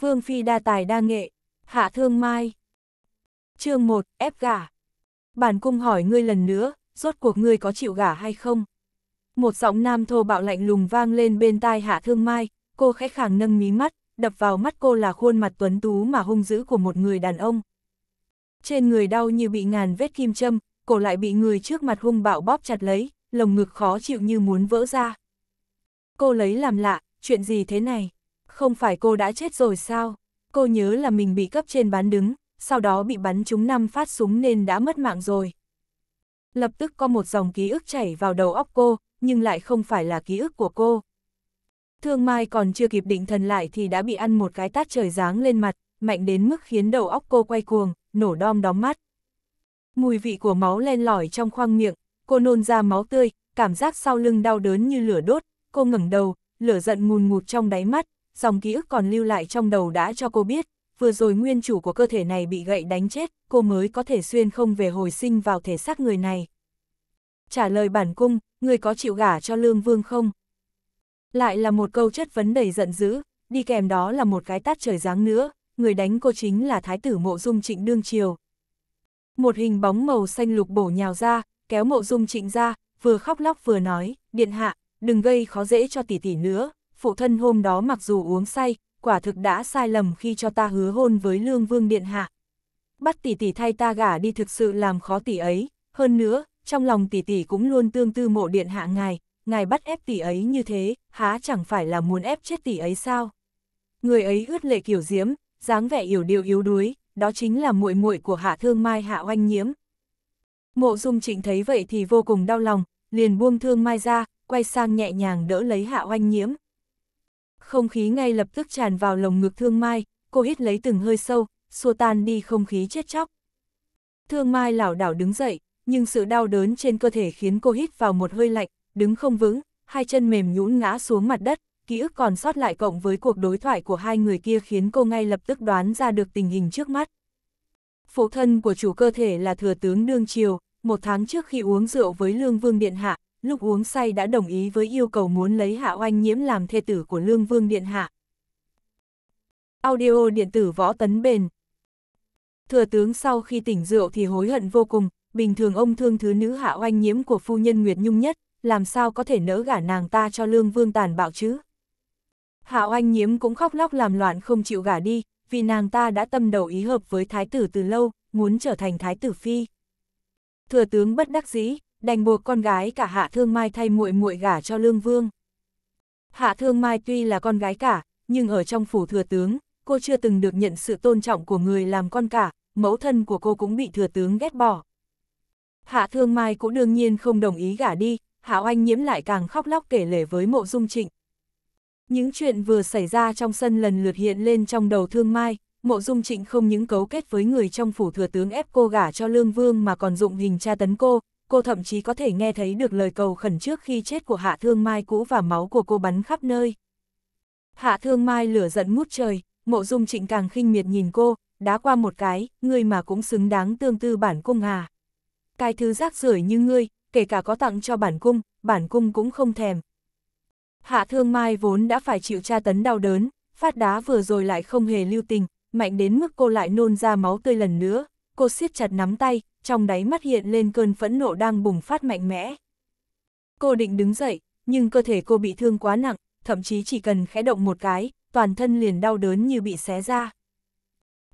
Vương Phi đa tài đa nghệ, hạ thương mai. chương 1, ép gả. Bản cung hỏi ngươi lần nữa, rốt cuộc ngươi có chịu gả hay không? Một giọng nam thô bạo lạnh lùng vang lên bên tai hạ thương mai, cô khẽ khàng nâng mí mắt, đập vào mắt cô là khuôn mặt tuấn tú mà hung dữ của một người đàn ông. Trên người đau như bị ngàn vết kim châm, cổ lại bị người trước mặt hung bạo bóp chặt lấy, lồng ngực khó chịu như muốn vỡ ra. Cô lấy làm lạ, chuyện gì thế này? Không phải cô đã chết rồi sao? Cô nhớ là mình bị cấp trên bán đứng, sau đó bị bắn trúng năm phát súng nên đã mất mạng rồi. Lập tức có một dòng ký ức chảy vào đầu óc cô, nhưng lại không phải là ký ức của cô. Thương Mai còn chưa kịp định thần lại thì đã bị ăn một cái tát trời giáng lên mặt, mạnh đến mức khiến đầu óc cô quay cuồng, nổ đom đóm mắt. Mùi vị của máu len lỏi trong khoang miệng, cô nôn ra máu tươi, cảm giác sau lưng đau đớn như lửa đốt, cô ngẩng đầu, lửa giận ngùn ngụt trong đáy mắt, dòng ký ức còn lưu lại trong đầu đã cho cô biết, vừa rồi nguyên chủ của cơ thể này bị gậy đánh chết, cô mới có thể xuyên không về hồi sinh vào thể xác người này. Trả lời bản cung, người có chịu gả cho Lương Vương không? Lại là một câu chất vấn đầy giận dữ, đi kèm đó là một cái tát trời giáng nữa, người đánh cô chính là thái tử mộ dung trịnh đương triều. Một hình bóng màu xanh lục bổ nhào ra, kéo mộ dung trịnh ra, vừa khóc lóc vừa nói, điện hạ, đừng gây khó dễ cho tỷ tỷ nữa, phụ thân hôm đó mặc dù uống say, quả thực đã sai lầm khi cho ta hứa hôn với Lương Vương Điện Hạ. Bắt tỷ tỷ thay ta gả đi thực sự làm khó tỷ ấy, hơn nữa, trong lòng tỷ tỷ cũng luôn tương tư mộ Điện Hạ ngài, ngài bắt ép tỷ ấy như thế, há chẳng phải là muốn ép chết tỷ ấy sao? Người ấy ướt lệ kiểu diễm, dáng vẻ yểu điệu yếu đuối, đó chính là muội muội của Hạ Thương Mai Hạ Oanh Nhiễm. Mộ Dung Trịnh thấy vậy thì vô cùng đau lòng, liền buông Thương Mai ra, quay sang nhẹ nhàng đỡ lấy Hạ Oanh Nhiễm không khí ngay lập tức tràn vào lồng ngực thương mai, cô hít lấy từng hơi sâu, xua tan đi không khí chết chóc. Thương mai lảo đảo đứng dậy, nhưng sự đau đớn trên cơ thể khiến cô hít vào một hơi lạnh, đứng không vững, hai chân mềm nhũn ngã xuống mặt đất, ký ức còn sót lại cộng với cuộc đối thoại của hai người kia khiến cô ngay lập tức đoán ra được tình hình trước mắt. Phụ thân của chủ cơ thể là thừa tướng Đương Triều, một tháng trước khi uống rượu với Lương Vương Điện Hạ, lúc uống say đã đồng ý với yêu cầu muốn lấy Hạ Oanh Nhiễm làm thê tử của Lương Vương Điện Hạ. Audio điện tử võ tấn bền Thừa tướng sau khi tỉnh rượu thì hối hận vô cùng, bình thường ông thương thứ nữ Hạ Oanh Nhiễm của phu nhân Nguyệt Nhung nhất, làm sao có thể nỡ gả nàng ta cho Lương Vương tàn bạo chứ? Hạ Oanh Nhiễm cũng khóc lóc làm loạn không chịu gả đi, vì nàng ta đã tâm đầu ý hợp với thái tử từ lâu, muốn trở thành thái tử phi. Thừa tướng bất đắc dĩ, đành buộc con gái cả Hạ Thương Mai thay muội muội gả cho Lương Vương. Hạ Thương Mai tuy là con gái cả, nhưng ở trong phủ thừa tướng, cô chưa từng được nhận sự tôn trọng của người làm con cả, mẫu thân của cô cũng bị thừa tướng ghét bỏ. Hạ Thương Mai cũng đương nhiên không đồng ý gả đi, Hạ Oanh nhiễm lại càng khóc lóc kể lể với mộ dung trịnh. Những chuyện vừa xảy ra trong sân lần lượt hiện lên trong đầu Thương Mai, mộ dung trịnh không những cấu kết với người trong phủ thừa tướng ép cô gả cho Lương Vương mà còn dụng hình tra tấn cô, cô thậm chí có thể nghe thấy được lời cầu khẩn trước khi chết của Hạ Thương Mai cũ và máu của cô bắn khắp nơi. Hạ Thương Mai lửa giận ngút trời, mộ dung trịnh càng khinh miệt nhìn cô, đá qua một cái, ngươi mà cũng xứng đáng tương tư bản cung à? Cái thứ rác rưởi như ngươi, kể cả có tặng cho bản cung, bản cung cũng không thèm. Hạ Thương Mai vốn đã phải chịu tra tấn đau đớn, phát đá vừa rồi lại không hề lưu tình, mạnh đến mức cô lại nôn ra máu tươi lần nữa, cô siết chặt nắm tay, trong đáy mắt hiện lên cơn phẫn nộ đang bùng phát mạnh mẽ. Cô định đứng dậy, nhưng cơ thể cô bị thương quá nặng, thậm chí chỉ cần khẽ động một cái, toàn thân liền đau đớn như bị xé ra.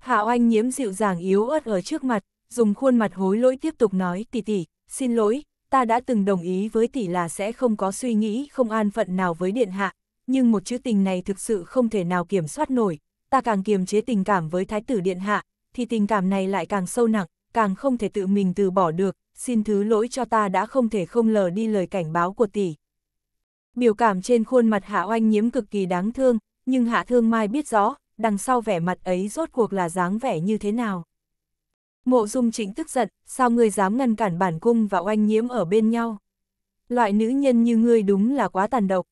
Hạ Oanh nhiễm dịu dàng yếu ớt ở trước mặt, dùng khuôn mặt hối lỗi tiếp tục nói tỷ tỷ, xin lỗi, ta đã từng đồng ý với tỷ là sẽ không có suy nghĩ không an phận nào với điện hạ, nhưng một chữ tình này thực sự không thể nào kiểm soát nổi, ta càng kiềm chế tình cảm với thái tử điện hạ, thì tình cảm này lại càng sâu nặng, càng không thể tự mình từ bỏ được, xin thứ lỗi cho ta đã không thể không lờ đi lời cảnh báo của tỷ. Biểu cảm trên khuôn mặt Hạ Oanh nhiễm cực kỳ đáng thương, nhưng Hạ Thương Mai biết rõ, đằng sau vẻ mặt ấy rốt cuộc là dáng vẻ như thế nào. Mộ Dung Trịnh tức giận, sao ngươi dám ngăn cản bản cung và Oanh nhiễm ở bên nhau? Loại nữ nhân như ngươi đúng là quá tàn độc.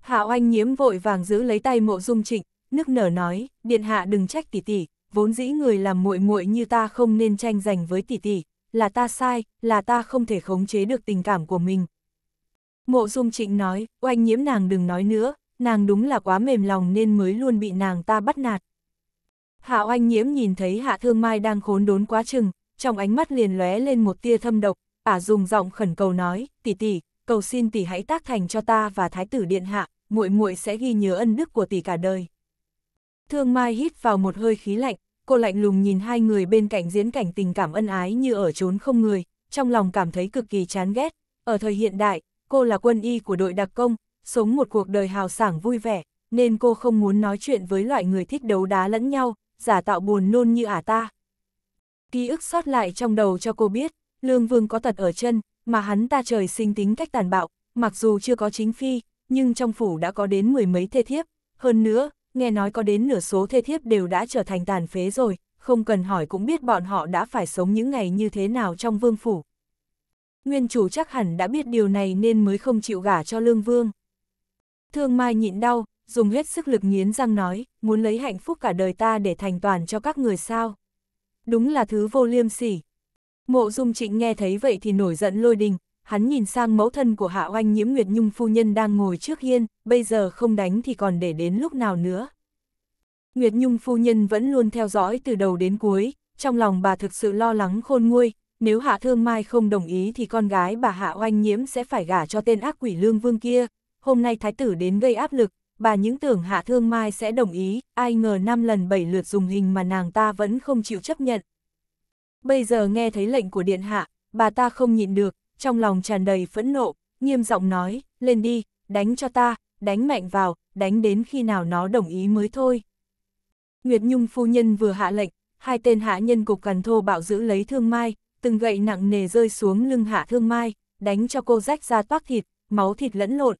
Hạ Oanh nhiễm vội vàng giữ lấy tay Mộ Dung Trịnh, nước nở nói, điện hạ đừng trách tỷ tỷ, vốn dĩ người làm muội muội như ta không nên tranh giành với tỷ tỷ, là ta sai, là ta không thể khống chế được tình cảm của mình. Mộ Dung Trịnh nói, oanh nhiễm nàng đừng nói nữa, nàng đúng là quá mềm lòng nên mới luôn bị nàng ta bắt nạt. Hạ oanh nhiễm nhìn thấy Hạ Thương Mai đang khốn đốn quá chừng, trong ánh mắt liền lóe lên một tia thâm độc, ả à dùng giọng khẩn cầu nói, tỷ tỷ, cầu xin tỷ hãy tác thành cho ta và thái tử điện hạ, muội muội sẽ ghi nhớ ân đức của tỷ cả đời. Thương Mai hít vào một hơi khí lạnh, cô lạnh lùng nhìn hai người bên cạnh diễn cảnh tình cảm ân ái như ở trốn không người, trong lòng cảm thấy cực kỳ chán ghét. Ở thời hiện đại, cô là quân y của đội đặc công, sống một cuộc đời hào sảng vui vẻ, nên cô không muốn nói chuyện với loại người thích đấu đá lẫn nhau, giả tạo buồn nôn như ả ta. Ký ức sót lại trong đầu cho cô biết, Lương Vương có tật ở chân, mà hắn ta trời sinh tính cách tàn bạo, mặc dù chưa có chính phi, nhưng trong phủ đã có đến mười mấy thê thiếp, hơn nữa, nghe nói có đến nửa số thê thiếp đều đã trở thành tàn phế rồi, không cần hỏi cũng biết bọn họ đã phải sống những ngày như thế nào trong vương phủ. Nguyên chủ chắc hẳn đã biết điều này nên mới không chịu gả cho lương vương. Thương Mai nhịn đau, dùng hết sức lực nghiến răng nói, muốn lấy hạnh phúc cả đời ta để thành toàn cho các người sao. Đúng là thứ vô liêm sỉ. Mộ dung trịnh nghe thấy vậy thì nổi giận lôi đình, hắn nhìn sang mẫu thân của Hạ Oanh Nhiễm Nguyệt Nhung phu nhân đang ngồi trước hiên, bây giờ không đánh thì còn để đến lúc nào nữa. Nguyệt Nhung phu nhân vẫn luôn theo dõi từ đầu đến cuối, trong lòng bà thực sự lo lắng khôn nguôi, nếu Hạ Thương Mai không đồng ý thì con gái bà Hạ Oanh Nhiễm sẽ phải gả cho tên ác quỷ lương vương kia. Hôm nay thái tử đến gây áp lực, bà những tưởng Hạ Thương Mai sẽ đồng ý, ai ngờ năm lần bảy lượt dùng hình mà nàng ta vẫn không chịu chấp nhận. Bây giờ nghe thấy lệnh của Điện Hạ, bà ta không nhịn được, trong lòng tràn đầy phẫn nộ, nghiêm giọng nói, lên đi, đánh cho ta, đánh mạnh vào, đánh đến khi nào nó đồng ý mới thôi. Nguyệt Nhung phu nhân vừa hạ lệnh, hai tên hạ nhân cục cằn thô bạo giữ lấy thương mai, từng gậy nặng nề rơi xuống lưng hạ thương mai, đánh cho cô rách ra toác thịt, máu thịt lẫn lộn.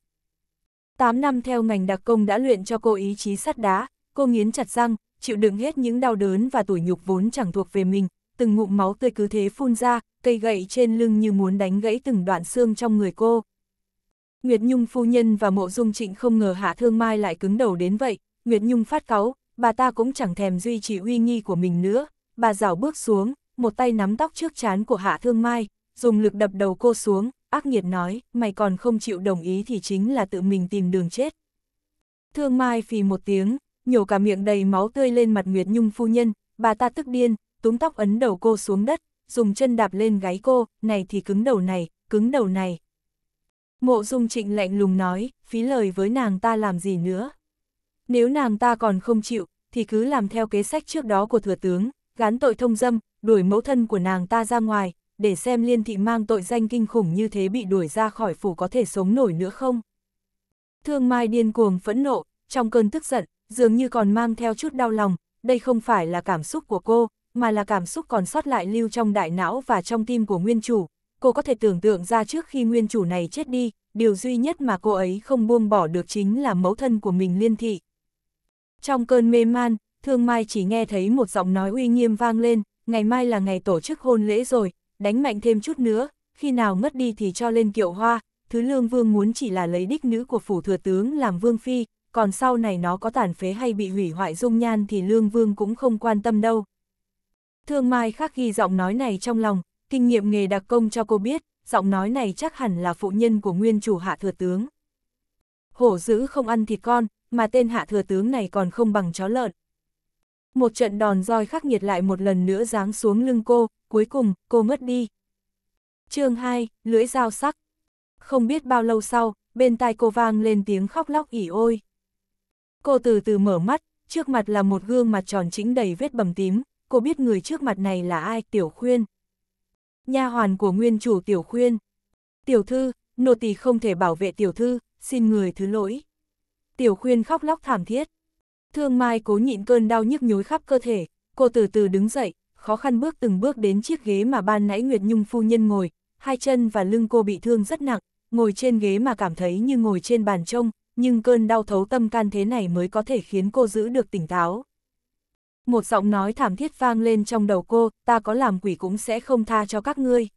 Tám năm theo ngành đặc công đã luyện cho cô ý chí sắt đá, cô nghiến chặt răng, chịu đựng hết những đau đớn và tủi nhục vốn chẳng thuộc về mình, từng ngụm máu tươi cứ thế phun ra, cây gậy trên lưng như muốn đánh gãy từng đoạn xương trong người cô. Nguyệt Nhung phu nhân và mộ dung trịnh không ngờ Hạ Thương Mai lại cứng đầu đến vậy, Nguyệt Nhung phát cáu, bà ta cũng chẳng thèm duy trì uy nghi của mình nữa, bà rảo bước xuống, một tay nắm tóc trước chán của Hạ Thương Mai, dùng lực đập đầu cô xuống, ác nghiệt nói, mày còn không chịu đồng ý thì chính là tự mình tìm đường chết. Thương Mai phì một tiếng, nhổ cả miệng đầy máu tươi lên mặt Nguyệt Nhung phu nhân, bà ta tức điên, túm tóc ấn đầu cô xuống đất, dùng chân đạp lên gáy cô, này thì cứng đầu này, cứng đầu này. Mộ dung trịnh lạnh lùng nói, phí lời với nàng ta làm gì nữa. Nếu nàng ta còn không chịu, thì cứ làm theo kế sách trước đó của thừa tướng, gán tội thông dâm, đuổi mẫu thân của nàng ta ra ngoài, để xem liên thị mang tội danh kinh khủng như thế bị đuổi ra khỏi phủ có thể sống nổi nữa không. Thương Mai điên cuồng phẫn nộ, trong cơn tức giận, dường như còn mang theo chút đau lòng, đây không phải là cảm xúc của cô, mà là cảm xúc còn sót lại lưu trong đại não và trong tim của nguyên chủ. Cô có thể tưởng tượng ra trước khi nguyên chủ này chết đi, điều duy nhất mà cô ấy không buông bỏ được chính là mẫu thân của mình liên thị. Trong cơn mê man, Thương Mai chỉ nghe thấy một giọng nói uy nghiêm vang lên, ngày mai là ngày tổ chức hôn lễ rồi, đánh mạnh thêm chút nữa, khi nào mất đi thì cho lên kiệu hoa, thứ lương vương muốn chỉ là lấy đích nữ của phủ thừa tướng làm vương phi, còn sau này nó có tàn phế hay bị hủy hoại dung nhan thì lương vương cũng không quan tâm đâu. Thương Mai khắc ghi giọng nói này trong lòng, kinh nghiệm nghề đặc công cho cô biết, giọng nói này chắc hẳn là phụ nhân của nguyên chủ hạ thừa tướng. Hổ dữ không ăn thịt con, mà tên hạ thừa tướng này còn không bằng chó lợn. Một trận đòn roi khắc nghiệt lại một lần nữa giáng xuống lưng cô, cuối cùng, cô ngất đi. chương 2, lưỡi dao sắc. Không biết bao lâu sau, bên tai cô vang lên tiếng khóc lóc ỉ ôi. Cô từ từ mở mắt, trước mặt là một gương mặt tròn chính đầy vết bầm tím, cô biết người trước mặt này là ai, Tiểu Khuyên. Nha hoàn của nguyên chủ Tiểu Khuyên. Tiểu thư, nô tỳ không thể bảo vệ tiểu thư, xin người thứ lỗi. Tiểu Khuyên khóc lóc thảm thiết. Thương Mai cố nhịn cơn đau nhức nhối khắp cơ thể, cô từ từ đứng dậy, khó khăn bước từng bước đến chiếc ghế mà ban nãy Nguyệt Nhung phu nhân ngồi, hai chân và lưng cô bị thương rất nặng, ngồi trên ghế mà cảm thấy như ngồi trên bàn trông, nhưng cơn đau thấu tâm can thế này mới có thể khiến cô giữ được tỉnh táo một giọng nói thảm thiết vang lên trong đầu cô, ta có làm quỷ cũng sẽ không tha cho các ngươi.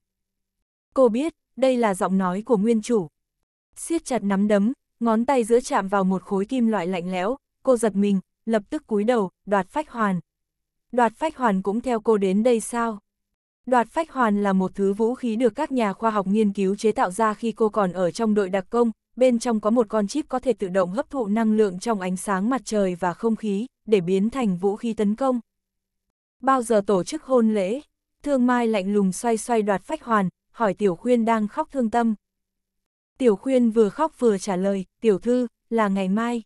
Cô biết, đây là giọng nói của nguyên chủ. siết chặt nắm đấm, ngón tay giữa chạm vào một khối kim loại lạnh lẽo, cô giật mình, lập tức cúi đầu, đoạt phách hoàn. Đoạt phách hoàn cũng theo cô đến đây sao? Đoạt phách hoàn là một thứ vũ khí được các nhà khoa học nghiên cứu chế tạo ra khi cô còn ở trong đội đặc công, bên trong có một con chip có thể tự động hấp thụ năng lượng trong ánh sáng mặt trời và không khí, để biến thành vũ khí tấn công. Bao giờ tổ chức hôn lễ? Thương Mai lạnh lùng xoay xoay đoạt phách hoàn, hỏi Tiểu Khuyên đang khóc thương tâm. Tiểu Khuyên vừa khóc vừa trả lời, Tiểu Thư, là ngày mai.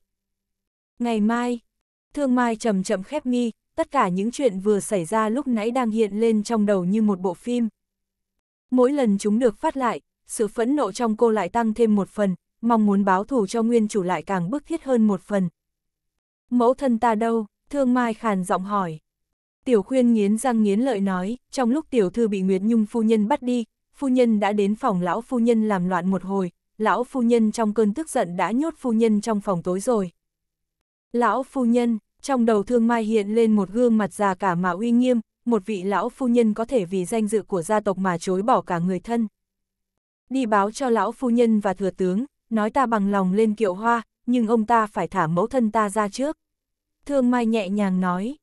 Ngày mai, Thương Mai chậm chậm khép mi, tất cả những chuyện vừa xảy ra lúc nãy đang hiện lên trong đầu như một bộ phim. Mỗi lần chúng được phát lại, sự phẫn nộ trong cô lại tăng thêm một phần, mong muốn báo thù cho nguyên chủ lại càng bức thiết hơn một phần, Mẫu thân ta đâu? Thương Mai khàn giọng hỏi. Tiểu khuyên nghiến răng nghiến lợi nói, trong lúc tiểu thư bị Nguyệt Nhung phu nhân bắt đi, phu nhân đã đến phòng lão phu nhân làm loạn một hồi, lão phu nhân trong cơn tức giận đã nhốt phu nhân trong phòng tối rồi. Lão phu nhân, trong đầu thương mai hiện lên một gương mặt già cả mà uy nghiêm, một vị lão phu nhân có thể vì danh dự của gia tộc mà chối bỏ cả người thân. Đi báo cho lão phu nhân và thừa tướng, nói ta bằng lòng lên kiệu hoa, nhưng ông ta phải thả mẫu thân ta ra trước. Thương Mai nhẹ nhàng nói.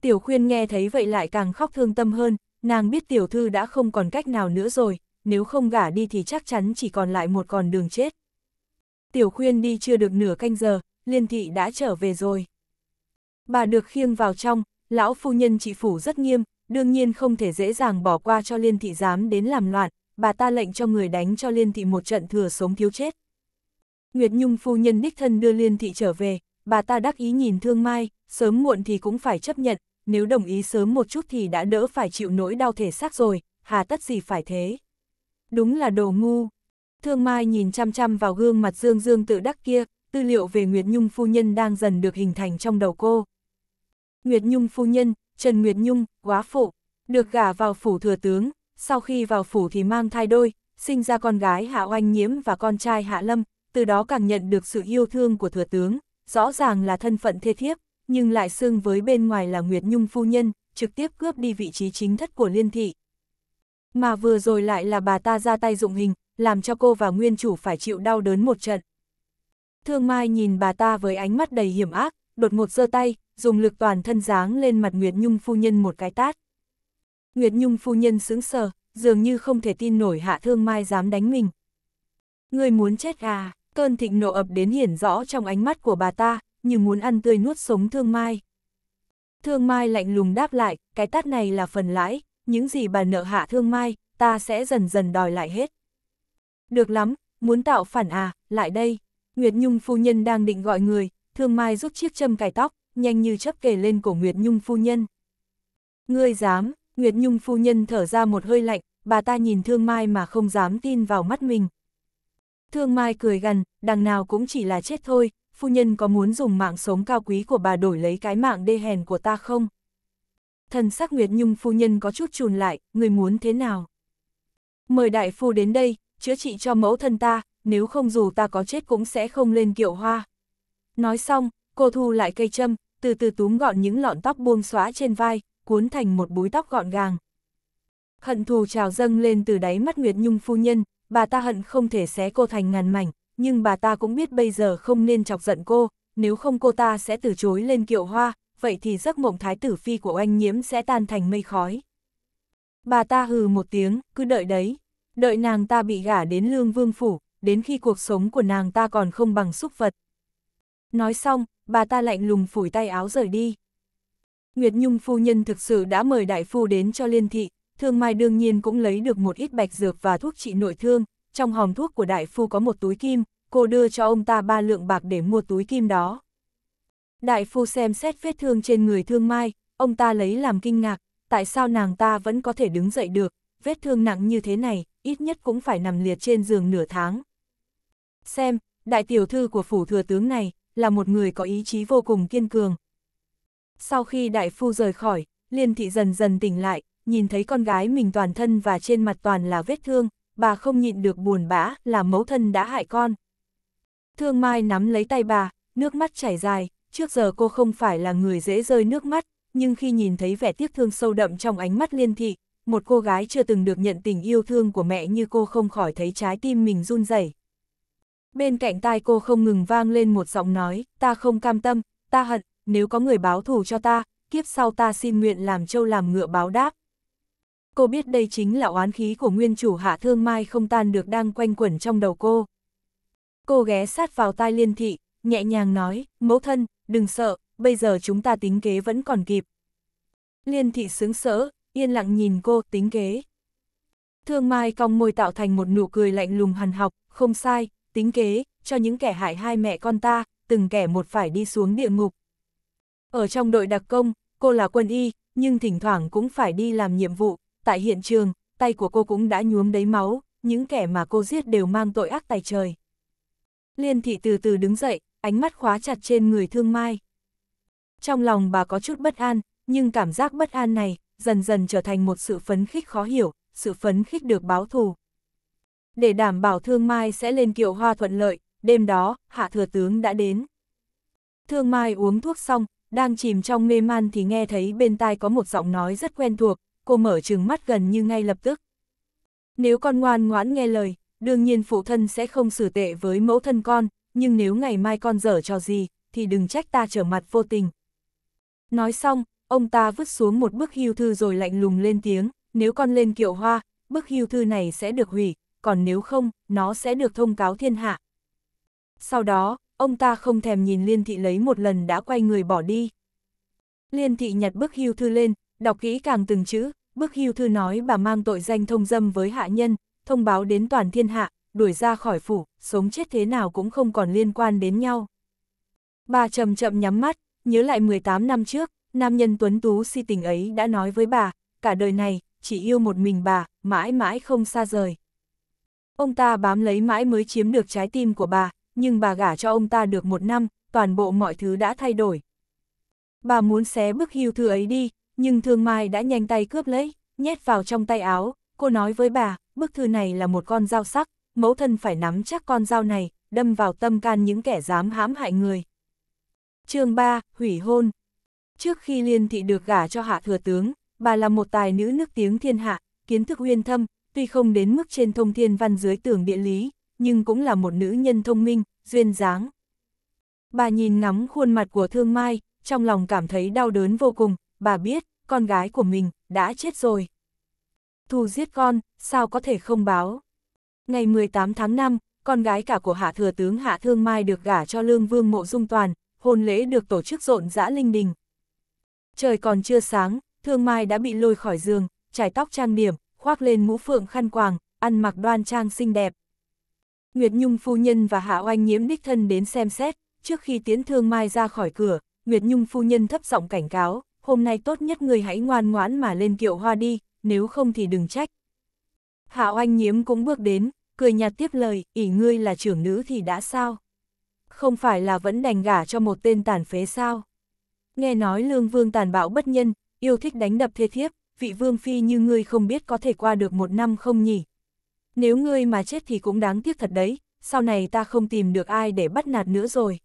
Tiểu khuyên nghe thấy vậy lại càng khóc thương tâm hơn, nàng biết tiểu thư đã không còn cách nào nữa rồi, nếu không gả đi thì chắc chắn chỉ còn lại một con đường chết. Tiểu khuyên đi chưa được nửa canh giờ, liên thị đã trở về rồi. Bà được khiêng vào trong, lão phu nhân trị phủ rất nghiêm, đương nhiên không thể dễ dàng bỏ qua cho liên thị dám đến làm loạn, bà ta lệnh cho người đánh cho liên thị một trận thừa sống thiếu chết. Nguyệt Nhung phu nhân đích thân đưa Liên Thị trở về, bà ta đắc ý nhìn Thương Mai, sớm muộn thì cũng phải chấp nhận, nếu đồng ý sớm một chút thì đã đỡ phải chịu nỗi đau thể xác rồi, hà tất gì phải thế. Đúng là đồ ngu. Thương Mai nhìn chăm chăm vào gương mặt Dương Dương tự đắc kia, tư liệu về Nguyệt Nhung phu nhân đang dần được hình thành trong đầu cô. Nguyệt Nhung phu nhân, Trần Nguyệt Nhung, quá phụ, được gả vào phủ thừa tướng, sau khi vào phủ thì mang thai đôi, sinh ra con gái Hạ Oanh Nhiễm và con trai Hạ Lâm, từ đó càng nhận được sự yêu thương của thừa tướng, rõ ràng là thân phận thê thiếp, nhưng lại xưng với bên ngoài là Nguyệt Nhung phu nhân, trực tiếp cướp đi vị trí chính thất của liên thị. Mà vừa rồi lại là bà ta ra tay dụng hình, làm cho cô và nguyên chủ phải chịu đau đớn một trận. Thương Mai nhìn bà ta với ánh mắt đầy hiểm ác, đột ngột giơ tay, dùng lực toàn thân dáng lên mặt Nguyệt Nhung phu nhân một cái tát. Nguyệt Nhung phu nhân sững sờ, dường như không thể tin nổi hạ thương mai dám đánh mình. Người muốn chết à? Cơn thịnh nộ ập đến hiển rõ trong ánh mắt của bà ta, như muốn ăn tươi nuốt sống thương mai. Thương mai lạnh lùng đáp lại, cái tát này là phần lãi, những gì bà nợ hạ thương mai, ta sẽ dần dần đòi lại hết. Được lắm, muốn tạo phản à, lại đây. Nguyệt Nhung phu nhân đang định gọi người, thương mai rút chiếc châm cài tóc, nhanh như chấp kề lên cổ Nguyệt Nhung phu nhân. Ngươi dám, Nguyệt Nhung phu nhân thở ra một hơi lạnh, bà ta nhìn thương mai mà không dám tin vào mắt mình, Thương Mai cười gần, đằng nào cũng chỉ là chết thôi, phu nhân có muốn dùng mạng sống cao quý của bà đổi lấy cái mạng đê hèn của ta không? Thần sắc Nguyệt Nhung phu nhân có chút chùn lại, người muốn thế nào? Mời đại phu đến đây, chữa trị cho mẫu thân ta, nếu không dù ta có chết cũng sẽ không lên kiệu hoa. Nói xong, cô thu lại cây châm, từ từ túm gọn những lọn tóc buông xóa trên vai, cuốn thành một búi tóc gọn gàng. Hận thù trào dâng lên từ đáy mắt Nguyệt Nhung phu nhân, bà ta hận không thể xé cô thành ngàn mảnh, nhưng bà ta cũng biết bây giờ không nên chọc giận cô, nếu không cô ta sẽ từ chối lên kiệu hoa, vậy thì giấc mộng thái tử phi của anh nhiễm sẽ tan thành mây khói. Bà ta hừ một tiếng, cứ đợi đấy, đợi nàng ta bị gả đến lương vương phủ, đến khi cuộc sống của nàng ta còn không bằng xúc vật. Nói xong, bà ta lạnh lùng phủi tay áo rời đi. Nguyệt Nhung phu nhân thực sự đã mời đại phu đến cho liên thị, Thương Mai đương nhiên cũng lấy được một ít bạch dược và thuốc trị nội thương, trong hòm thuốc của đại phu có một túi kim, cô đưa cho ông ta ba lượng bạc để mua túi kim đó. Đại phu xem xét vết thương trên người Thương Mai, ông ta lấy làm kinh ngạc, tại sao nàng ta vẫn có thể đứng dậy được, vết thương nặng như thế này, ít nhất cũng phải nằm liệt trên giường nửa tháng. Xem, đại tiểu thư của phủ thừa tướng này, là một người có ý chí vô cùng kiên cường. Sau khi đại phu rời khỏi, liên thị dần dần tỉnh lại, nhìn thấy con gái mình toàn thân và trên mặt toàn là vết thương, bà không nhịn được buồn bã, là mẫu thân đã hại con. Thương Mai nắm lấy tay bà, nước mắt chảy dài, trước giờ cô không phải là người dễ rơi nước mắt, nhưng khi nhìn thấy vẻ tiếc thương sâu đậm trong ánh mắt liên thị, một cô gái chưa từng được nhận tình yêu thương của mẹ như cô không khỏi thấy trái tim mình run rẩy. Bên cạnh tai cô không ngừng vang lên một giọng nói, ta không cam tâm, ta hận, nếu có người báo thù cho ta, kiếp sau ta xin nguyện làm trâu làm ngựa báo đáp. Cô biết đây chính là oán khí của nguyên chủ hạ thương mai không tan được đang quanh quẩn trong đầu cô. Cô ghé sát vào tai liên thị, nhẹ nhàng nói, mẫu thân, đừng sợ, bây giờ chúng ta tính kế vẫn còn kịp. Liên thị sướng sỡ, yên lặng nhìn cô tính kế. Thương Mai cong môi tạo thành một nụ cười lạnh lùng hằn học, không sai, tính kế, cho những kẻ hại hai mẹ con ta, từng kẻ một phải đi xuống địa ngục. Ở trong đội đặc công, cô là quân y, nhưng thỉnh thoảng cũng phải đi làm nhiệm vụ, tại hiện trường, tay của cô cũng đã nhuốm đấy máu, những kẻ mà cô giết đều mang tội ác tài trời. Liên thị từ từ đứng dậy, ánh mắt khóa chặt trên người thương mai. Trong lòng bà có chút bất an, nhưng cảm giác bất an này dần dần trở thành một sự phấn khích khó hiểu, sự phấn khích được báo thù. Để đảm bảo thương mai sẽ lên kiệu hoa thuận lợi, đêm đó, hạ thừa tướng đã đến. Thương mai uống thuốc xong, đang chìm trong mê man thì nghe thấy bên tai có một giọng nói rất quen thuộc, cô mở trừng mắt gần như ngay lập tức. Nếu con ngoan ngoãn nghe lời, đương nhiên phụ thân sẽ không xử tệ với mẫu thân con, nhưng nếu ngày mai con dở trò gì, thì đừng trách ta trở mặt vô tình. Nói xong, ông ta vứt xuống một bức hưu thư rồi lạnh lùng lên tiếng, nếu con lên kiệu hoa, bức hưu thư này sẽ được hủy, còn nếu không, nó sẽ được thông cáo thiên hạ. Sau đó, ông ta không thèm nhìn Liên Thị lấy một lần đã quay người bỏ đi. Liên Thị nhặt bức hưu thư lên, Đọc kỹ càng từng chữ, bức hưu thư nói bà mang tội danh thông dâm với hạ nhân, thông báo đến toàn thiên hạ, đuổi ra khỏi phủ, sống chết thế nào cũng không còn liên quan đến nhau. Bà chậm chậm nhắm mắt, nhớ lại 18 năm trước, nam nhân tuấn tú si tình ấy đã nói với bà, cả đời này, chỉ yêu một mình bà, mãi mãi không xa rời. Ông ta bám lấy mãi mới chiếm được trái tim của bà, nhưng bà gả cho ông ta được một năm, toàn bộ mọi thứ đã thay đổi. Bà muốn xé bức hưu thư ấy đi, nhưng Thương Mai đã nhanh tay cướp lấy, nhét vào trong tay áo, cô nói với bà, bức thư này là một con dao sắc, mẫu thân phải nắm chắc con dao này, đâm vào tâm can những kẻ dám hãm hại người. chương 3, Hủy hôn Trước khi Liên Thị được gả cho Hạ Thừa Tướng, bà là một tài nữ nước tiếng thiên hạ, kiến thức uyên thâm, tuy không đến mức trên thông thiên văn dưới tường địa lý, nhưng cũng là một nữ nhân thông minh, duyên dáng. Bà nhìn ngắm khuôn mặt của Thương Mai, trong lòng cảm thấy đau đớn vô cùng, bà biết, con gái của mình, đã chết rồi. Thù giết con, sao có thể không báo. Ngày 18 tháng 5, con gái cả của Hạ Thừa Tướng Hạ Thương Mai được gả cho Lương Vương Mộ Dung Toàn, hôn lễ được tổ chức rộn rã linh đình. Trời còn chưa sáng, Thương Mai đã bị lôi khỏi giường, trải tóc trang điểm, khoác lên mũ phượng khăn quàng, ăn mặc đoan trang xinh đẹp. Nguyệt Nhung phu nhân và Hạ Oanh nhiễm đích thân đến xem xét, trước khi tiến Thương Mai ra khỏi cửa, Nguyệt Nhung phu nhân thấp giọng cảnh cáo, hôm nay tốt nhất người hãy ngoan ngoãn mà lên kiệu hoa đi, nếu không thì đừng trách. Hạ oanh nhiễm cũng bước đến, cười nhạt tiếp lời, "Ỷ ngươi là trưởng nữ thì đã sao? Không phải là vẫn đành gả cho một tên tàn phế sao? Nghe nói lương vương tàn bạo bất nhân, yêu thích đánh đập thê thiếp, vị vương phi như ngươi không biết có thể qua được một năm không nhỉ? Nếu ngươi mà chết thì cũng đáng tiếc thật đấy, sau này ta không tìm được ai để bắt nạt nữa rồi.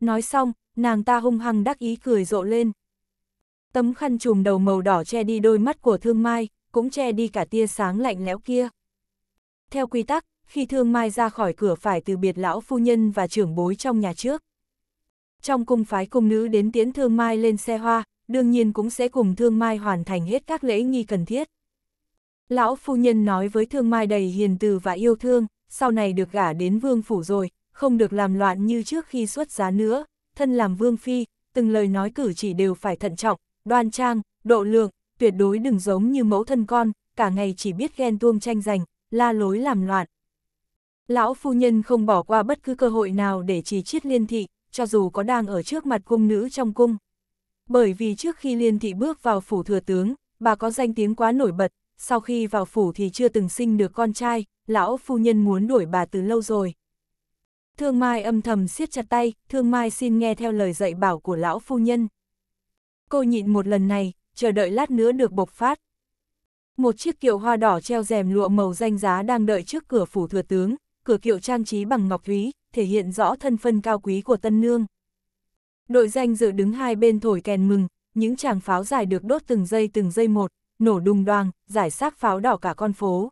Nói xong, nàng ta hung hăng đắc ý cười rộ lên. Tấm khăn trùm đầu màu đỏ che đi đôi mắt của thương mai, cũng che đi cả tia sáng lạnh lẽo kia. Theo quy tắc, khi thương mai ra khỏi cửa phải từ biệt lão phu nhân và trưởng bối trong nhà trước. Trong cung phái cung nữ đến tiễn thương mai lên xe hoa, đương nhiên cũng sẽ cùng thương mai hoàn thành hết các lễ nghi cần thiết. Lão phu nhân nói với thương mai đầy hiền từ và yêu thương, sau này được gả đến vương phủ rồi, không được làm loạn như trước khi xuất giá nữa, thân làm vương phi, từng lời nói cử chỉ đều phải thận trọng, đoan trang, độ lượng, tuyệt đối đừng giống như mẫu thân con, cả ngày chỉ biết ghen tuông tranh giành, la lối làm loạn. Lão phu nhân không bỏ qua bất cứ cơ hội nào để chỉ chiết liên thị, cho dù có đang ở trước mặt cung nữ trong cung. Bởi vì trước khi liên thị bước vào phủ thừa tướng, bà có danh tiếng quá nổi bật, sau khi vào phủ thì chưa từng sinh được con trai, lão phu nhân muốn đuổi bà từ lâu rồi. Thương Mai âm thầm siết chặt tay, Thương Mai xin nghe theo lời dạy bảo của lão phu nhân cô nhịn một lần này, chờ đợi lát nữa được bộc phát. Một chiếc kiệu hoa đỏ treo rèm lụa màu danh giá đang đợi trước cửa phủ thừa tướng, cửa kiệu trang trí bằng ngọc thúy, thể hiện rõ thân phân cao quý của tân nương. Đội danh dự đứng hai bên thổi kèn mừng, những tràng pháo dài được đốt từng giây từng giây một, nổ đùng đoàng, giải sát pháo đỏ cả con phố.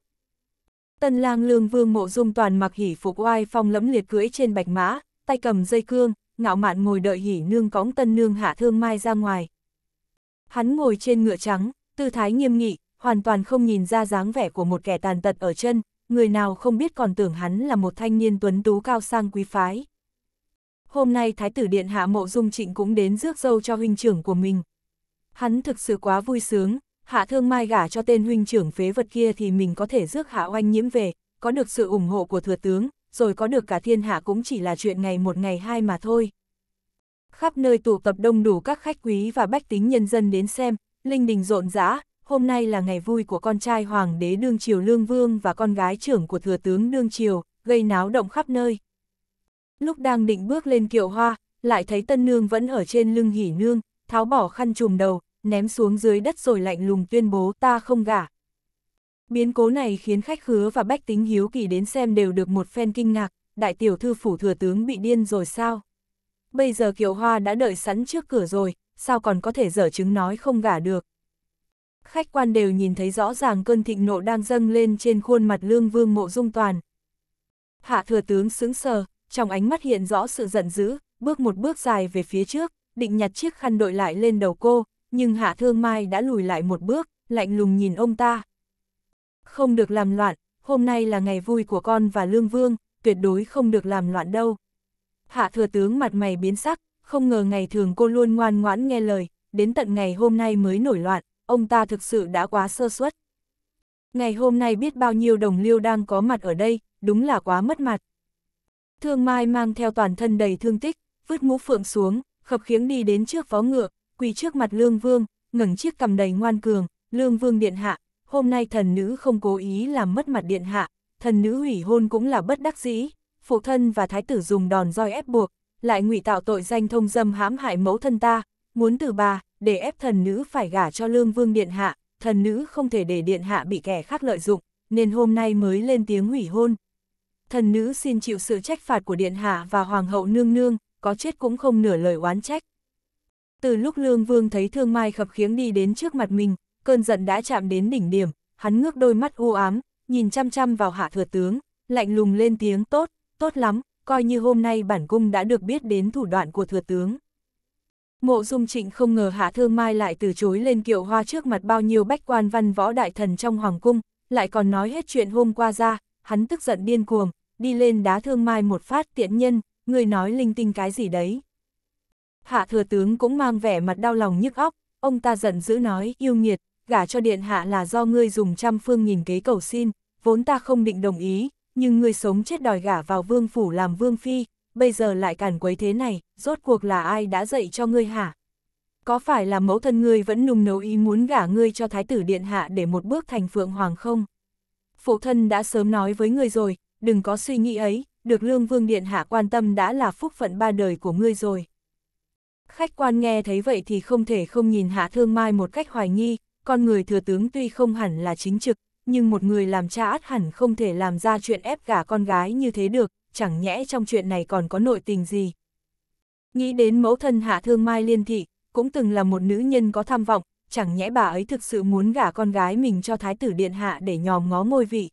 Tân lang lương vương mộ dung toàn mặc hỉ phục oai phong lẫm liệt cưỡi trên bạch mã, tay cầm dây cương, ngạo mạn ngồi đợi hỉ nương cõng tân nương hạ thương mai ra ngoài, Hắn ngồi trên ngựa trắng, tư thái nghiêm nghị, hoàn toàn không nhìn ra dáng vẻ của một kẻ tàn tật ở chân, người nào không biết còn tưởng hắn là một thanh niên tuấn tú cao sang quý phái. Hôm nay Thái tử Điện Hạ Mộ Dung Trịnh cũng đến rước dâu cho huynh trưởng của mình. Hắn thực sự quá vui sướng, Hạ Thương Mai gả cho tên huynh trưởng phế vật kia thì mình có thể rước Hạ Oanh nhiễm về, có được sự ủng hộ của thừa tướng, rồi có được cả thiên hạ cũng chỉ là chuyện ngày một ngày hai mà thôi khắp nơi tụ tập đông đủ các khách quý và bách tính nhân dân đến xem, linh đình rộn rã, hôm nay là ngày vui của con trai hoàng đế đương triều Lương Vương và con gái trưởng của thừa tướng đương triều, gây náo động khắp nơi. Lúc đang định bước lên kiệu hoa, lại thấy tân nương vẫn ở trên lưng hỉ nương, tháo bỏ khăn trùm đầu, ném xuống dưới đất rồi lạnh lùng tuyên bố ta không gả. Biến cố này khiến khách khứa và bách tính hiếu kỳ đến xem đều được một phen kinh ngạc, đại tiểu thư phủ thừa tướng bị điên rồi sao? bây giờ Kiều Hoa đã đợi sẵn trước cửa rồi, sao còn có thể dở chứng nói không gả được. Khách quan đều nhìn thấy rõ ràng cơn thịnh nộ đang dâng lên trên khuôn mặt lương vương mộ dung toàn. Hạ thừa tướng sững sờ, trong ánh mắt hiện rõ sự giận dữ, bước một bước dài về phía trước, định nhặt chiếc khăn đội lại lên đầu cô, nhưng hạ thương mai đã lùi lại một bước, lạnh lùng nhìn ông ta. Không được làm loạn, hôm nay là ngày vui của con và lương vương, tuyệt đối không được làm loạn đâu hạ thừa tướng mặt mày biến sắc, không ngờ ngày thường cô luôn ngoan ngoãn nghe lời, đến tận ngày hôm nay mới nổi loạn, ông ta thực sự đã quá sơ suất. Ngày hôm nay biết bao nhiêu đồng liêu đang có mặt ở đây, đúng là quá mất mặt. Thương Mai mang theo toàn thân đầy thương tích, vứt mũ phượng xuống, khập khiếng đi đến trước phó ngựa, quỳ trước mặt Lương Vương, ngẩng chiếc cầm đầy ngoan cường, Lương Vương điện hạ, hôm nay thần nữ không cố ý làm mất mặt điện hạ, thần nữ hủy hôn cũng là bất đắc dĩ, phụ thân và thái tử dùng đòn roi ép buộc, lại ngụy tạo tội danh thông dâm hãm hại mẫu thân ta, muốn từ bà, để ép thần nữ phải gả cho lương vương điện hạ, thần nữ không thể để điện hạ bị kẻ khác lợi dụng, nên hôm nay mới lên tiếng hủy hôn. Thần nữ xin chịu sự trách phạt của điện hạ và hoàng hậu nương nương, có chết cũng không nửa lời oán trách. Từ lúc lương vương thấy thương mai khập khiếng đi đến trước mặt mình, cơn giận đã chạm đến đỉnh điểm, hắn ngước đôi mắt u ám, nhìn chăm chăm vào hạ thừa tướng, lạnh lùng lên tiếng tốt, tốt lắm, coi như hôm nay bản cung đã được biết đến thủ đoạn của thừa tướng. Mộ Dung Trịnh không ngờ Hạ Thương Mai lại từ chối lên kiệu hoa trước mặt bao nhiêu bách quan văn võ đại thần trong hoàng cung, lại còn nói hết chuyện hôm qua ra, hắn tức giận điên cuồng, đi lên đá Thương Mai một phát tiện nhân, người nói linh tinh cái gì đấy. Hạ thừa tướng cũng mang vẻ mặt đau lòng nhức óc, ông ta giận dữ nói, yêu nghiệt, gả cho điện hạ là do ngươi dùng trăm phương nghìn kế cầu xin, vốn ta không định đồng ý, nhưng người sống chết đòi gả vào vương phủ làm vương phi, bây giờ lại càn quấy thế này, rốt cuộc là ai đã dạy cho ngươi hả? Có phải là mẫu thân ngươi vẫn nung nấu ý muốn gả ngươi cho thái tử điện hạ để một bước thành phượng hoàng không? Phụ thân đã sớm nói với ngươi rồi, đừng có suy nghĩ ấy, được lương vương điện hạ quan tâm đã là phúc phận ba đời của ngươi rồi. Khách quan nghe thấy vậy thì không thể không nhìn hạ thương mai một cách hoài nghi, con người thừa tướng tuy không hẳn là chính trực, nhưng một người làm cha át hẳn không thể làm ra chuyện ép gả con gái như thế được, chẳng nhẽ trong chuyện này còn có nội tình gì. Nghĩ đến mẫu thân hạ thương Mai Liên Thị, cũng từng là một nữ nhân có tham vọng, chẳng nhẽ bà ấy thực sự muốn gả con gái mình cho thái tử điện hạ để nhòm ngó ngôi vị.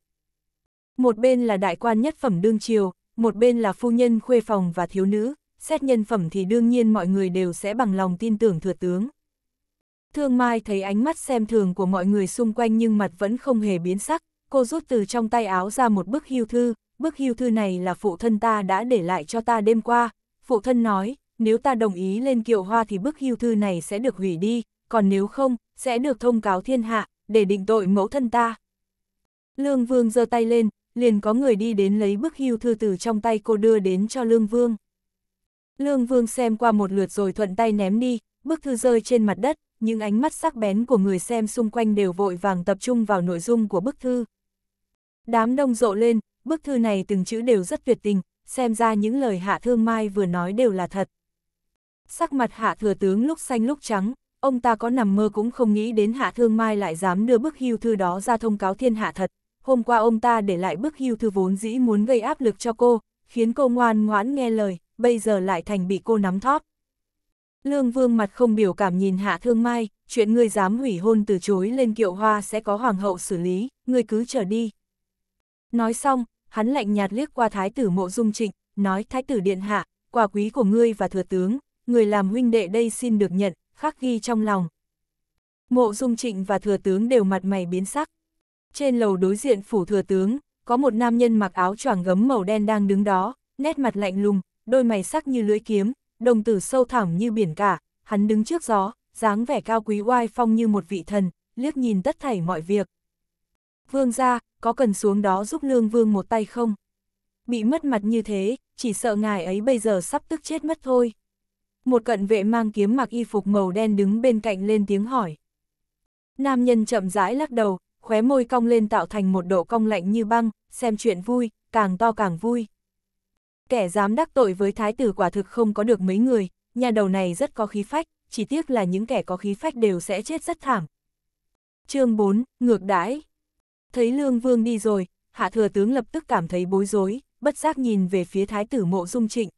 Một bên là đại quan nhất phẩm đương triều, một bên là phu nhân khuê phòng và thiếu nữ, xét nhân phẩm thì đương nhiên mọi người đều sẽ bằng lòng tin tưởng thừa tướng. Thương Mai thấy ánh mắt xem thường của mọi người xung quanh nhưng mặt vẫn không hề biến sắc, cô rút từ trong tay áo ra một bức hưu thư, bức hưu thư này là phụ thân ta đã để lại cho ta đêm qua. Phụ thân nói, nếu ta đồng ý lên kiệu hoa thì bức hưu thư này sẽ được hủy đi, còn nếu không, sẽ được thông cáo thiên hạ, để định tội mẫu thân ta. Lương Vương giơ tay lên, liền có người đi đến lấy bức hưu thư từ trong tay cô đưa đến cho Lương Vương. Lương Vương xem qua một lượt rồi thuận tay ném đi, bức thư rơi trên mặt đất, những ánh mắt sắc bén của người xem xung quanh đều vội vàng tập trung vào nội dung của bức thư. Đám đông rộ lên, bức thư này từng chữ đều rất tuyệt tình, xem ra những lời Hạ Thương Mai vừa nói đều là thật. Sắc mặt Hạ Thừa Tướng lúc xanh lúc trắng, ông ta có nằm mơ cũng không nghĩ đến Hạ Thương Mai lại dám đưa bức hưu thư đó ra thông cáo thiên hạ thật. Hôm qua ông ta để lại bức hưu thư vốn dĩ muốn gây áp lực cho cô, khiến cô ngoan ngoãn nghe lời, bây giờ lại thành bị cô nắm thóp. Lương Vương mặt không biểu cảm nhìn Hạ Thương Mai, chuyện ngươi dám hủy hôn từ chối lên kiệu hoa sẽ có hoàng hậu xử lý, ngươi cứ trở đi. Nói xong, hắn lạnh nhạt liếc qua thái tử mộ dung trịnh, nói thái tử điện hạ, quà quý của ngươi và thừa tướng, người làm huynh đệ đây xin được nhận, khắc ghi trong lòng. Mộ dung trịnh và thừa tướng đều mặt mày biến sắc. Trên lầu đối diện phủ thừa tướng, có một nam nhân mặc áo choàng gấm màu đen đang đứng đó, nét mặt lạnh lùng, đôi mày sắc như lưỡi kiếm, đồng tử sâu thẳm như biển cả, hắn đứng trước gió, dáng vẻ cao quý oai phong như một vị thần, liếc nhìn tất thảy mọi việc. Vương ra, có cần xuống đó giúp lương vương một tay không? Bị mất mặt như thế, chỉ sợ ngài ấy bây giờ sắp tức chết mất thôi. Một cận vệ mang kiếm mặc y phục màu đen đứng bên cạnh lên tiếng hỏi. Nam nhân chậm rãi lắc đầu, khóe môi cong lên tạo thành một độ cong lạnh như băng, xem chuyện vui, càng to càng vui. Kẻ dám đắc tội với thái tử quả thực không có được mấy người, nhà đầu này rất có khí phách, chỉ tiếc là những kẻ có khí phách đều sẽ chết rất thảm. chương 4, ngược đãi. Thấy Lương Vương đi rồi, Hạ Thừa Tướng lập tức cảm thấy bối rối, bất giác nhìn về phía thái tử Mộ Dung Trịnh.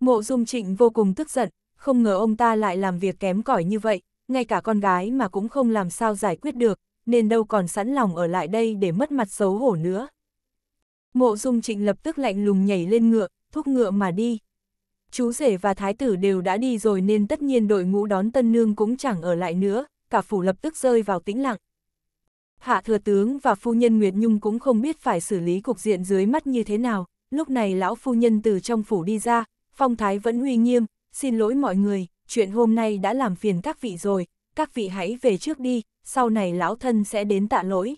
Mộ Dung Trịnh vô cùng tức giận, không ngờ ông ta lại làm việc kém cỏi như vậy, ngay cả con gái mà cũng không làm sao giải quyết được, nên đâu còn sẵn lòng ở lại đây để mất mặt xấu hổ nữa. Mộ Dung Trịnh lập tức lạnh lùng nhảy lên ngựa, thuốc ngựa mà đi. Chú rể và thái tử đều đã đi rồi nên tất nhiên đội ngũ đón tân nương cũng chẳng ở lại nữa, cả phủ lập tức rơi vào tĩnh lặng. Hạ thừa tướng và phu nhân Nguyệt Nhung cũng không biết phải xử lý cục diện dưới mắt như thế nào, lúc này lão phu nhân từ trong phủ đi ra, phong thái vẫn uy nghiêm, xin lỗi mọi người, chuyện hôm nay đã làm phiền các vị rồi, các vị hãy về trước đi, sau này lão thân sẽ đến tạ lỗi.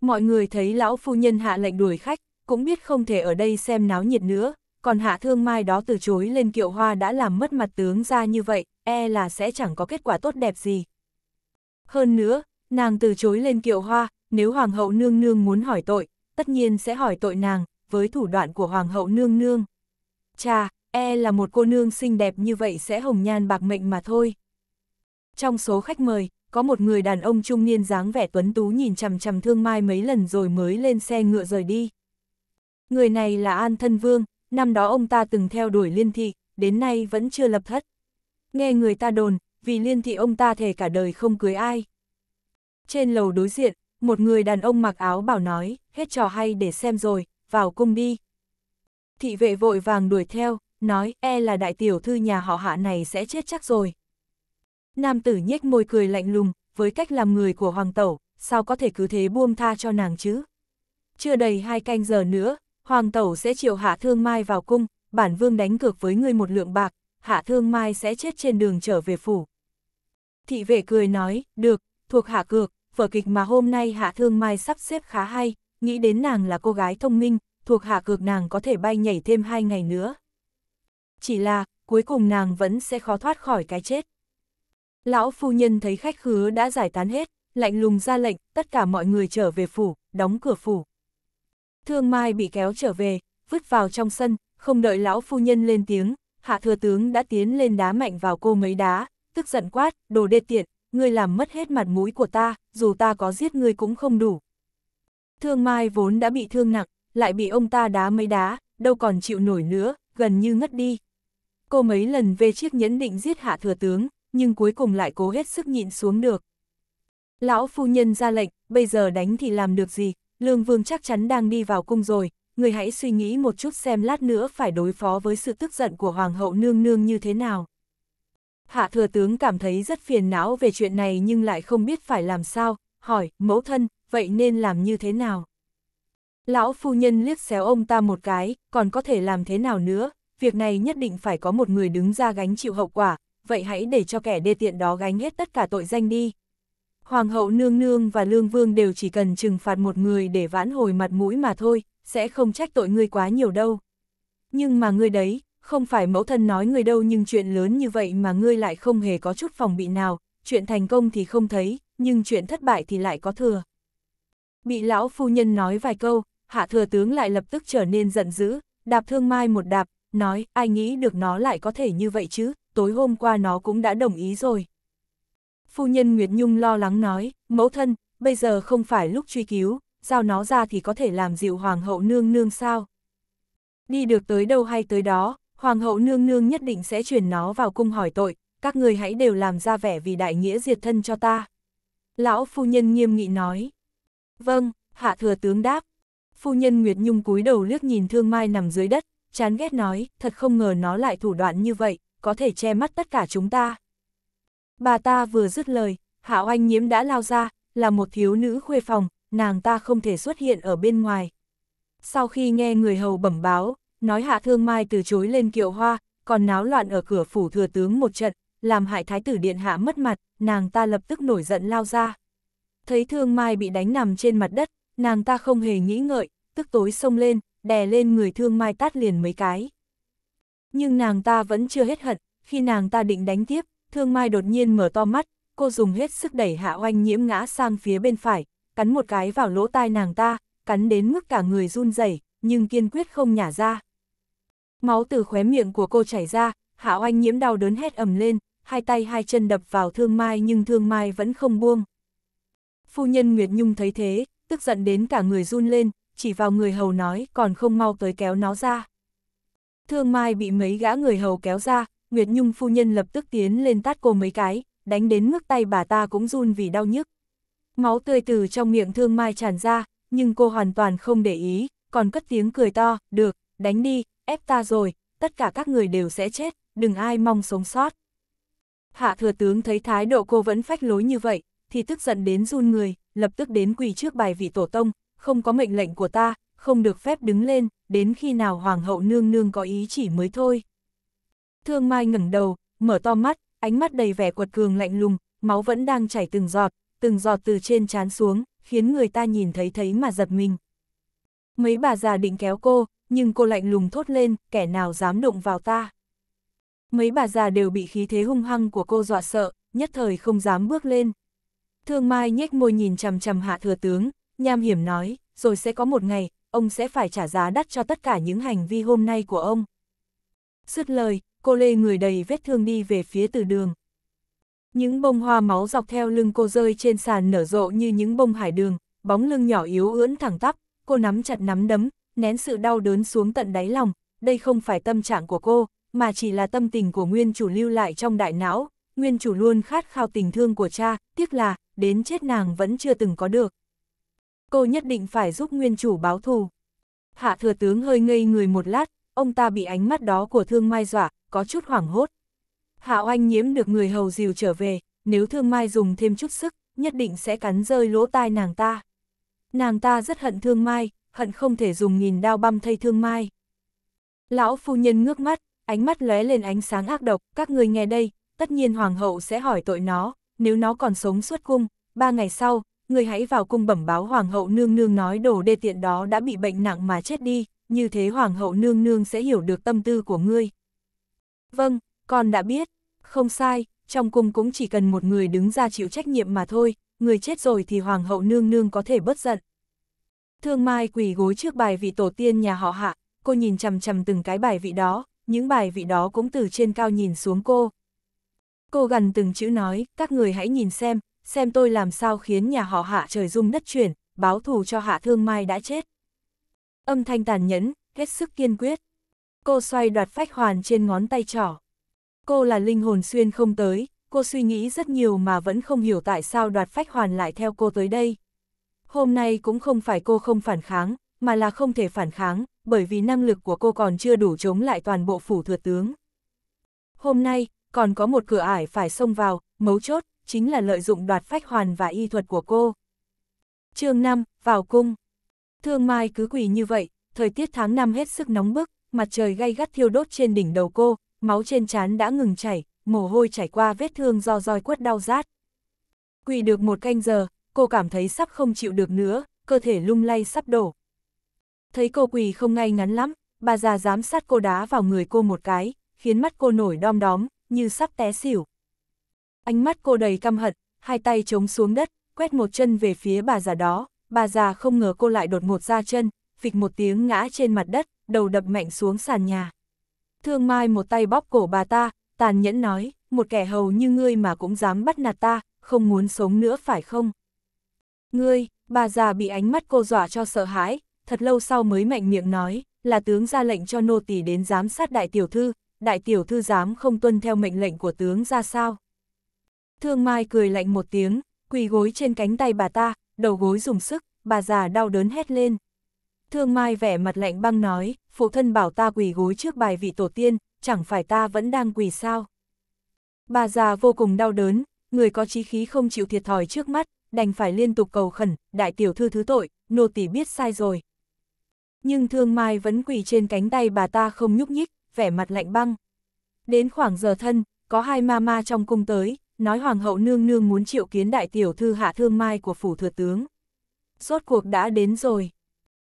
Mọi người thấy lão phu nhân hạ lệnh đuổi khách, cũng biết không thể ở đây xem náo nhiệt nữa, còn hạ thương mai đó từ chối lên kiệu hoa đã làm mất mặt tướng ra như vậy, e là sẽ chẳng có kết quả tốt đẹp gì. Hơn nữa, nàng từ chối lên kiệu hoa, nếu hoàng hậu nương nương muốn hỏi tội, tất nhiên sẽ hỏi tội nàng, với thủ đoạn của hoàng hậu nương nương. Chà, e là một cô nương xinh đẹp như vậy sẽ hồng nhan bạc mệnh mà thôi. Trong số khách mời, có một người đàn ông trung niên dáng vẻ tuấn tú nhìn chằm chằm thương mai mấy lần rồi mới lên xe ngựa rời đi. Người này là An Thân Vương, năm đó ông ta từng theo đuổi liên thị, đến nay vẫn chưa lập thất. Nghe người ta đồn, vì liên thị ông ta thề cả đời không cưới ai. Trên lầu đối diện, một người đàn ông mặc áo bảo nói, hết trò hay để xem rồi, vào cung đi. Thị vệ vội vàng đuổi theo, nói e là đại tiểu thư nhà họ hạ này sẽ chết chắc rồi. Nam tử nhếch môi cười lạnh lùng, với cách làm người của hoàng tẩu, sao có thể cứ thế buông tha cho nàng chứ? Chưa đầy hai canh giờ nữa, Hoàng tẩu sẽ chiều hạ thương mai vào cung, bản vương đánh cược với ngươi một lượng bạc, hạ thương mai sẽ chết trên đường trở về phủ. Thị vệ cười nói, được, thuộc hạ cược, vở kịch mà hôm nay hạ thương mai sắp xếp khá hay, nghĩ đến nàng là cô gái thông minh, thuộc hạ cược nàng có thể bay nhảy thêm hai ngày nữa. Chỉ là, cuối cùng nàng vẫn sẽ khó thoát khỏi cái chết. Lão phu nhân thấy khách khứa đã giải tán hết, lạnh lùng ra lệnh, tất cả mọi người trở về phủ, đóng cửa phủ. Thương Mai bị kéo trở về, vứt vào trong sân, không đợi lão phu nhân lên tiếng, hạ thừa tướng đã tiến lên đá mạnh vào cô mấy đá, tức giận quát, đồ đê tiện, ngươi làm mất hết mặt mũi của ta, dù ta có giết ngươi cũng không đủ. Thương Mai vốn đã bị thương nặng, lại bị ông ta đá mấy đá, đâu còn chịu nổi nữa, gần như ngất đi. Cô mấy lần về chiếc nhẫn định giết hạ thừa tướng, nhưng cuối cùng lại cố hết sức nhịn xuống được. Lão phu nhân ra lệnh, bây giờ đánh thì làm được gì, Lương Vương chắc chắn đang đi vào cung rồi, người hãy suy nghĩ một chút xem lát nữa phải đối phó với sự tức giận của Hoàng hậu nương nương như thế nào. Hạ thừa tướng cảm thấy rất phiền não về chuyện này nhưng lại không biết phải làm sao, hỏi, mẫu thân, vậy nên làm như thế nào? Lão phu nhân liếc xéo ông ta một cái, còn có thể làm thế nào nữa, việc này nhất định phải có một người đứng ra gánh chịu hậu quả, vậy hãy để cho kẻ đê tiện đó gánh hết tất cả tội danh đi. Hoàng hậu nương nương và lương vương đều chỉ cần trừng phạt một người để vãn hồi mặt mũi mà thôi, sẽ không trách tội ngươi quá nhiều đâu. Nhưng mà ngươi đấy, không phải mẫu thân nói ngươi đâu nhưng chuyện lớn như vậy mà ngươi lại không hề có chút phòng bị nào, chuyện thành công thì không thấy, nhưng chuyện thất bại thì lại có thừa. Bị lão phu nhân nói vài câu, hạ thừa tướng lại lập tức trở nên giận dữ, đạp thương mai một đạp, nói ai nghĩ được nó lại có thể như vậy chứ, tối hôm qua nó cũng đã đồng ý rồi phu nhân Nguyệt Nhung lo lắng nói, mẫu thân, bây giờ không phải lúc truy cứu, giao nó ra thì có thể làm dịu hoàng hậu nương nương sao. Đi được tới đâu hay tới đó, hoàng hậu nương nương nhất định sẽ chuyển nó vào cung hỏi tội, các người hãy đều làm ra vẻ vì đại nghĩa diệt thân cho ta. Lão phu nhân nghiêm nghị nói. Vâng, hạ thừa tướng đáp. Phu nhân Nguyệt Nhung cúi đầu liếc nhìn thương mai nằm dưới đất, chán ghét nói, thật không ngờ nó lại thủ đoạn như vậy, có thể che mắt tất cả chúng ta. Bà ta vừa dứt lời, hạ oanh nhiễm đã lao ra, là một thiếu nữ khuê phòng, nàng ta không thể xuất hiện ở bên ngoài. Sau khi nghe người hầu bẩm báo, nói Hạ Thương Mai từ chối lên kiệu hoa, còn náo loạn ở cửa phủ thừa tướng một trận, làm hại thái tử điện hạ mất mặt, nàng ta lập tức nổi giận lao ra. Thấy Thương Mai bị đánh nằm trên mặt đất, nàng ta không hề nghĩ ngợi, tức tối xông lên, đè lên người Thương Mai tát liền mấy cái. Nhưng nàng ta vẫn chưa hết hận, khi nàng ta định đánh tiếp, Thương Mai đột nhiên mở to mắt, cô dùng hết sức đẩy Hạ Oanh nhiễm ngã sang phía bên phải, cắn một cái vào lỗ tai nàng ta, cắn đến mức cả người run rẩy, nhưng kiên quyết không nhả ra. Máu từ khóe miệng của cô chảy ra, Hạ Oanh nhiễm đau đớn hét ầm lên, hai tay hai chân đập vào Thương Mai nhưng Thương Mai vẫn không buông. Phu nhân Nguyệt Nhung thấy thế, tức giận đến cả người run lên, chỉ vào người hầu nói còn không mau tới kéo nó ra. Thương Mai bị mấy gã người hầu kéo ra, Nguyệt Nhung phu nhân lập tức tiến lên tát cô mấy cái, đánh đến mức tay bà ta cũng run vì đau nhức. Máu tươi từ trong miệng thương mai tràn ra, nhưng cô hoàn toàn không để ý, còn cất tiếng cười to, được, đánh đi, ép ta rồi, tất cả các người đều sẽ chết, đừng ai mong sống sót. Hạ thừa tướng thấy thái độ cô vẫn phách lối như vậy, thì tức giận đến run người, lập tức đến quỳ trước bài vị tổ tông, không có mệnh lệnh của ta, không được phép đứng lên, đến khi nào hoàng hậu nương nương có ý chỉ mới thôi. Thương Mai ngẩng đầu, mở to mắt, ánh mắt đầy vẻ quật cường lạnh lùng, máu vẫn đang chảy từng giọt, từng giọt từ trên trán xuống, khiến người ta nhìn thấy thấy mà giật mình. Mấy bà già định kéo cô, nhưng cô lạnh lùng thốt lên, kẻ nào dám động vào ta. Mấy bà già đều bị khí thế hung hăng của cô dọa sợ, nhất thời không dám bước lên. Thương Mai nhếch môi nhìn chằm chằm hạ thừa tướng, nham hiểm nói, rồi sẽ có một ngày, ông sẽ phải trả giá đắt cho tất cả những hành vi hôm nay của ông. Dứt lời, cô lê người đầy vết thương đi về phía từ đường. Những bông hoa máu dọc theo lưng cô rơi trên sàn nở rộ như những bông hải đường, bóng lưng nhỏ yếu ưỡn thẳng tắp, cô nắm chặt nắm đấm, nén sự đau đớn xuống tận đáy lòng, đây không phải tâm trạng của cô, mà chỉ là tâm tình của nguyên chủ lưu lại trong đại não, nguyên chủ luôn khát khao tình thương của cha, tiếc là, đến chết nàng vẫn chưa từng có được. Cô nhất định phải giúp nguyên chủ báo thù. Hạ thừa tướng hơi ngây người một lát, ông ta bị ánh mắt đó của thương mai dọa, có chút hoảng hốt. Hạ oanh nhiễm được người hầu dìu trở về, nếu thương mai dùng thêm chút sức, nhất định sẽ cắn rơi lỗ tai nàng ta. Nàng ta rất hận thương mai, hận không thể dùng nghìn đao băm thay thương mai. Lão phu nhân ngước mắt, ánh mắt lóe lên ánh sáng ác độc, các người nghe đây, tất nhiên hoàng hậu sẽ hỏi tội nó, nếu nó còn sống suốt cung, ba ngày sau, người hãy vào cung bẩm báo hoàng hậu nương nương nói đồ đê tiện đó đã bị bệnh nặng mà chết đi, như thế hoàng hậu nương nương sẽ hiểu được tâm tư của ngươi. Vâng, con đã biết, không sai, trong cung cũng chỉ cần một người đứng ra chịu trách nhiệm mà thôi, người chết rồi thì hoàng hậu nương nương có thể bớt giận. Thương Mai quỳ gối trước bài vị tổ tiên nhà họ hạ, cô nhìn chằm chằm từng cái bài vị đó, những bài vị đó cũng từ trên cao nhìn xuống cô. Cô gần từng chữ nói, các người hãy nhìn xem, xem tôi làm sao khiến nhà họ hạ trời rung đất chuyển, báo thù cho hạ thương mai đã chết âm thanh tàn nhẫn, hết sức kiên quyết. Cô xoay đoạt phách hoàn trên ngón tay trỏ. Cô là linh hồn xuyên không tới, cô suy nghĩ rất nhiều mà vẫn không hiểu tại sao đoạt phách hoàn lại theo cô tới đây. Hôm nay cũng không phải cô không phản kháng, mà là không thể phản kháng, bởi vì năng lực của cô còn chưa đủ chống lại toàn bộ phủ thừa tướng. Hôm nay, còn có một cửa ải phải xông vào, mấu chốt, chính là lợi dụng đoạt phách hoàn và y thuật của cô. chương 5, vào cung. Thương Mai cứ quỳ như vậy, thời tiết tháng năm hết sức nóng bức, mặt trời gay gắt thiêu đốt trên đỉnh đầu cô, máu trên trán đã ngừng chảy, mồ hôi chảy qua vết thương do roi quất đau rát. Quỳ được một canh giờ, cô cảm thấy sắp không chịu được nữa, cơ thể lung lay sắp đổ. Thấy cô quỳ không ngay ngắn lắm, bà già giám sát cô đá vào người cô một cái, khiến mắt cô nổi đom đóm, như sắp té xỉu. Ánh mắt cô đầy căm hận, hai tay chống xuống đất, quét một chân về phía bà già đó, bà già không ngờ cô lại đột ngột ra chân, phịch một tiếng ngã trên mặt đất, đầu đập mạnh xuống sàn nhà. Thương Mai một tay bóp cổ bà ta, tàn nhẫn nói, một kẻ hầu như ngươi mà cũng dám bắt nạt ta, không muốn sống nữa phải không? Ngươi, bà già bị ánh mắt cô dọa cho sợ hãi, thật lâu sau mới mạnh miệng nói, là tướng ra lệnh cho nô tỳ đến giám sát đại tiểu thư, đại tiểu thư dám không tuân theo mệnh lệnh của tướng ra sao? Thương Mai cười lạnh một tiếng, quỳ gối trên cánh tay bà ta, đầu gối dùng sức, bà già đau đớn hét lên. Thương Mai vẻ mặt lạnh băng nói, phụ thân bảo ta quỳ gối trước bài vị tổ tiên, chẳng phải ta vẫn đang quỳ sao. Bà già vô cùng đau đớn, người có chí khí không chịu thiệt thòi trước mắt, đành phải liên tục cầu khẩn, đại tiểu thư thứ tội, nô tỳ biết sai rồi. Nhưng Thương Mai vẫn quỳ trên cánh tay bà ta không nhúc nhích, vẻ mặt lạnh băng. Đến khoảng giờ thân, có hai ma ma trong cung tới, nói hoàng hậu nương nương muốn triệu kiến đại tiểu thư hạ thương mai của phủ thừa tướng. Rốt cuộc đã đến rồi.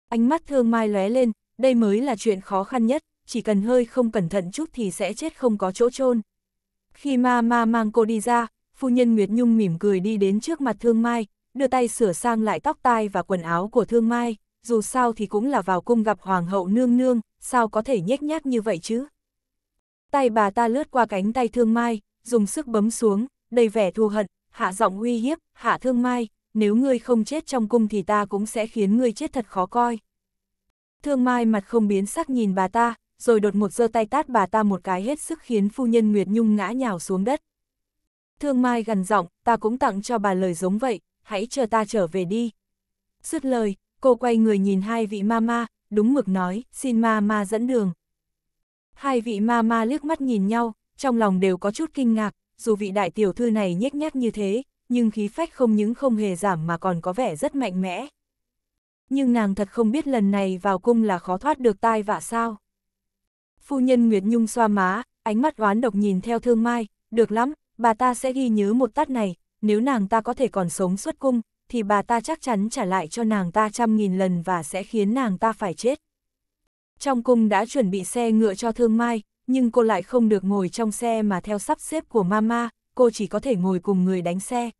Ánh mắt thương mai lóe lên, đây mới là chuyện khó khăn nhất, chỉ cần hơi không cẩn thận chút thì sẽ chết không có chỗ chôn Khi ma ma mang cô đi ra, phu nhân Nguyệt Nhung mỉm cười đi đến trước mặt thương mai, đưa tay sửa sang lại tóc tai và quần áo của thương mai, dù sao thì cũng là vào cung gặp hoàng hậu nương nương, sao có thể nhếch nhác như vậy chứ. Tay bà ta lướt qua cánh tay thương mai, dùng sức bấm xuống, đầy vẻ thù hận, hạ giọng uy hiếp, hạ thương mai, nếu ngươi không chết trong cung thì ta cũng sẽ khiến ngươi chết thật khó coi. Thương mai mặt không biến sắc nhìn bà ta, rồi đột một giơ tay tát bà ta một cái hết sức khiến phu nhân Nguyệt Nhung ngã nhào xuống đất. Thương mai gần giọng, ta cũng tặng cho bà lời giống vậy, hãy chờ ta trở về đi. Dứt lời, cô quay người nhìn hai vị mama, đúng mực nói, xin mama dẫn đường. Hai vị mama liếc mắt nhìn nhau, trong lòng đều có chút kinh ngạc, dù vị đại tiểu thư này nhếch nhác như thế, nhưng khí phách không những không hề giảm mà còn có vẻ rất mạnh mẽ. Nhưng nàng thật không biết lần này vào cung là khó thoát được tai vạ sao. Phu nhân Nguyệt Nhung xoa má, ánh mắt oán độc nhìn theo thương mai, được lắm, bà ta sẽ ghi nhớ một tát này, nếu nàng ta có thể còn sống suốt cung, thì bà ta chắc chắn trả lại cho nàng ta trăm nghìn lần và sẽ khiến nàng ta phải chết. Trong cung đã chuẩn bị xe ngựa cho thương mai, nhưng cô lại không được ngồi trong xe mà theo sắp xếp của mama, cô chỉ có thể ngồi cùng người đánh xe.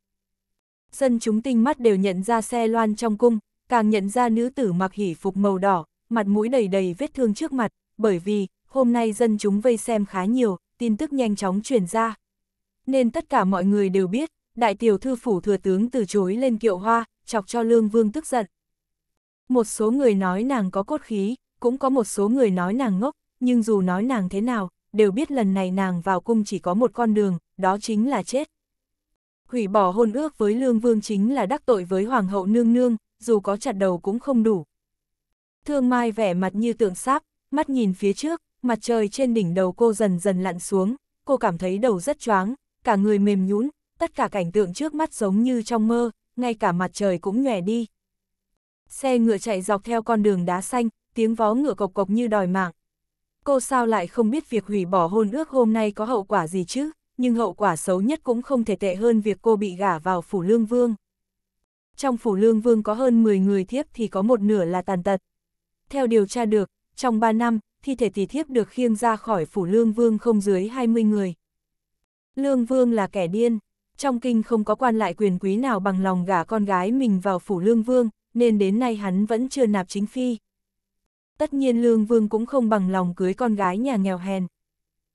Dân chúng tinh mắt đều nhận ra xe loan trong cung, càng nhận ra nữ tử mặc hỷ phục màu đỏ, mặt mũi đầy đầy vết thương trước mặt, bởi vì, hôm nay dân chúng vây xem khá nhiều, tin tức nhanh chóng truyền ra. Nên tất cả mọi người đều biết, đại tiểu thư phủ thừa tướng từ chối lên kiệu hoa, chọc cho lương vương tức giận. Một số người nói nàng có cốt khí, cũng có một số người nói nàng ngốc, nhưng dù nói nàng thế nào, đều biết lần này nàng vào cung chỉ có một con đường, đó chính là chết. Hủy bỏ hôn ước với Lương Vương chính là đắc tội với Hoàng hậu nương nương, dù có chặt đầu cũng không đủ. Thương Mai vẻ mặt như tượng sáp, mắt nhìn phía trước, mặt trời trên đỉnh đầu cô dần dần lặn xuống, cô cảm thấy đầu rất choáng, cả người mềm nhũn, tất cả cảnh tượng trước mắt giống như trong mơ, ngay cả mặt trời cũng nhòe đi. Xe ngựa chạy dọc theo con đường đá xanh, tiếng vó ngựa cộc cộc như đòi mạng, cô sao lại không biết việc hủy bỏ hôn ước hôm nay có hậu quả gì chứ, nhưng hậu quả xấu nhất cũng không thể tệ hơn việc cô bị gả vào phủ lương vương. Trong phủ lương vương có hơn 10 người thiếp thì có một nửa là tàn tật. Theo điều tra được, trong 3 năm, thi thể tỷ thiếp được khiêng ra khỏi phủ lương vương không dưới 20 người. Lương vương là kẻ điên, trong kinh không có quan lại quyền quý nào bằng lòng gả con gái mình vào phủ lương vương, nên đến nay hắn vẫn chưa nạp chính phi tất nhiên Lương Vương cũng không bằng lòng cưới con gái nhà nghèo hèn.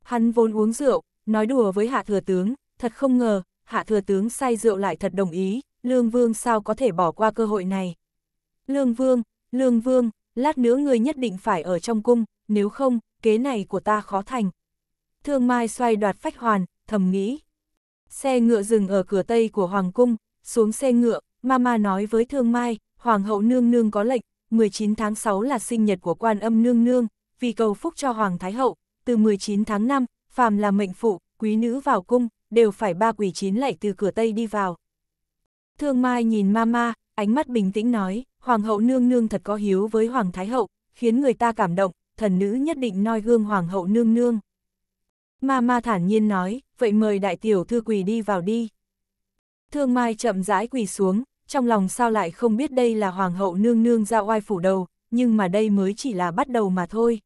Hắn vốn uống rượu, nói đùa với hạ thừa tướng, thật không ngờ, hạ thừa tướng say rượu lại thật đồng ý, Lương Vương sao có thể bỏ qua cơ hội này. Lương Vương, Lương Vương, lát nữa ngươi nhất định phải ở trong cung, nếu không, kế này của ta khó thành. Thương Mai xoay đoạt phách hoàn, thầm nghĩ. Xe ngựa dừng ở cửa tây của Hoàng Cung, xuống xe ngựa, Mama nói với Thương Mai, Hoàng hậu nương nương có lệnh, 19 tháng 6 là sinh nhật của quan âm nương nương, vì cầu phúc cho Hoàng Thái Hậu, từ 19 tháng 5, phàm là mệnh phụ, quý nữ vào cung, đều phải ba quỷ chín lạy từ cửa Tây đi vào. Thương Mai nhìn Mama, ánh mắt bình tĩnh nói, Hoàng hậu nương nương thật có hiếu với Hoàng Thái Hậu, khiến người ta cảm động, thần nữ nhất định noi gương Hoàng hậu nương nương. Mama thản nhiên nói, vậy mời đại tiểu thư quỳ đi vào đi. Thương Mai chậm rãi quỳ xuống, trong lòng sao lại không biết đây là hoàng hậu nương nương ra oai phủ đầu, nhưng mà đây mới chỉ là bắt đầu mà thôi.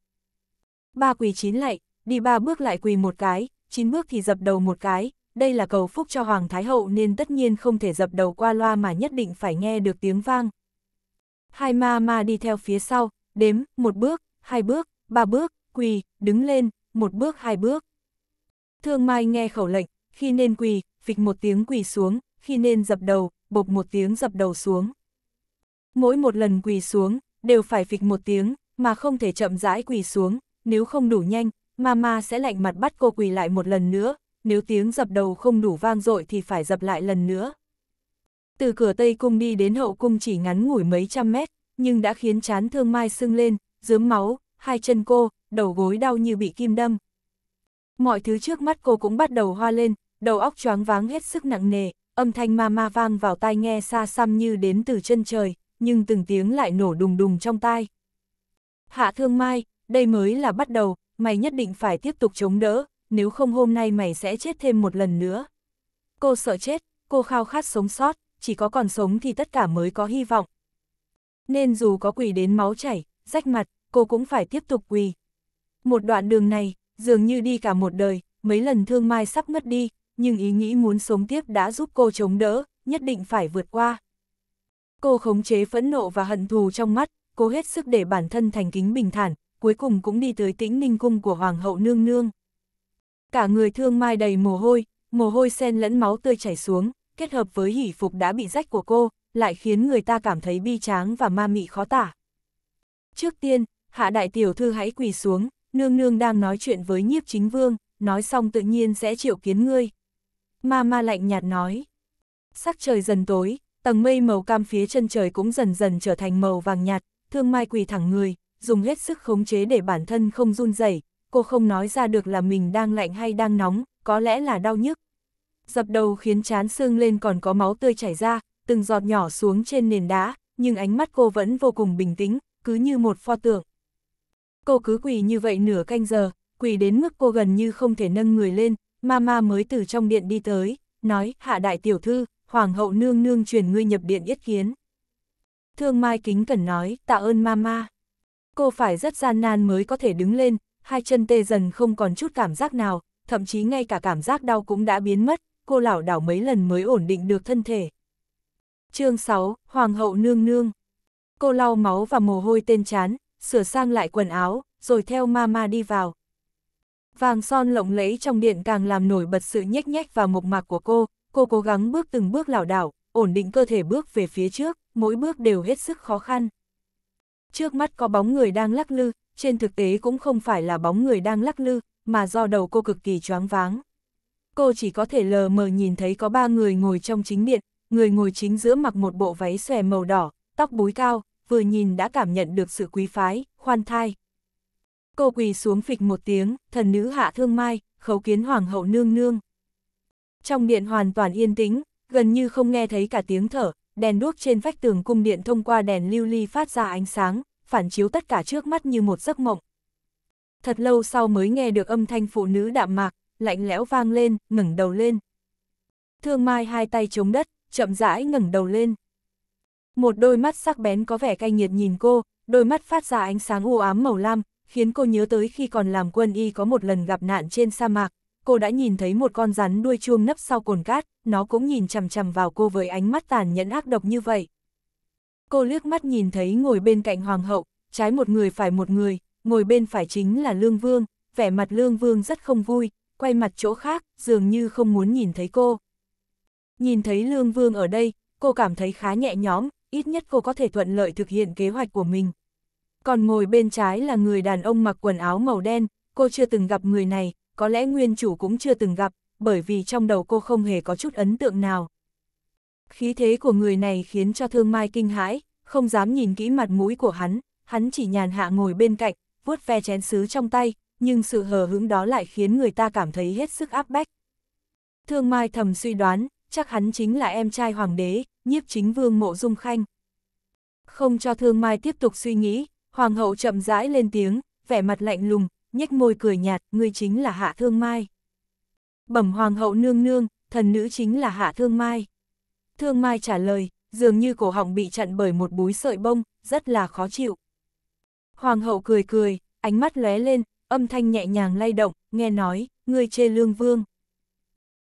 Ba quỳ chín lạy, đi ba bước lại quỳ một cái, chín bước thì dập đầu một cái, đây là cầu phúc cho Hoàng Thái Hậu nên tất nhiên không thể dập đầu qua loa mà nhất định phải nghe được tiếng vang. Hai ma ma đi theo phía sau, đếm, một bước, hai bước, ba bước, quỳ, đứng lên, một bước hai bước. Thương Mai nghe khẩu lệnh, khi nên quỳ, phịch một tiếng quỳ xuống, khi nên dập đầu, bộp một tiếng dập đầu xuống. Mỗi một lần quỳ xuống, đều phải phịch một tiếng, mà không thể chậm rãi quỳ xuống, nếu không đủ nhanh, mama sẽ lạnh mặt bắt cô quỳ lại một lần nữa, nếu tiếng dập đầu không đủ vang dội thì phải dập lại lần nữa. Từ cửa Tây Cung đi đến hậu cung chỉ ngắn ngủi mấy trăm mét, nhưng đã khiến chán thương mai sưng lên, dướm máu, hai chân cô, đầu gối đau như bị kim đâm. Mọi thứ trước mắt cô cũng bắt đầu hoa lên, đầu óc choáng váng hết sức nặng nề, âm thanh ma ma vang vào tai nghe xa xăm như đến từ chân trời, nhưng từng tiếng lại nổ đùng đùng trong tai. Hạ thương mai, đây mới là bắt đầu, mày nhất định phải tiếp tục chống đỡ, nếu không hôm nay mày sẽ chết thêm một lần nữa. Cô sợ chết, cô khao khát sống sót, chỉ có còn sống thì tất cả mới có hy vọng. Nên dù có quỳ đến máu chảy, rách mặt, cô cũng phải tiếp tục quỳ. Một đoạn đường này, dường như đi cả một đời, mấy lần thương mai sắp mất đi, nhưng ý nghĩ muốn sống tiếp đã giúp cô chống đỡ, nhất định phải vượt qua. Cô khống chế phẫn nộ và hận thù trong mắt, cố hết sức để bản thân thành kính bình thản, cuối cùng cũng đi tới tĩnh ninh cung của Hoàng hậu nương nương. Cả người thương mai đầy mồ hôi, mồ hôi sen lẫn máu tươi chảy xuống, kết hợp với hỷ phục đã bị rách của cô, lại khiến người ta cảm thấy bi tráng và ma mị khó tả. Trước tiên, hạ đại tiểu thư hãy quỳ xuống, nương nương đang nói chuyện với nhiếp chính vương, nói xong tự nhiên sẽ triệu kiến ngươi. Ma Ma lạnh nhạt nói. Sắc trời dần tối, tầng mây màu cam phía chân trời cũng dần dần trở thành màu vàng nhạt, thương mai quỳ thẳng người, dùng hết sức khống chế để bản thân không run rẩy. cô không nói ra được là mình đang lạnh hay đang nóng, có lẽ là đau nhức. Dập đầu khiến chán xương lên còn có máu tươi chảy ra, từng giọt nhỏ xuống trên nền đá, nhưng ánh mắt cô vẫn vô cùng bình tĩnh, cứ như một pho tượng. Cô cứ quỳ như vậy nửa canh giờ, quỳ đến mức cô gần như không thể nâng người lên, Mama mới từ trong điện đi tới, nói, hạ đại tiểu thư, hoàng hậu nương nương truyền ngươi nhập điện yết kiến. Thương Mai kính cẩn nói, tạ ơn Mama. Cô phải rất gian nan mới có thể đứng lên, hai chân tê dần không còn chút cảm giác nào, thậm chí ngay cả cảm giác đau cũng đã biến mất, cô lảo đảo mấy lần mới ổn định được thân thể. Chương 6, Hoàng hậu nương nương. Cô lau máu và mồ hôi tên chán, sửa sang lại quần áo, rồi theo Mama đi vào, Vàng son lộng lẫy trong điện càng làm nổi bật sự nhếch nhách và mộc mạc của cô, cô cố gắng bước từng bước lảo đảo, ổn định cơ thể bước về phía trước, mỗi bước đều hết sức khó khăn. Trước mắt có bóng người đang lắc lư, trên thực tế cũng không phải là bóng người đang lắc lư, mà do đầu cô cực kỳ choáng váng. Cô chỉ có thể lờ mờ nhìn thấy có ba người ngồi trong chính điện, người ngồi chính giữa mặc một bộ váy xòe màu đỏ, tóc búi cao, vừa nhìn đã cảm nhận được sự quý phái, khoan thai, cô quỳ xuống phịch một tiếng, thần nữ hạ thương mai, khấu kiến hoàng hậu nương nương. Trong điện hoàn toàn yên tĩnh, gần như không nghe thấy cả tiếng thở, đèn đuốc trên vách tường cung điện thông qua đèn lưu ly phát ra ánh sáng, phản chiếu tất cả trước mắt như một giấc mộng. Thật lâu sau mới nghe được âm thanh phụ nữ đạm mạc, lạnh lẽo vang lên, ngẩng đầu lên. Thương Mai hai tay chống đất, chậm rãi ngẩng đầu lên. Một đôi mắt sắc bén có vẻ cay nghiệt nhìn cô, đôi mắt phát ra ánh sáng u ám màu lam, khiến cô nhớ tới khi còn làm quân y có một lần gặp nạn trên sa mạc, cô đã nhìn thấy một con rắn đuôi chuông nấp sau cồn cát, nó cũng nhìn chằm chằm vào cô với ánh mắt tàn nhẫn ác độc như vậy. Cô liếc mắt nhìn thấy ngồi bên cạnh hoàng hậu, trái một người phải một người, ngồi bên phải chính là Lương Vương, vẻ mặt Lương Vương rất không vui, quay mặt chỗ khác, dường như không muốn nhìn thấy cô. Nhìn thấy Lương Vương ở đây, cô cảm thấy khá nhẹ nhõm, ít nhất cô có thể thuận lợi thực hiện kế hoạch của mình. Còn ngồi bên trái là người đàn ông mặc quần áo màu đen, cô chưa từng gặp người này, có lẽ nguyên chủ cũng chưa từng gặp, bởi vì trong đầu cô không hề có chút ấn tượng nào. Khí thế của người này khiến cho thương mai kinh hãi, không dám nhìn kỹ mặt mũi của hắn, hắn chỉ nhàn hạ ngồi bên cạnh, vuốt ve chén sứ trong tay, nhưng sự hờ hững đó lại khiến người ta cảm thấy hết sức áp bách. Thương Mai thầm suy đoán, chắc hắn chính là em trai hoàng đế, nhiếp chính vương mộ dung khanh. Không cho Thương Mai tiếp tục suy nghĩ, Hoàng hậu chậm rãi lên tiếng, vẻ mặt lạnh lùng, nhếch môi cười nhạt, ngươi chính là Hạ Thương Mai. Bẩm Hoàng hậu nương nương, thần nữ chính là Hạ Thương Mai. Thương Mai trả lời, dường như cổ họng bị chặn bởi một búi sợi bông, rất là khó chịu. Hoàng hậu cười cười, ánh mắt lóe lên, âm thanh nhẹ nhàng lay động, nghe nói, ngươi chê lương vương.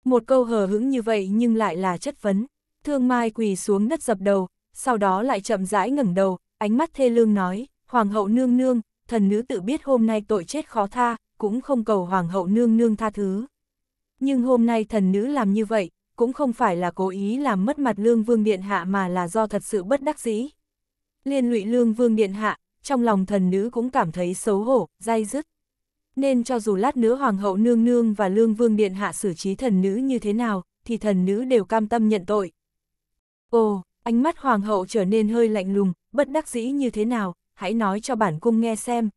Một câu hờ hững như vậy nhưng lại là chất vấn. Thương Mai quỳ xuống đất dập đầu, sau đó lại chậm rãi ngẩng đầu, ánh mắt thê lương nói, Hoàng hậu nương nương, thần nữ tự biết hôm nay tội chết khó tha, cũng không cầu hoàng hậu nương nương tha thứ. Nhưng hôm nay thần nữ làm như vậy, cũng không phải là cố ý làm mất mặt lương vương điện hạ mà là do thật sự bất đắc dĩ. Liên lụy lương vương điện hạ, trong lòng thần nữ cũng cảm thấy xấu hổ, dai dứt. Nên cho dù lát nữa hoàng hậu nương nương và lương vương điện hạ xử trí thần nữ như thế nào, thì thần nữ đều cam tâm nhận tội. Ồ, ánh mắt hoàng hậu trở nên hơi lạnh lùng, bất đắc dĩ như thế nào, hãy nói cho bản cung nghe xem.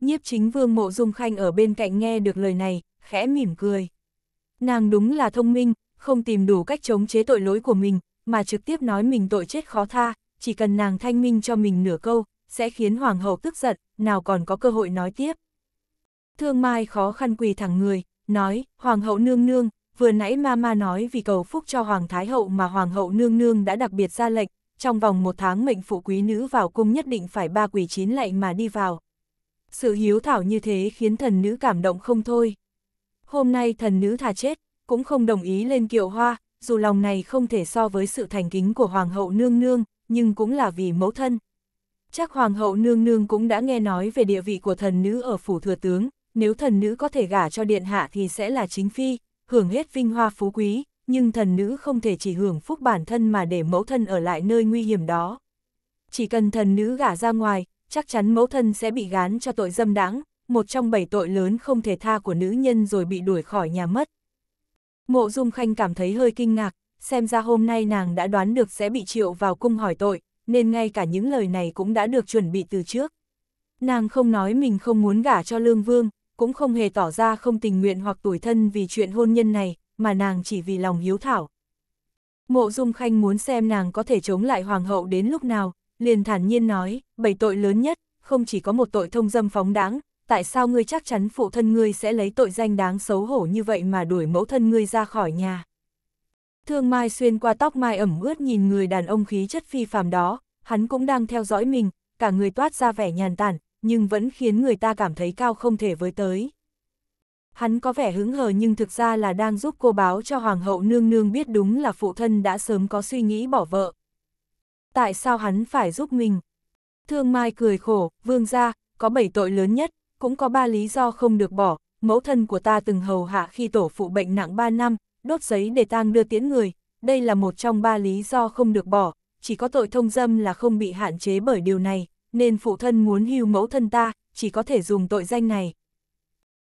Nhiếp chính vương mộ dung khanh ở bên cạnh nghe được lời này, khẽ mỉm cười. Nàng đúng là thông minh, không tìm đủ cách chống chế tội lỗi của mình, mà trực tiếp nói mình tội chết khó tha, chỉ cần nàng thanh minh cho mình nửa câu, sẽ khiến hoàng hậu tức giận, nào còn có cơ hội nói tiếp. Thương Mai khó khăn quỳ thẳng người, nói, hoàng hậu nương nương, vừa nãy ma ma nói vì cầu phúc cho hoàng thái hậu mà hoàng hậu nương nương đã đặc biệt ra lệnh, trong vòng một tháng mệnh phụ quý nữ vào cung nhất định phải ba quỷ chín lạnh mà đi vào. Sự hiếu thảo như thế khiến thần nữ cảm động không thôi. Hôm nay thần nữ thà chết, cũng không đồng ý lên kiệu hoa, dù lòng này không thể so với sự thành kính của Hoàng hậu nương nương, nhưng cũng là vì mẫu thân. Chắc Hoàng hậu nương nương cũng đã nghe nói về địa vị của thần nữ ở phủ thừa tướng, nếu thần nữ có thể gả cho điện hạ thì sẽ là chính phi, hưởng hết vinh hoa phú quý, nhưng thần nữ không thể chỉ hưởng phúc bản thân mà để mẫu thân ở lại nơi nguy hiểm đó. Chỉ cần thần nữ gả ra ngoài, chắc chắn mẫu thân sẽ bị gán cho tội dâm đáng, một trong bảy tội lớn không thể tha của nữ nhân rồi bị đuổi khỏi nhà mất. Mộ Dung Khanh cảm thấy hơi kinh ngạc, xem ra hôm nay nàng đã đoán được sẽ bị triệu vào cung hỏi tội, nên ngay cả những lời này cũng đã được chuẩn bị từ trước. Nàng không nói mình không muốn gả cho Lương Vương, cũng không hề tỏ ra không tình nguyện hoặc tủi thân vì chuyện hôn nhân này, mà nàng chỉ vì lòng hiếu thảo. Mộ Dung Khanh muốn xem nàng có thể chống lại hoàng hậu đến lúc nào, liền thản nhiên nói, bảy tội lớn nhất, không chỉ có một tội thông dâm phóng đáng, tại sao ngươi chắc chắn phụ thân ngươi sẽ lấy tội danh đáng xấu hổ như vậy mà đuổi mẫu thân ngươi ra khỏi nhà. Thương Mai xuyên qua tóc mai ẩm ướt nhìn người đàn ông khí chất phi phàm đó, hắn cũng đang theo dõi mình, cả người toát ra vẻ nhàn tản, nhưng vẫn khiến người ta cảm thấy cao không thể với tới hắn có vẻ hứng hờ nhưng thực ra là đang giúp cô báo cho Hoàng hậu nương nương biết đúng là phụ thân đã sớm có suy nghĩ bỏ vợ. Tại sao hắn phải giúp mình? Thương Mai cười khổ, vương gia, có bảy tội lớn nhất, cũng có ba lý do không được bỏ, mẫu thân của ta từng hầu hạ khi tổ phụ bệnh nặng 3 năm, đốt giấy để tang đưa tiễn người, đây là một trong ba lý do không được bỏ, chỉ có tội thông dâm là không bị hạn chế bởi điều này, nên phụ thân muốn hưu mẫu thân ta, chỉ có thể dùng tội danh này,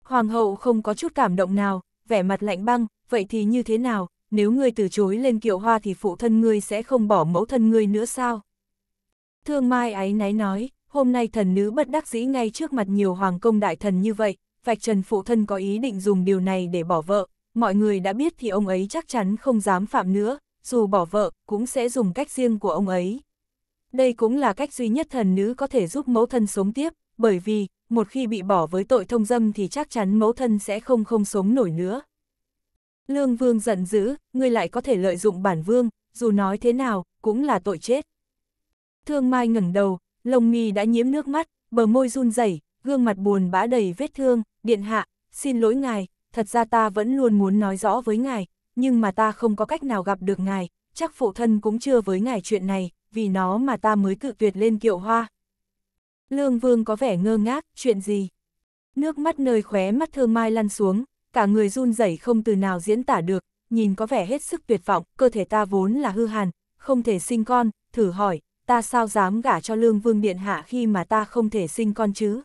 Hoàng hậu không có chút cảm động nào, vẻ mặt lạnh băng, vậy thì như thế nào, nếu ngươi từ chối lên kiệu hoa thì phụ thân ngươi sẽ không bỏ mẫu thân ngươi nữa sao? Thương Mai ái náy nói, hôm nay thần nữ bất đắc dĩ ngay trước mặt nhiều hoàng công đại thần như vậy, vạch trần phụ thân có ý định dùng điều này để bỏ vợ, mọi người đã biết thì ông ấy chắc chắn không dám phạm nữa, dù bỏ vợ, cũng sẽ dùng cách riêng của ông ấy. Đây cũng là cách duy nhất thần nữ có thể giúp mẫu thân sống tiếp, bởi vì, một khi bị bỏ với tội thông dâm thì chắc chắn mẫu thân sẽ không không sống nổi nữa. Lương Vương giận dữ, ngươi lại có thể lợi dụng bản Vương, dù nói thế nào, cũng là tội chết. Thương Mai ngẩng đầu, lông mi đã nhiễm nước mắt, bờ môi run rẩy, gương mặt buồn bã đầy vết thương, điện hạ, xin lỗi ngài, thật ra ta vẫn luôn muốn nói rõ với ngài, nhưng mà ta không có cách nào gặp được ngài, chắc phụ thân cũng chưa với ngài chuyện này, vì nó mà ta mới cự tuyệt lên kiệu hoa, Lương Vương có vẻ ngơ ngác, chuyện gì? Nước mắt nơi khóe mắt thơm mai lăn xuống, cả người run rẩy không từ nào diễn tả được, nhìn có vẻ hết sức tuyệt vọng, cơ thể ta vốn là hư hàn, không thể sinh con, thử hỏi, ta sao dám gả cho Lương Vương Điện Hạ khi mà ta không thể sinh con chứ?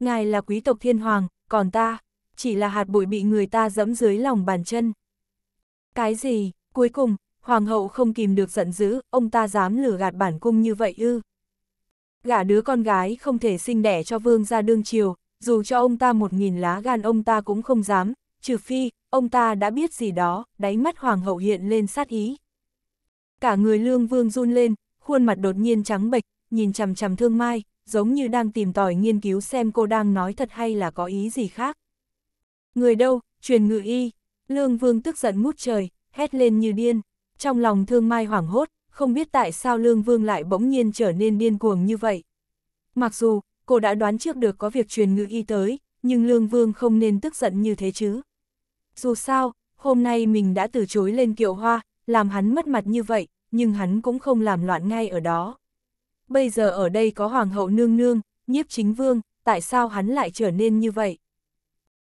Ngài là quý tộc thiên hoàng, còn ta, chỉ là hạt bụi bị người ta dẫm dưới lòng bàn chân. Cái gì, cuối cùng, hoàng hậu không kìm được giận dữ, ông ta dám lừa gạt bản cung như vậy ư? gả đứa con gái không thể sinh đẻ cho vương gia đương triều, dù cho ông ta một nghìn lá gan ông ta cũng không dám, trừ phi, ông ta đã biết gì đó, đáy mắt hoàng hậu hiện lên sát ý. Cả người lương vương run lên, khuôn mặt đột nhiên trắng bệch, nhìn chằm chằm thương mai, giống như đang tìm tòi nghiên cứu xem cô đang nói thật hay là có ý gì khác. Người đâu, truyền ngự y, lương vương tức giận mút trời, hét lên như điên, trong lòng thương mai hoảng hốt, không biết tại sao Lương Vương lại bỗng nhiên trở nên điên cuồng như vậy. Mặc dù, cô đã đoán trước được có việc truyền ngữ y tới, nhưng Lương Vương không nên tức giận như thế chứ. Dù sao, hôm nay mình đã từ chối lên kiệu hoa, làm hắn mất mặt như vậy, nhưng hắn cũng không làm loạn ngay ở đó. Bây giờ ở đây có Hoàng hậu nương nương, nhiếp chính vương, tại sao hắn lại trở nên như vậy?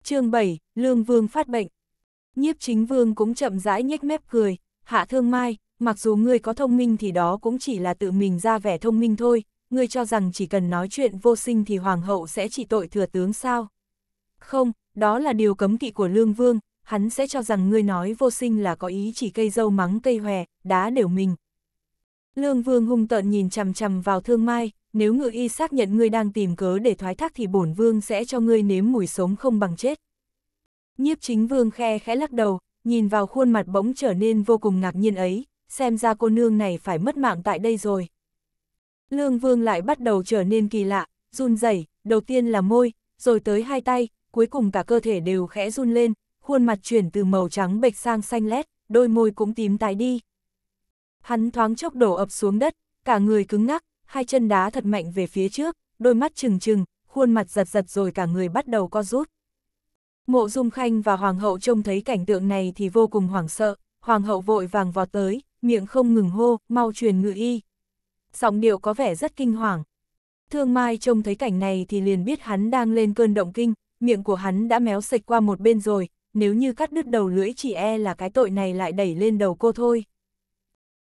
chương 7, Lương Vương phát bệnh. Nhiếp chính vương cũng chậm rãi nhếch mép cười, hạ thương mai, mặc dù ngươi có thông minh thì đó cũng chỉ là tự mình ra vẻ thông minh thôi, ngươi cho rằng chỉ cần nói chuyện vô sinh thì hoàng hậu sẽ chỉ tội thừa tướng sao? Không, đó là điều cấm kỵ của lương vương, hắn sẽ cho rằng ngươi nói vô sinh là có ý chỉ cây dâu mắng cây hòe, đá đều mình. Lương vương hung tợn nhìn chằm chằm vào thương mai, nếu ngự y xác nhận ngươi đang tìm cớ để thoái thác thì bổn vương sẽ cho ngươi nếm mùi sống không bằng chết. Nhiếp chính vương khe khẽ lắc đầu, nhìn vào khuôn mặt bỗng trở nên vô cùng ngạc nhiên ấy, xem ra cô nương này phải mất mạng tại đây rồi. Lương Vương lại bắt đầu trở nên kỳ lạ, run rẩy, đầu tiên là môi, rồi tới hai tay, cuối cùng cả cơ thể đều khẽ run lên, khuôn mặt chuyển từ màu trắng bệch sang xanh lét, đôi môi cũng tím tái đi. Hắn thoáng chốc đổ ập xuống đất, cả người cứng ngắc, hai chân đá thật mạnh về phía trước, đôi mắt trừng trừng, khuôn mặt giật giật rồi cả người bắt đầu co rút. Mộ Dung Khanh và Hoàng hậu trông thấy cảnh tượng này thì vô cùng hoảng sợ, Hoàng hậu vội vàng vọt tới, miệng không ngừng hô, mau truyền ngự y. Giọng điệu có vẻ rất kinh hoàng. Thương Mai trông thấy cảnh này thì liền biết hắn đang lên cơn động kinh, miệng của hắn đã méo sạch qua một bên rồi, nếu như cắt đứt đầu lưỡi chỉ e là cái tội này lại đẩy lên đầu cô thôi.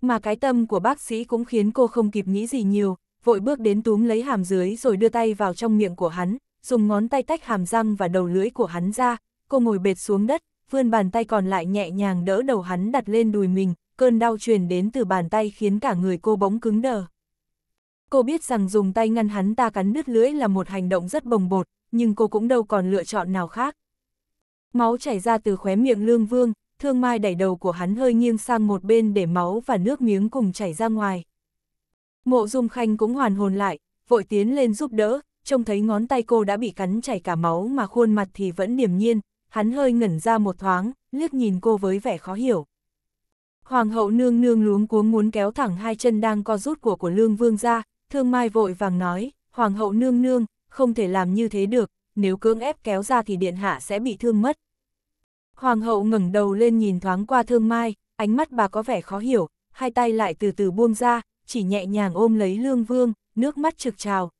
Mà cái tâm của bác sĩ cũng khiến cô không kịp nghĩ gì nhiều, vội bước đến túm lấy hàm dưới rồi đưa tay vào trong miệng của hắn, dùng ngón tay tách hàm răng và đầu lưỡi của hắn ra, cô ngồi bệt xuống đất, vươn bàn tay còn lại nhẹ nhàng đỡ đầu hắn đặt lên đùi mình, cơn đau truyền đến từ bàn tay khiến cả người cô bỗng cứng đờ. Cô biết rằng dùng tay ngăn hắn ta cắn đứt lưỡi là một hành động rất bồng bột, nhưng cô cũng đâu còn lựa chọn nào khác. Máu chảy ra từ khóe miệng lương vương, thương mai đẩy đầu của hắn hơi nghiêng sang một bên để máu và nước miếng cùng chảy ra ngoài. Mộ dung khanh cũng hoàn hồn lại, vội tiến lên giúp đỡ, trông thấy ngón tay cô đã bị cắn chảy cả máu mà khuôn mặt thì vẫn điềm nhiên, hắn hơi ngẩn ra một thoáng, liếc nhìn cô với vẻ khó hiểu. Hoàng hậu nương nương luống cuống muốn kéo thẳng hai chân đang co rút của của lương vương ra, thương mai vội vàng nói, hoàng hậu nương nương, không thể làm như thế được, nếu cưỡng ép kéo ra thì điện hạ sẽ bị thương mất. Hoàng hậu ngẩng đầu lên nhìn thoáng qua thương mai, ánh mắt bà có vẻ khó hiểu, hai tay lại từ từ buông ra, chỉ nhẹ nhàng ôm lấy lương vương, nước mắt trực trào.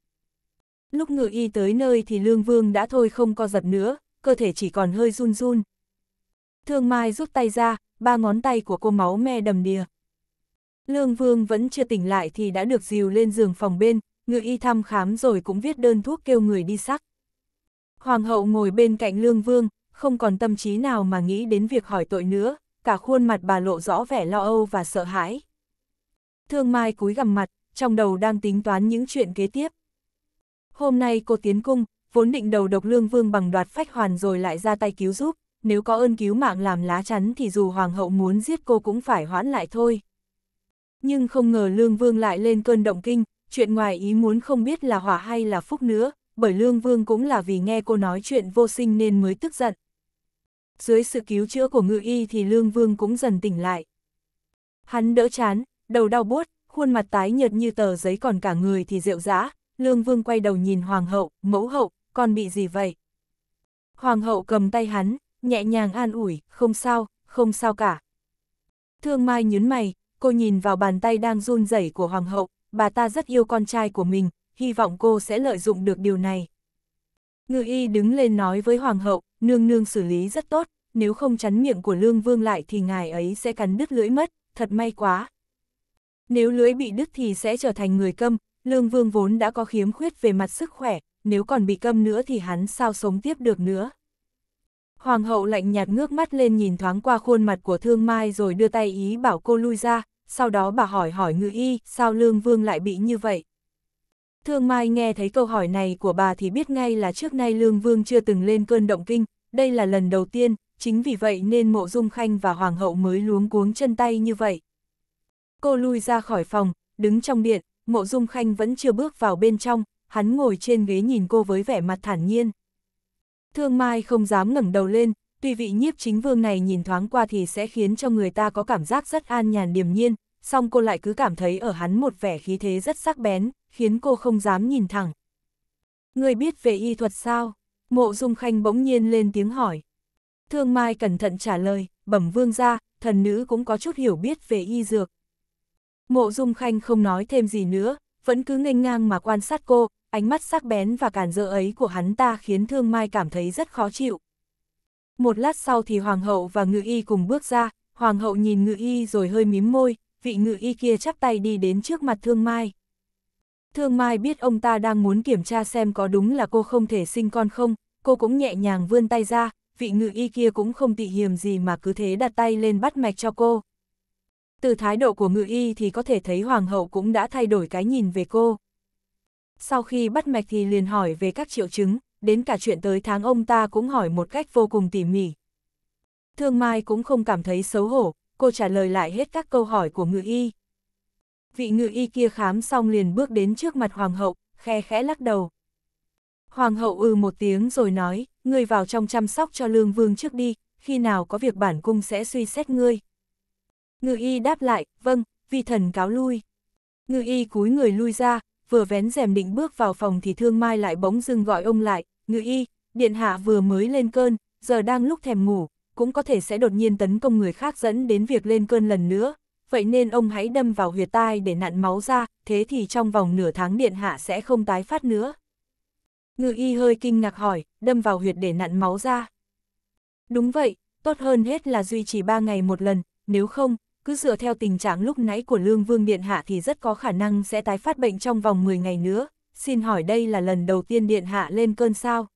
Lúc ngự y tới nơi thì lương vương đã thôi không co giật nữa, cơ thể chỉ còn hơi run run, Thương Mai rút tay ra, ba ngón tay của cô máu me đầm đìa. Lương Vương vẫn chưa tỉnh lại thì đã được dìu lên giường phòng bên, ngự y thăm khám rồi cũng viết đơn thuốc kêu người đi sắc. Hoàng hậu ngồi bên cạnh Lương Vương, không còn tâm trí nào mà nghĩ đến việc hỏi tội nữa, cả khuôn mặt bà lộ rõ vẻ lo âu và sợ hãi. Thương Mai cúi gằm mặt, trong đầu đang tính toán những chuyện kế tiếp. Hôm nay cô tiến cung, vốn định đầu độc Lương Vương bằng đoạt phách hoàn rồi lại ra tay cứu giúp, nếu có ơn cứu mạng làm lá chắn thì dù hoàng hậu muốn giết cô cũng phải hoãn lại thôi. Nhưng không ngờ Lương Vương lại lên cơn động kinh, chuyện ngoài ý muốn không biết là hỏa hay là phúc nữa, bởi Lương Vương cũng là vì nghe cô nói chuyện vô sinh nên mới tức giận. Dưới sự cứu chữa của ngự y thì Lương Vương cũng dần tỉnh lại. Hắn đỡ chán, đầu đau buốt, khuôn mặt tái nhợt như tờ giấy còn cả người thì rượu dã. Lương Vương quay đầu nhìn Hoàng hậu, mẫu hậu, còn bị gì vậy? Hoàng hậu cầm tay hắn, nhẹ nhàng an ủi, không sao, không sao cả. Thương Mai nhớn mày, cô nhìn vào bàn tay đang run rẩy của Hoàng hậu, bà ta rất yêu con trai của mình, hy vọng cô sẽ lợi dụng được điều này. Ngự y đứng lên nói với Hoàng hậu, nương nương xử lý rất tốt, nếu không chắn miệng của lương vương lại thì ngài ấy sẽ cắn đứt lưỡi mất, thật may quá. Nếu lưỡi bị đứt thì sẽ trở thành người câm, lương vương vốn đã có khiếm khuyết về mặt sức khỏe, nếu còn bị câm nữa thì hắn sao sống tiếp được nữa. Hoàng hậu lạnh nhạt ngước mắt lên nhìn thoáng qua khuôn mặt của thương mai rồi đưa tay ý bảo cô lui ra, sau đó bà hỏi hỏi ngự y, sao lương vương lại bị như vậy? Thương mai nghe thấy câu hỏi này của bà thì biết ngay là trước nay lương vương chưa từng lên cơn động kinh, đây là lần đầu tiên, chính vì vậy nên mộ dung khanh và hoàng hậu mới luống cuống chân tay như vậy. Cô lui ra khỏi phòng, đứng trong điện, mộ dung khanh vẫn chưa bước vào bên trong, hắn ngồi trên ghế nhìn cô với vẻ mặt thản nhiên. Thương Mai không dám ngẩng đầu lên, tuy vị nhiếp chính vương này nhìn thoáng qua thì sẽ khiến cho người ta có cảm giác rất an nhàn điềm nhiên, song cô lại cứ cảm thấy ở hắn một vẻ khí thế rất sắc bén, khiến cô không dám nhìn thẳng. Người biết về y thuật sao? Mộ Dung Khanh bỗng nhiên lên tiếng hỏi. Thương Mai cẩn thận trả lời, bẩm vương ra, thần nữ cũng có chút hiểu biết về y dược. Mộ Dung Khanh không nói thêm gì nữa, vẫn cứ nghênh ngang mà quan sát cô, ánh mắt sắc bén và cản dỡ ấy của hắn ta khiến Thương Mai cảm thấy rất khó chịu. Một lát sau thì Hoàng hậu và Ngự Y cùng bước ra, Hoàng hậu nhìn Ngự Y rồi hơi mím môi, vị Ngự Y kia chắp tay đi đến trước mặt Thương Mai. Thương Mai biết ông ta đang muốn kiểm tra xem có đúng là cô không thể sinh con không, cô cũng nhẹ nhàng vươn tay ra, vị Ngự Y kia cũng không tị hiềm gì mà cứ thế đặt tay lên bắt mạch cho cô. Từ thái độ của Ngự Y thì có thể thấy Hoàng hậu cũng đã thay đổi cái nhìn về cô. Sau khi bắt mạch thì liền hỏi về các triệu chứng, đến cả chuyện tới tháng ông ta cũng hỏi một cách vô cùng tỉ mỉ. Thương Mai cũng không cảm thấy xấu hổ, cô trả lời lại hết các câu hỏi của ngự y. Vị ngự y kia khám xong liền bước đến trước mặt hoàng hậu, khe khẽ lắc đầu. Hoàng hậu ư ừ một tiếng rồi nói, ngươi vào trong chăm sóc cho lương vương trước đi, khi nào có việc bản cung sẽ suy xét ngươi. Ngự y đáp lại, vâng, vi thần cáo lui. Ngự y cúi người lui ra, vừa vén rèm định bước vào phòng thì Thương Mai lại bỗng dưng gọi ông lại, ngự y, điện hạ vừa mới lên cơn, giờ đang lúc thèm ngủ, cũng có thể sẽ đột nhiên tấn công người khác dẫn đến việc lên cơn lần nữa, vậy nên ông hãy đâm vào huyệt tai để nặn máu ra, thế thì trong vòng nửa tháng điện hạ sẽ không tái phát nữa. Ngự y hơi kinh ngạc hỏi, đâm vào huyệt để nặn máu ra. Đúng vậy, tốt hơn hết là duy trì 3 ngày một lần, nếu không, cứ dựa theo tình trạng lúc nãy của Lương Vương Điện Hạ thì rất có khả năng sẽ tái phát bệnh trong vòng 10 ngày nữa, xin hỏi đây là lần đầu tiên Điện Hạ lên cơn sao.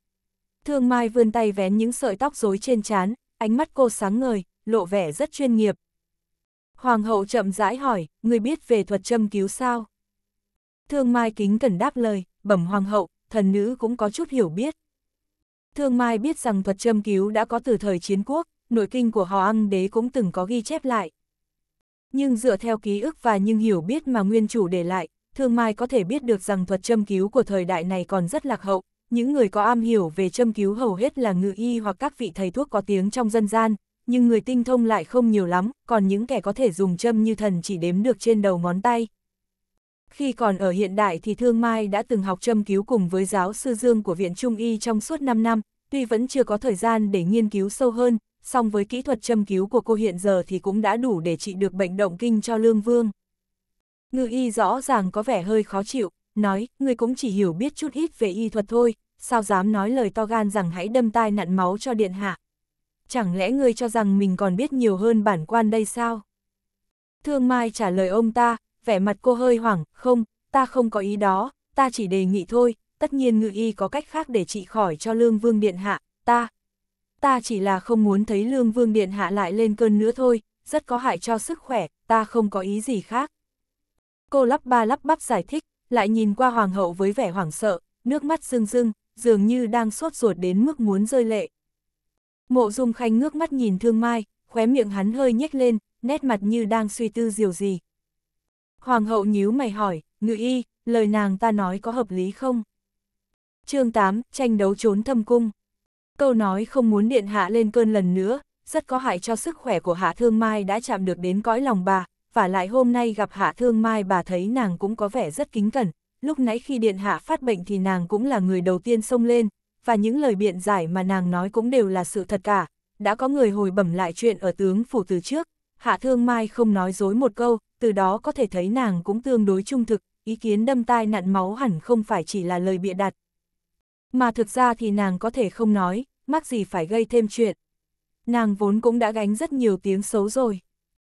Thương Mai vươn tay vén những sợi tóc rối trên trán, ánh mắt cô sáng ngời, lộ vẻ rất chuyên nghiệp. Hoàng hậu chậm rãi hỏi, người biết về thuật châm cứu sao? Thương Mai kính cẩn đáp lời, bẩm hoàng hậu, thần nữ cũng có chút hiểu biết. Thương Mai biết rằng thuật châm cứu đã có từ thời chiến quốc, nội kinh của Hò Ăn Đế cũng từng có ghi chép lại. Nhưng dựa theo ký ức và những hiểu biết mà nguyên chủ để lại, Thương Mai có thể biết được rằng thuật châm cứu của thời đại này còn rất lạc hậu, những người có am hiểu về châm cứu hầu hết là ngự y hoặc các vị thầy thuốc có tiếng trong dân gian, nhưng người tinh thông lại không nhiều lắm, còn những kẻ có thể dùng châm như thần chỉ đếm được trên đầu ngón tay. Khi còn ở hiện đại thì Thương Mai đã từng học châm cứu cùng với giáo sư Dương của Viện Trung Y trong suốt 5 năm, tuy vẫn chưa có thời gian để nghiên cứu sâu hơn, song với kỹ thuật châm cứu của cô hiện giờ thì cũng đã đủ để trị được bệnh động kinh cho Lương Vương. Ngư y rõ ràng có vẻ hơi khó chịu, nói, ngươi cũng chỉ hiểu biết chút ít về y thuật thôi, sao dám nói lời to gan rằng hãy đâm tai nặn máu cho điện hạ. Chẳng lẽ ngươi cho rằng mình còn biết nhiều hơn bản quan đây sao? Thương Mai trả lời ông ta, vẻ mặt cô hơi hoảng, không, ta không có ý đó, ta chỉ đề nghị thôi, tất nhiên ngự y có cách khác để trị khỏi cho Lương Vương Điện Hạ, ta, ta chỉ là không muốn thấy Lương Vương Điện Hạ lại lên cơn nữa thôi, rất có hại cho sức khỏe, ta không có ý gì khác. Cô lắp ba lắp bắp giải thích, lại nhìn qua Hoàng hậu với vẻ hoảng sợ, nước mắt rưng rưng, dường như đang sốt ruột đến mức muốn rơi lệ. Mộ Dung Khanh ngước mắt nhìn Thương Mai, khóe miệng hắn hơi nhếch lên, nét mặt như đang suy tư điều gì. Hoàng hậu nhíu mày hỏi, ngự y, lời nàng ta nói có hợp lý không? chương 8, tranh đấu trốn thâm cung câu nói không muốn điện hạ lên cơn lần nữa, rất có hại cho sức khỏe của Hạ Thương Mai đã chạm được đến cõi lòng bà, và lại hôm nay gặp Hạ Thương Mai bà thấy nàng cũng có vẻ rất kính cẩn, lúc nãy khi điện hạ phát bệnh thì nàng cũng là người đầu tiên xông lên, và những lời biện giải mà nàng nói cũng đều là sự thật cả, đã có người hồi bẩm lại chuyện ở tướng phủ từ trước, Hạ Thương Mai không nói dối một câu, từ đó có thể thấy nàng cũng tương đối trung thực, ý kiến đâm tai nặn máu hẳn không phải chỉ là lời bịa đặt, mà thực ra thì nàng có thể không nói, mắc gì phải gây thêm chuyện. Nàng vốn cũng đã gánh rất nhiều tiếng xấu rồi.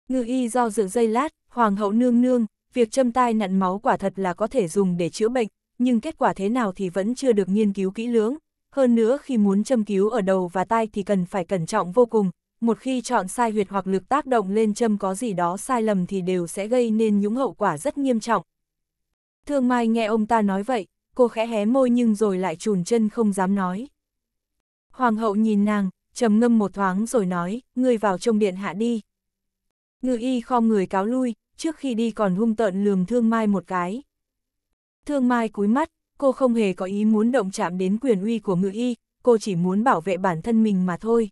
Ngư y do dự dây lát, hoàng hậu nương nương, việc châm tai nặn máu quả thật là có thể dùng để chữa bệnh, nhưng kết quả thế nào thì vẫn chưa được nghiên cứu kỹ lưỡng. Hơn nữa khi muốn châm cứu ở đầu và tai thì cần phải cẩn trọng vô cùng, một khi chọn sai huyệt hoặc lực tác động lên châm có gì đó sai lầm thì đều sẽ gây nên những hậu quả rất nghiêm trọng. Thương Mai nghe ông ta nói vậy, cô khẽ hé môi nhưng rồi lại trùn chân không dám nói. Hoàng hậu nhìn nàng, trầm ngâm một thoáng rồi nói, ngươi vào trong điện hạ đi. Ngự y khom người cáo lui, trước khi đi còn hung tợn lườm thương mai một cái. Thương mai cúi mắt, cô không hề có ý muốn động chạm đến quyền uy của ngự y, cô chỉ muốn bảo vệ bản thân mình mà thôi.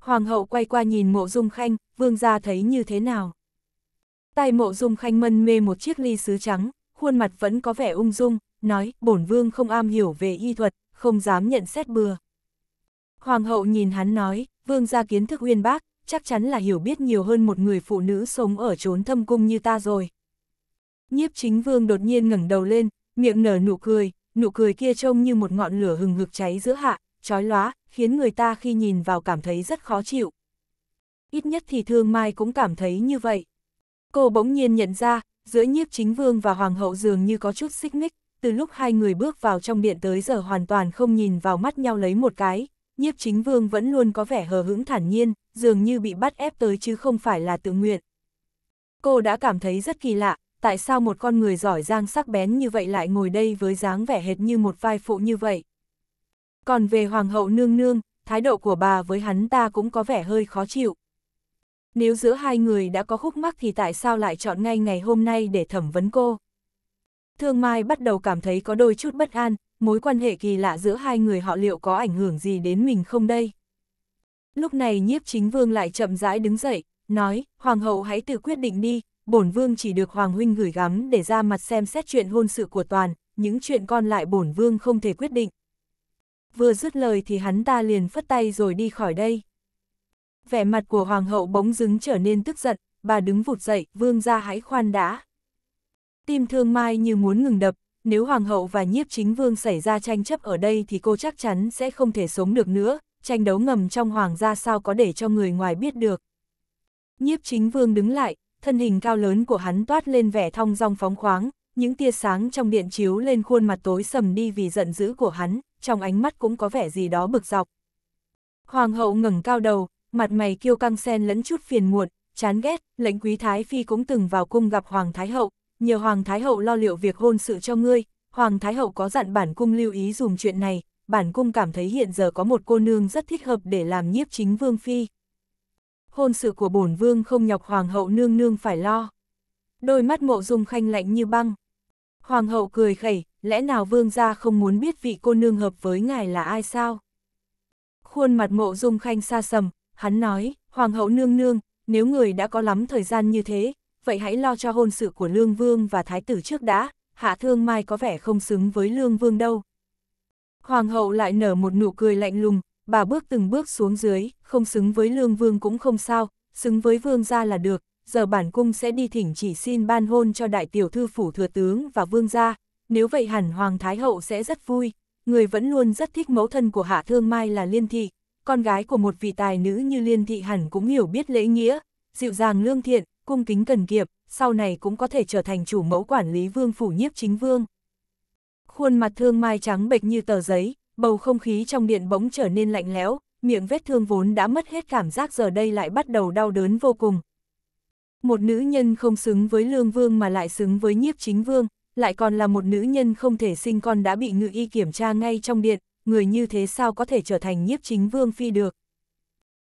Hoàng hậu quay qua nhìn mộ dung khanh, vương gia thấy như thế nào. Tay mộ dung khanh mân mê một chiếc ly sứ trắng, khuôn mặt vẫn có vẻ ung dung, nói, bổn vương không am hiểu về y thuật, không dám nhận xét bừa. Hoàng hậu nhìn hắn nói, vương gia kiến thức uyên bác, chắc chắn là hiểu biết nhiều hơn một người phụ nữ sống ở trốn thâm cung như ta rồi. Nhiếp chính vương đột nhiên ngẩng đầu lên, miệng nở nụ cười, nụ cười kia trông như một ngọn lửa hừng hực cháy giữa hạ, chói lóa, khiến người ta khi nhìn vào cảm thấy rất khó chịu. Ít nhất thì thương mai cũng cảm thấy như vậy. Cô bỗng nhiên nhận ra, giữa nhiếp chính vương và hoàng hậu dường như có chút xích mích, từ lúc hai người bước vào trong điện tới giờ hoàn toàn không nhìn vào mắt nhau lấy một cái, nhiếp chính vương vẫn luôn có vẻ hờ hững thản nhiên, dường như bị bắt ép tới chứ không phải là tự nguyện. Cô đã cảm thấy rất kỳ lạ, tại sao một con người giỏi giang sắc bén như vậy lại ngồi đây với dáng vẻ hệt như một vai phụ như vậy. Còn về hoàng hậu nương nương, thái độ của bà với hắn ta cũng có vẻ hơi khó chịu. Nếu giữa hai người đã có khúc mắc thì tại sao lại chọn ngay ngày hôm nay để thẩm vấn cô? Thương Mai bắt đầu cảm thấy có đôi chút bất an, mối quan hệ kỳ lạ giữa hai người họ liệu có ảnh hưởng gì đến mình không đây? Lúc này nhiếp chính vương lại chậm rãi đứng dậy, nói, Hoàng hậu hãy tự quyết định đi, bổn vương chỉ được Hoàng huynh gửi gắm để ra mặt xem xét chuyện hôn sự của toàn, những chuyện còn lại bổn vương không thể quyết định. Vừa dứt lời thì hắn ta liền phất tay rồi đi khỏi đây. Vẻ mặt của Hoàng hậu bỗng dứng trở nên tức giận, bà đứng vụt dậy, vương ra hãy khoan đã. Tim thương mai như muốn ngừng đập, nếu hoàng hậu và nhiếp chính vương xảy ra tranh chấp ở đây thì cô chắc chắn sẽ không thể sống được nữa, tranh đấu ngầm trong hoàng gia sao có để cho người ngoài biết được. Nhiếp chính vương đứng lại, thân hình cao lớn của hắn toát lên vẻ thong dong phóng khoáng, những tia sáng trong điện chiếu lên khuôn mặt tối sầm đi vì giận dữ của hắn, trong ánh mắt cũng có vẻ gì đó bực dọc. Hoàng hậu ngẩng cao đầu, mặt mày kiêu căng sen lẫn chút phiền muộn, chán ghét, lệnh quý thái phi cũng từng vào cung gặp hoàng thái hậu, nhờ Hoàng Thái Hậu lo liệu việc hôn sự cho ngươi, Hoàng Thái Hậu có dặn bản cung lưu ý dùm chuyện này, bản cung cảm thấy hiện giờ có một cô nương rất thích hợp để làm nhiếp chính vương phi. Hôn sự của bổn vương không nhọc Hoàng Hậu nương nương phải lo. Đôi mắt mộ dung khanh lạnh như băng. Hoàng Hậu cười khẩy, lẽ nào vương gia không muốn biết vị cô nương hợp với ngài là ai sao? Khuôn mặt mộ dung khanh xa sầm, hắn nói, Hoàng hậu nương nương, nếu người đã có lắm thời gian như thế, vậy hãy lo cho hôn sự của Lương Vương và Thái tử trước đã, Hạ Thương Mai có vẻ không xứng với Lương Vương đâu. Hoàng hậu lại nở một nụ cười lạnh lùng, bà bước từng bước xuống dưới, không xứng với Lương Vương cũng không sao, xứng với Vương gia là được, giờ bản cung sẽ đi thỉnh chỉ xin ban hôn cho đại tiểu thư phủ thừa tướng và Vương gia, nếu vậy hẳn Hoàng Thái hậu sẽ rất vui, người vẫn luôn rất thích mẫu thân của Hạ Thương Mai là Liên Thị, con gái của một vị tài nữ như Liên Thị hẳn cũng hiểu biết lễ nghĩa, dịu dàng lương thiện, cung kính cần kiệm, sau này cũng có thể trở thành chủ mẫu quản lý vương phủ nhiếp chính vương. Khuôn mặt thương mai trắng bệch như tờ giấy, bầu không khí trong điện bỗng trở nên lạnh lẽo, miệng vết thương vốn đã mất hết cảm giác giờ đây lại bắt đầu đau đớn vô cùng. Một nữ nhân không xứng với lương vương mà lại xứng với nhiếp chính vương, lại còn là một nữ nhân không thể sinh con đã bị ngự y kiểm tra ngay trong điện, người như thế sao có thể trở thành nhiếp chính vương phi được.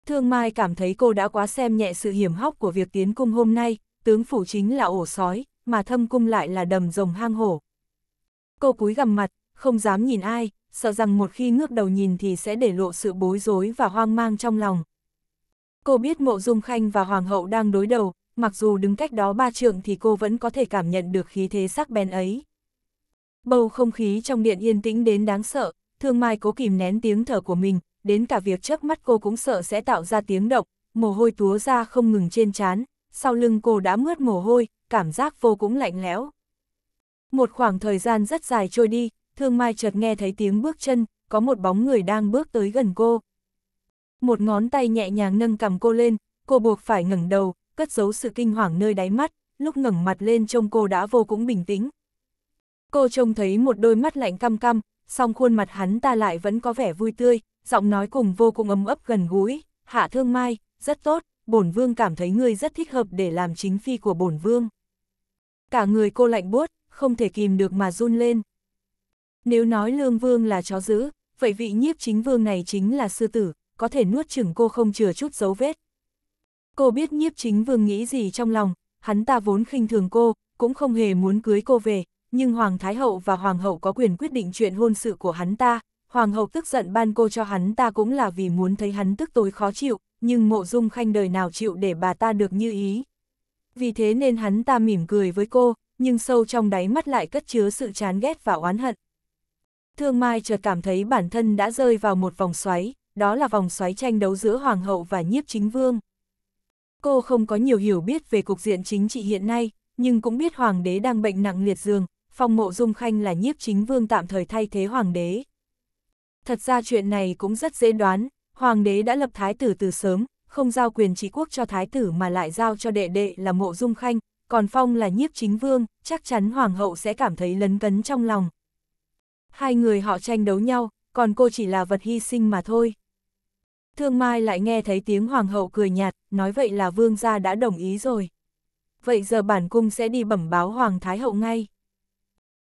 Thương Mai cảm thấy cô đã quá xem nhẹ sự hiểm hóc của việc tiến cung hôm nay, tướng phủ chính là ổ sói, mà thâm cung lại là đầm rồng hang hổ. Cô cúi gằm mặt, không dám nhìn ai, sợ rằng một khi ngước đầu nhìn thì sẽ để lộ sự bối rối và hoang mang trong lòng. Cô biết Mộ Dung Khanh và Hoàng hậu đang đối đầu, mặc dù đứng cách đó ba trượng thì cô vẫn có thể cảm nhận được khí thế sắc bén ấy. Bầu không khí trong điện yên tĩnh đến đáng sợ, Thương Mai cố kìm nén tiếng thở của mình, đến cả việc trước mắt cô cũng sợ sẽ tạo ra tiếng động, mồ hôi túa ra không ngừng trên trán, sau lưng cô đã mướt mồ hôi, cảm giác vô cũng lạnh lẽo. Một khoảng thời gian rất dài trôi đi, Thương Mai chợt nghe thấy tiếng bước chân, có một bóng người đang bước tới gần cô. Một ngón tay nhẹ nhàng nâng cầm cô lên, cô buộc phải ngẩng đầu, cất giấu sự kinh hoàng nơi đáy mắt, lúc ngẩng mặt lên trông cô đã vô cũng bình tĩnh. Cô trông thấy một đôi mắt lạnh căm căm, song khuôn mặt hắn ta lại vẫn có vẻ vui tươi, giọng nói cùng vô cùng ấm ấp gần gũi, hạ thương mai, rất tốt, bổn vương cảm thấy ngươi rất thích hợp để làm chính phi của bổn vương. Cả người cô lạnh buốt, không thể kìm được mà run lên. Nếu nói lương vương là chó dữ, vậy vị nhiếp chính vương này chính là sư tử, có thể nuốt chửng cô không chừa chút dấu vết. Cô biết nhiếp chính vương nghĩ gì trong lòng, hắn ta vốn khinh thường cô, cũng không hề muốn cưới cô về, nhưng Hoàng Thái Hậu và Hoàng Hậu có quyền quyết định chuyện hôn sự của hắn ta, hoàng hậu tức giận ban cô cho hắn ta cũng là vì muốn thấy hắn tức tối khó chịu, nhưng mộ dung khanh đời nào chịu để bà ta được như ý. Vì thế nên hắn ta mỉm cười với cô, nhưng sâu trong đáy mắt lại cất chứa sự chán ghét và oán hận. Thương Mai chợt cảm thấy bản thân đã rơi vào một vòng xoáy, đó là vòng xoáy tranh đấu giữa Hoàng hậu và nhiếp chính vương. Cô không có nhiều hiểu biết về cục diện chính trị hiện nay, nhưng cũng biết Hoàng đế đang bệnh nặng liệt giường, phong mộ dung khanh là nhiếp chính vương tạm thời thay thế Hoàng đế. Thật ra chuyện này cũng rất dễ đoán, hoàng đế đã lập thái tử từ sớm, không giao quyền trị quốc cho thái tử mà lại giao cho đệ đệ là mộ dung khanh, còn phong là nhiếp chính vương, chắc chắn hoàng hậu sẽ cảm thấy lấn cấn trong lòng. Hai người họ tranh đấu nhau, còn cô chỉ là vật hy sinh mà thôi. Thương Mai lại nghe thấy tiếng hoàng hậu cười nhạt, nói vậy là vương gia đã đồng ý rồi. Vậy giờ bản cung sẽ đi bẩm báo hoàng thái hậu ngay.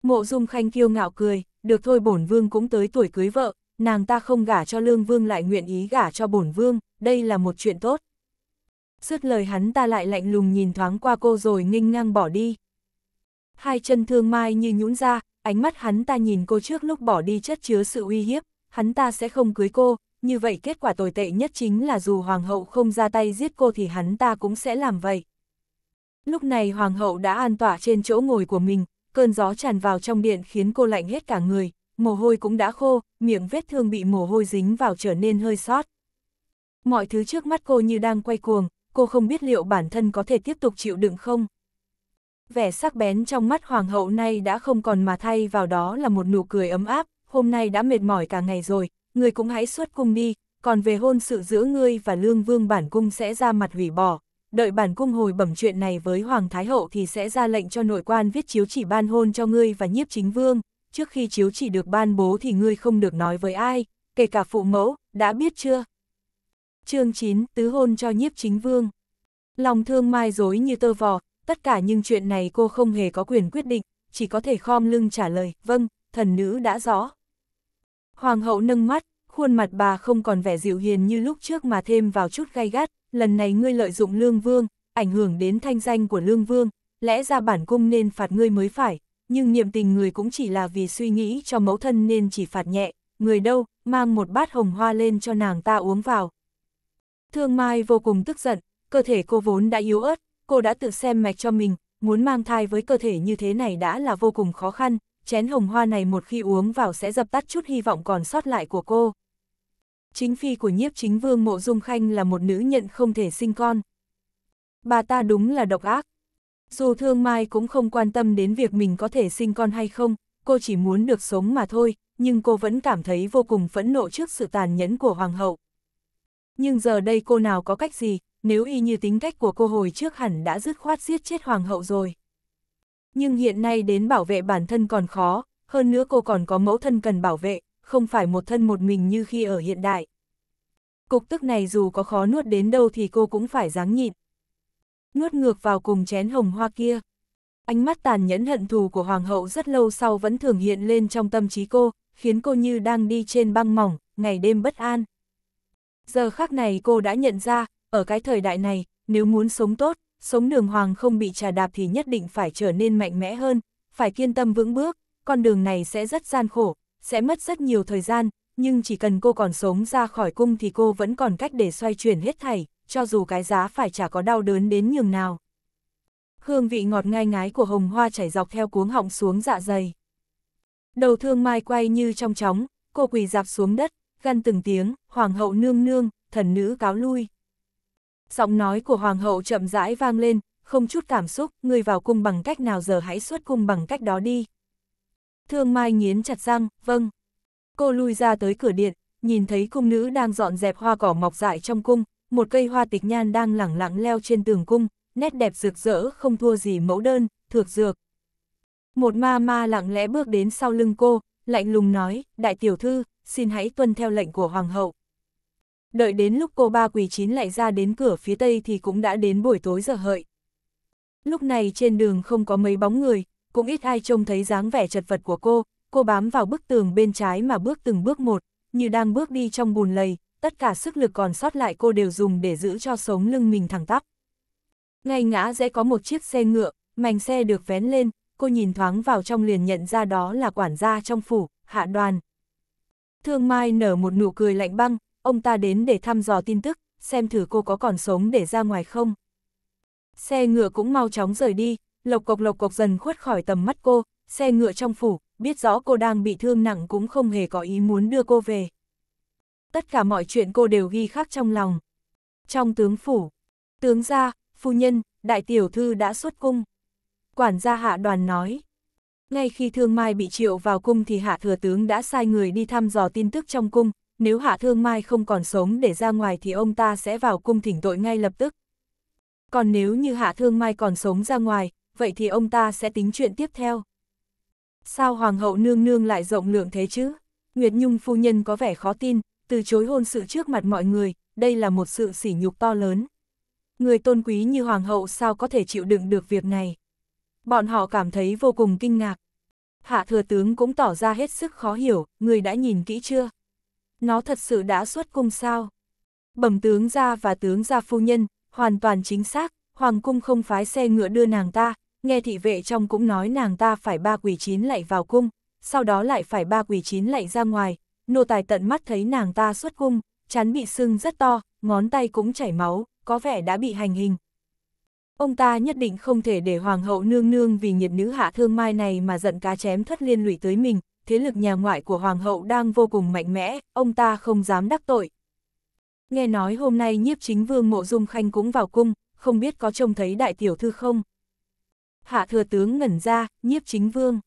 Mộ dung khanh kiêu ngạo cười, được thôi bổn vương cũng tới tuổi cưới vợ, nàng ta không gả cho lương vương lại nguyện ý gả cho bổn vương, đây là một chuyện tốt. Dứt lời hắn ta lại lạnh lùng nhìn thoáng qua cô rồi nghênh ngang bỏ đi. Hai chân thương mai như nhũn ra, ánh mắt hắn ta nhìn cô trước lúc bỏ đi chất chứa sự uy hiếp, hắn ta sẽ không cưới cô, như vậy kết quả tồi tệ nhất chính là dù hoàng hậu không ra tay giết cô thì hắn ta cũng sẽ làm vậy. Lúc này hoàng hậu đã an tỏa trên chỗ ngồi của mình, cơn gió tràn vào trong điện khiến cô lạnh hết cả người, mồ hôi cũng đã khô, miệng vết thương bị mồ hôi dính vào trở nên hơi sót. Mọi thứ trước mắt cô như đang quay cuồng, cô không biết liệu bản thân có thể tiếp tục chịu đựng không. Vẻ sắc bén trong mắt hoàng hậu nay đã không còn mà thay vào đó là một nụ cười ấm áp, hôm nay đã mệt mỏi cả ngày rồi, người cũng hãy xuất cung đi, còn về hôn sự giữa ngươi và lương vương bản cung sẽ ra mặt hủy bỏ. Đợi bản cung hồi bẩm chuyện này với Hoàng Thái Hậu thì sẽ ra lệnh cho nội quan viết chiếu chỉ ban hôn cho ngươi và nhiếp chính vương, trước khi chiếu chỉ được ban bố thì ngươi không được nói với ai, kể cả phụ mẫu, đã biết chưa? chương 9, tứ hôn cho nhiếp chính vương. Lòng thương mai dối như tơ vò, tất cả những chuyện này cô không hề có quyền quyết định, chỉ có thể khom lưng trả lời, vâng, thần nữ đã rõ. Hoàng hậu nâng mắt, khuôn mặt bà không còn vẻ dịu hiền như lúc trước mà thêm vào chút gay gắt, lần này ngươi lợi dụng lương vương, ảnh hưởng đến thanh danh của lương vương, lẽ ra bản cung nên phạt ngươi mới phải, nhưng niệm tình người cũng chỉ là vì suy nghĩ cho mẫu thân nên chỉ phạt nhẹ, người đâu, mang một bát hồng hoa lên cho nàng ta uống vào. Thương Mai vô cùng tức giận, cơ thể cô vốn đã yếu ớt, cô đã tự xem mạch cho mình, muốn mang thai với cơ thể như thế này đã là vô cùng khó khăn, chén hồng hoa này một khi uống vào sẽ dập tắt chút hy vọng còn sót lại của cô. Chính phi của nhiếp chính vương Mộ Dung Khanh là một nữ nhận không thể sinh con. Bà ta đúng là độc ác, dù Thương Mai cũng không quan tâm đến việc mình có thể sinh con hay không, cô chỉ muốn được sống mà thôi, nhưng cô vẫn cảm thấy vô cùng phẫn nộ trước sự tàn nhẫn của Hoàng hậu. Nhưng giờ đây cô nào có cách gì, nếu y như tính cách của cô hồi trước hẳn đã dứt khoát giết chết Hoàng hậu rồi. Nhưng hiện nay đến bảo vệ bản thân còn khó, hơn nữa cô còn có mẫu thân cần bảo vệ, không phải một thân một mình như khi ở hiện đại. Cục tức này dù có khó nuốt đến đâu thì cô cũng phải ráng nhịn nuốt ngược vào cùng chén hồng hoa kia. Ánh mắt tàn nhẫn hận thù của hoàng hậu rất lâu sau vẫn thường hiện lên trong tâm trí cô, khiến cô như đang đi trên băng mỏng, ngày đêm bất an. Giờ khắc này cô đã nhận ra, ở cái thời đại này, nếu muốn sống tốt, sống đường hoàng không bị trà đạp thì nhất định phải trở nên mạnh mẽ hơn, phải kiên tâm vững bước, con đường này sẽ rất gian khổ, sẽ mất rất nhiều thời gian, nhưng chỉ cần cô còn sống ra khỏi cung thì cô vẫn còn cách để xoay chuyển hết thảy cho dù cái giá phải trả có đau đớn đến nhường nào. Hương vị ngọt ngai ngái của hồng hoa chảy dọc theo cuống họng xuống dạ dày. Đầu thương mai quay như trong chóng, cô quỳ dạp xuống đất, găn từng tiếng, hoàng hậu nương nương, thần nữ cáo lui. Giọng nói của hoàng hậu chậm rãi vang lên, không chút cảm xúc, người vào cung bằng cách nào giờ hãy xuất cung bằng cách đó đi. Thương Mai nghiến chặt răng, vâng. Cô lui ra tới cửa điện, nhìn thấy cung nữ đang dọn dẹp hoa cỏ mọc dại trong cung, một cây hoa tịch nhan đang lẳng lặng leo trên tường cung, nét đẹp rực rỡ không thua gì mẫu đơn, thược dược. Một ma ma lặng lẽ bước đến sau lưng cô, lạnh lùng nói, đại tiểu thư, xin hãy tuân theo lệnh của hoàng hậu. Đợi đến lúc cô ba quỳ chín lại ra đến cửa phía tây thì cũng đã đến buổi tối giờ hợi. Lúc này trên đường không có mấy bóng người, cũng ít ai trông thấy dáng vẻ chật vật của cô, cô bám vào bức tường bên trái mà bước từng bước một, như đang bước đi trong bùn lầy, tất cả sức lực còn sót lại cô đều dùng để giữ cho sống lưng mình thẳng tắp. Ngay ngã rẽ có một chiếc xe ngựa, mảnh xe được vén lên, cô nhìn thoáng vào trong liền nhận ra đó là quản gia trong phủ, hạ đoàn. Thương Mai nở một nụ cười lạnh băng, ông ta đến để thăm dò tin tức, xem thử cô có còn sống để ra ngoài không. Xe ngựa cũng mau chóng rời đi, lộc cộc lộc cộc dần khuất khỏi tầm mắt cô, xe ngựa trong phủ, biết rõ cô đang bị thương nặng cũng không hề có ý muốn đưa cô về tất cả mọi chuyện cô đều ghi khắc trong lòng. Trong tướng phủ, tướng gia, phu nhân, đại tiểu thư đã xuất cung. Quản gia hạ đoàn nói. Ngay khi Thương Mai bị triệu vào cung thì hạ thừa tướng đã sai người đi thăm dò tin tức trong cung, nếu hạ Thương Mai không còn sống để ra ngoài thì ông ta sẽ vào cung thỉnh tội ngay lập tức. Còn nếu như hạ Thương Mai còn sống ra ngoài, vậy thì ông ta sẽ tính chuyện tiếp theo. Sao Hoàng hậu nương nương lại rộng lượng thế chứ? Nguyệt Nhung phu nhân có vẻ khó tin, từ chối hôn sự trước mặt mọi người, đây là một sự sỉ nhục to lớn. Người tôn quý như hoàng hậu sao có thể chịu đựng được việc này. Bọn họ cảm thấy vô cùng kinh ngạc. Hạ thừa tướng cũng tỏ ra hết sức khó hiểu, người đã nhìn kỹ chưa? Nó thật sự đã xuất cung sao? Bẩm tướng gia và tướng gia phu nhân, hoàn toàn chính xác, hoàng cung không phái xe ngựa đưa nàng ta, nghe thị vệ trong cũng nói nàng ta phải ba quỷ chín lại vào cung, sau đó lại phải ba quỷ chín lại ra ngoài, nô tài tận mắt thấy nàng ta xuất cung, chán bị sưng rất to, ngón tay cũng chảy máu, có vẻ đã bị hành hình. Ông ta nhất định không thể để hoàng hậu nương nương vì nhiệt nữ hạ thương mai này mà giận cá chém thất liên lụy tới mình, thế lực nhà ngoại của hoàng hậu đang vô cùng mạnh mẽ, ông ta không dám đắc tội. Nghe nói hôm nay nhiếp chính vương mộ dung khanh cũng vào cung, không biết có trông thấy đại tiểu thư không? Hạ thừa tướng ngẩn ra, nhiếp chính vương.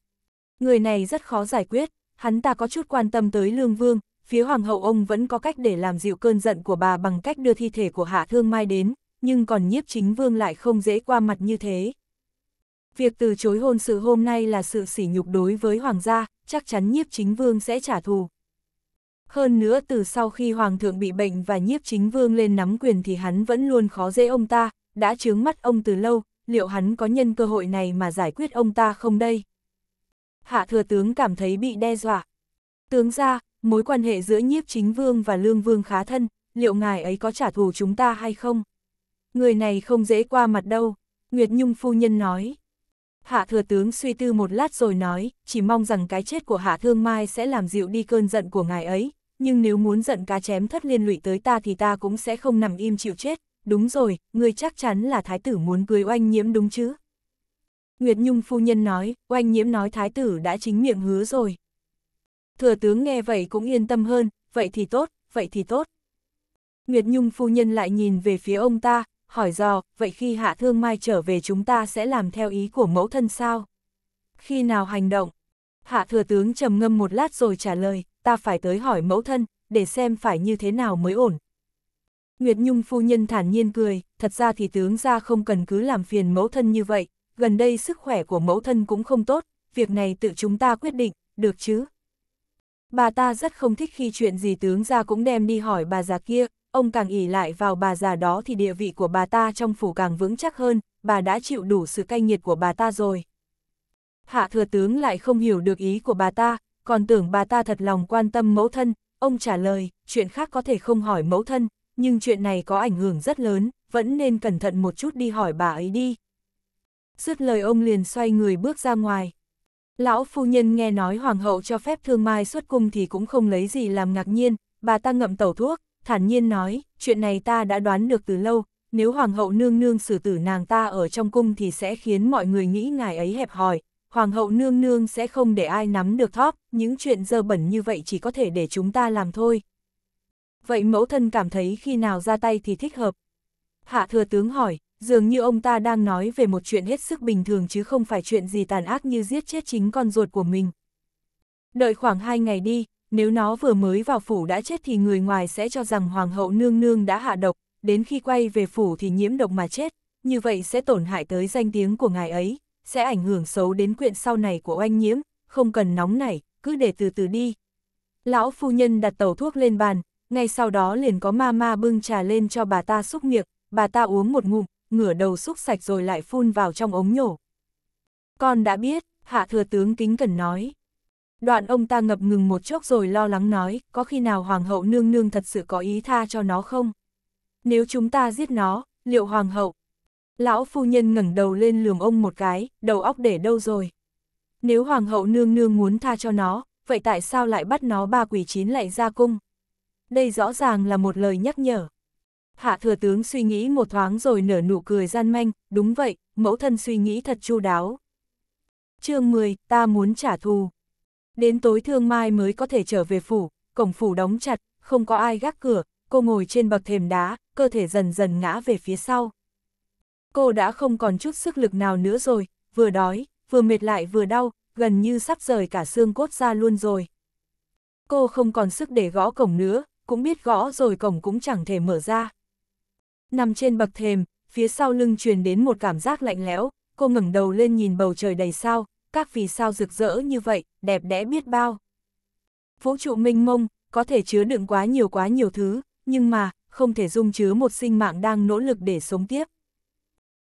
Người này rất khó giải quyết, hắn ta có chút quan tâm tới Lương Vương, phía Hoàng hậu ông vẫn có cách để làm dịu cơn giận của bà bằng cách đưa thi thể của Hạ Thương Mai đến, nhưng còn nhiếp chính Vương lại không dễ qua mặt như thế. Việc từ chối hôn sự hôm nay là sự sỉ nhục đối với Hoàng gia, chắc chắn nhiếp chính Vương sẽ trả thù. Hơn nữa từ sau khi Hoàng thượng bị bệnh và nhiếp chính Vương lên nắm quyền thì hắn vẫn luôn khó dễ ông ta, đã chướng mắt ông từ lâu, liệu hắn có nhân cơ hội này mà giải quyết ông ta không đây? hạ thừa tướng cảm thấy bị đe dọa. Tướng ra, mối quan hệ giữa nhiếp chính vương và lương vương khá thân, liệu ngài ấy có trả thù chúng ta hay không? Người này không dễ qua mặt đâu, Nguyệt Nhung phu nhân nói. Hạ thừa tướng suy tư một lát rồi nói, chỉ mong rằng cái chết của hạ thương mai sẽ làm dịu đi cơn giận của ngài ấy, nhưng nếu muốn giận cá chém thất liên lụy tới ta thì ta cũng sẽ không nằm im chịu chết. Đúng rồi, người chắc chắn là thái tử muốn cưới oanh nhiễm đúng chứ? Nguyệt Nhung phu nhân nói, oanh nhiễm nói thái tử đã chính miệng hứa rồi. Thừa tướng nghe vậy cũng yên tâm hơn, vậy thì tốt, vậy thì tốt. Nguyệt Nhung phu nhân lại nhìn về phía ông ta, hỏi dò, vậy khi hạ thương mai trở về chúng ta sẽ làm theo ý của mẫu thân sao? Khi nào hành động? Hạ thừa tướng trầm ngâm một lát rồi trả lời, ta phải tới hỏi mẫu thân, để xem phải như thế nào mới ổn. Nguyệt Nhung phu nhân thản nhiên cười, thật ra thì tướng ra không cần cứ làm phiền mẫu thân như vậy, gần đây sức khỏe của mẫu thân cũng không tốt, việc này tự chúng ta quyết định, được chứ? Bà ta rất không thích khi chuyện gì tướng ra cũng đem đi hỏi bà già kia, ông càng ỉ lại vào bà già đó thì địa vị của bà ta trong phủ càng vững chắc hơn, bà đã chịu đủ sự cay nghiệt của bà ta rồi. Hạ thừa tướng lại không hiểu được ý của bà ta, còn tưởng bà ta thật lòng quan tâm mẫu thân, ông trả lời, chuyện khác có thể không hỏi mẫu thân, nhưng chuyện này có ảnh hưởng rất lớn, vẫn nên cẩn thận một chút đi hỏi bà ấy đi dứt lời ông liền xoay người bước ra ngoài. Lão phu nhân nghe nói hoàng hậu cho phép thương mai xuất cung thì cũng không lấy gì làm ngạc nhiên, bà ta ngậm tẩu thuốc, thản nhiên nói, chuyện này ta đã đoán được từ lâu, nếu hoàng hậu nương nương xử tử nàng ta ở trong cung thì sẽ khiến mọi người nghĩ ngài ấy hẹp hòi, hoàng hậu nương nương sẽ không để ai nắm được thóp, những chuyện dơ bẩn như vậy chỉ có thể để chúng ta làm thôi. Vậy mẫu thân cảm thấy khi nào ra tay thì thích hợp? Hạ thừa tướng hỏi, dường như ông ta đang nói về một chuyện hết sức bình thường chứ không phải chuyện gì tàn ác như giết chết chính con ruột của mình. Đợi khoảng hai ngày đi, nếu nó vừa mới vào phủ đã chết thì người ngoài sẽ cho rằng hoàng hậu nương nương đã hạ độc, đến khi quay về phủ thì nhiễm độc mà chết, như vậy sẽ tổn hại tới danh tiếng của ngài ấy, sẽ ảnh hưởng xấu đến quyện sau này của oanh nhiễm, không cần nóng nảy, cứ để từ từ đi. Lão phu nhân đặt tàu thuốc lên bàn, ngay sau đó liền có ma ma bưng trà lên cho bà ta xúc miệng, bà ta uống một ngụm, ngửa đầu xúc sạch rồi lại phun vào trong ống nhổ. Con đã biết, hạ thừa tướng kính cần nói. Đoạn ông ta ngập ngừng một chốc rồi lo lắng nói, có khi nào hoàng hậu nương nương thật sự có ý tha cho nó không? Nếu chúng ta giết nó, liệu hoàng hậu? Lão phu nhân ngẩng đầu lên lườm ông một cái, đầu óc để đâu rồi? Nếu hoàng hậu nương nương muốn tha cho nó, vậy tại sao lại bắt nó ba quỷ chín lại ra cung? Đây rõ ràng là một lời nhắc nhở. Hạ thừa tướng suy nghĩ một thoáng rồi nở nụ cười gian manh, đúng vậy, mẫu thân suy nghĩ thật chu đáo. chương 10, ta muốn trả thù. Đến tối thương mai mới có thể trở về phủ, cổng phủ đóng chặt, không có ai gác cửa, cô ngồi trên bậc thềm đá, cơ thể dần dần ngã về phía sau. Cô đã không còn chút sức lực nào nữa rồi, vừa đói, vừa mệt lại vừa đau, gần như sắp rời cả xương cốt ra luôn rồi. Cô không còn sức để gõ cổng nữa, cũng biết gõ rồi cổng cũng chẳng thể mở ra. Nằm trên bậc thềm, phía sau lưng truyền đến một cảm giác lạnh lẽo, cô ngẩng đầu lên nhìn bầu trời đầy sao, các vì sao rực rỡ như vậy, đẹp đẽ biết bao. Vũ trụ minh mông, có thể chứa đựng quá nhiều quá nhiều thứ, nhưng mà, không thể dung chứa một sinh mạng đang nỗ lực để sống tiếp.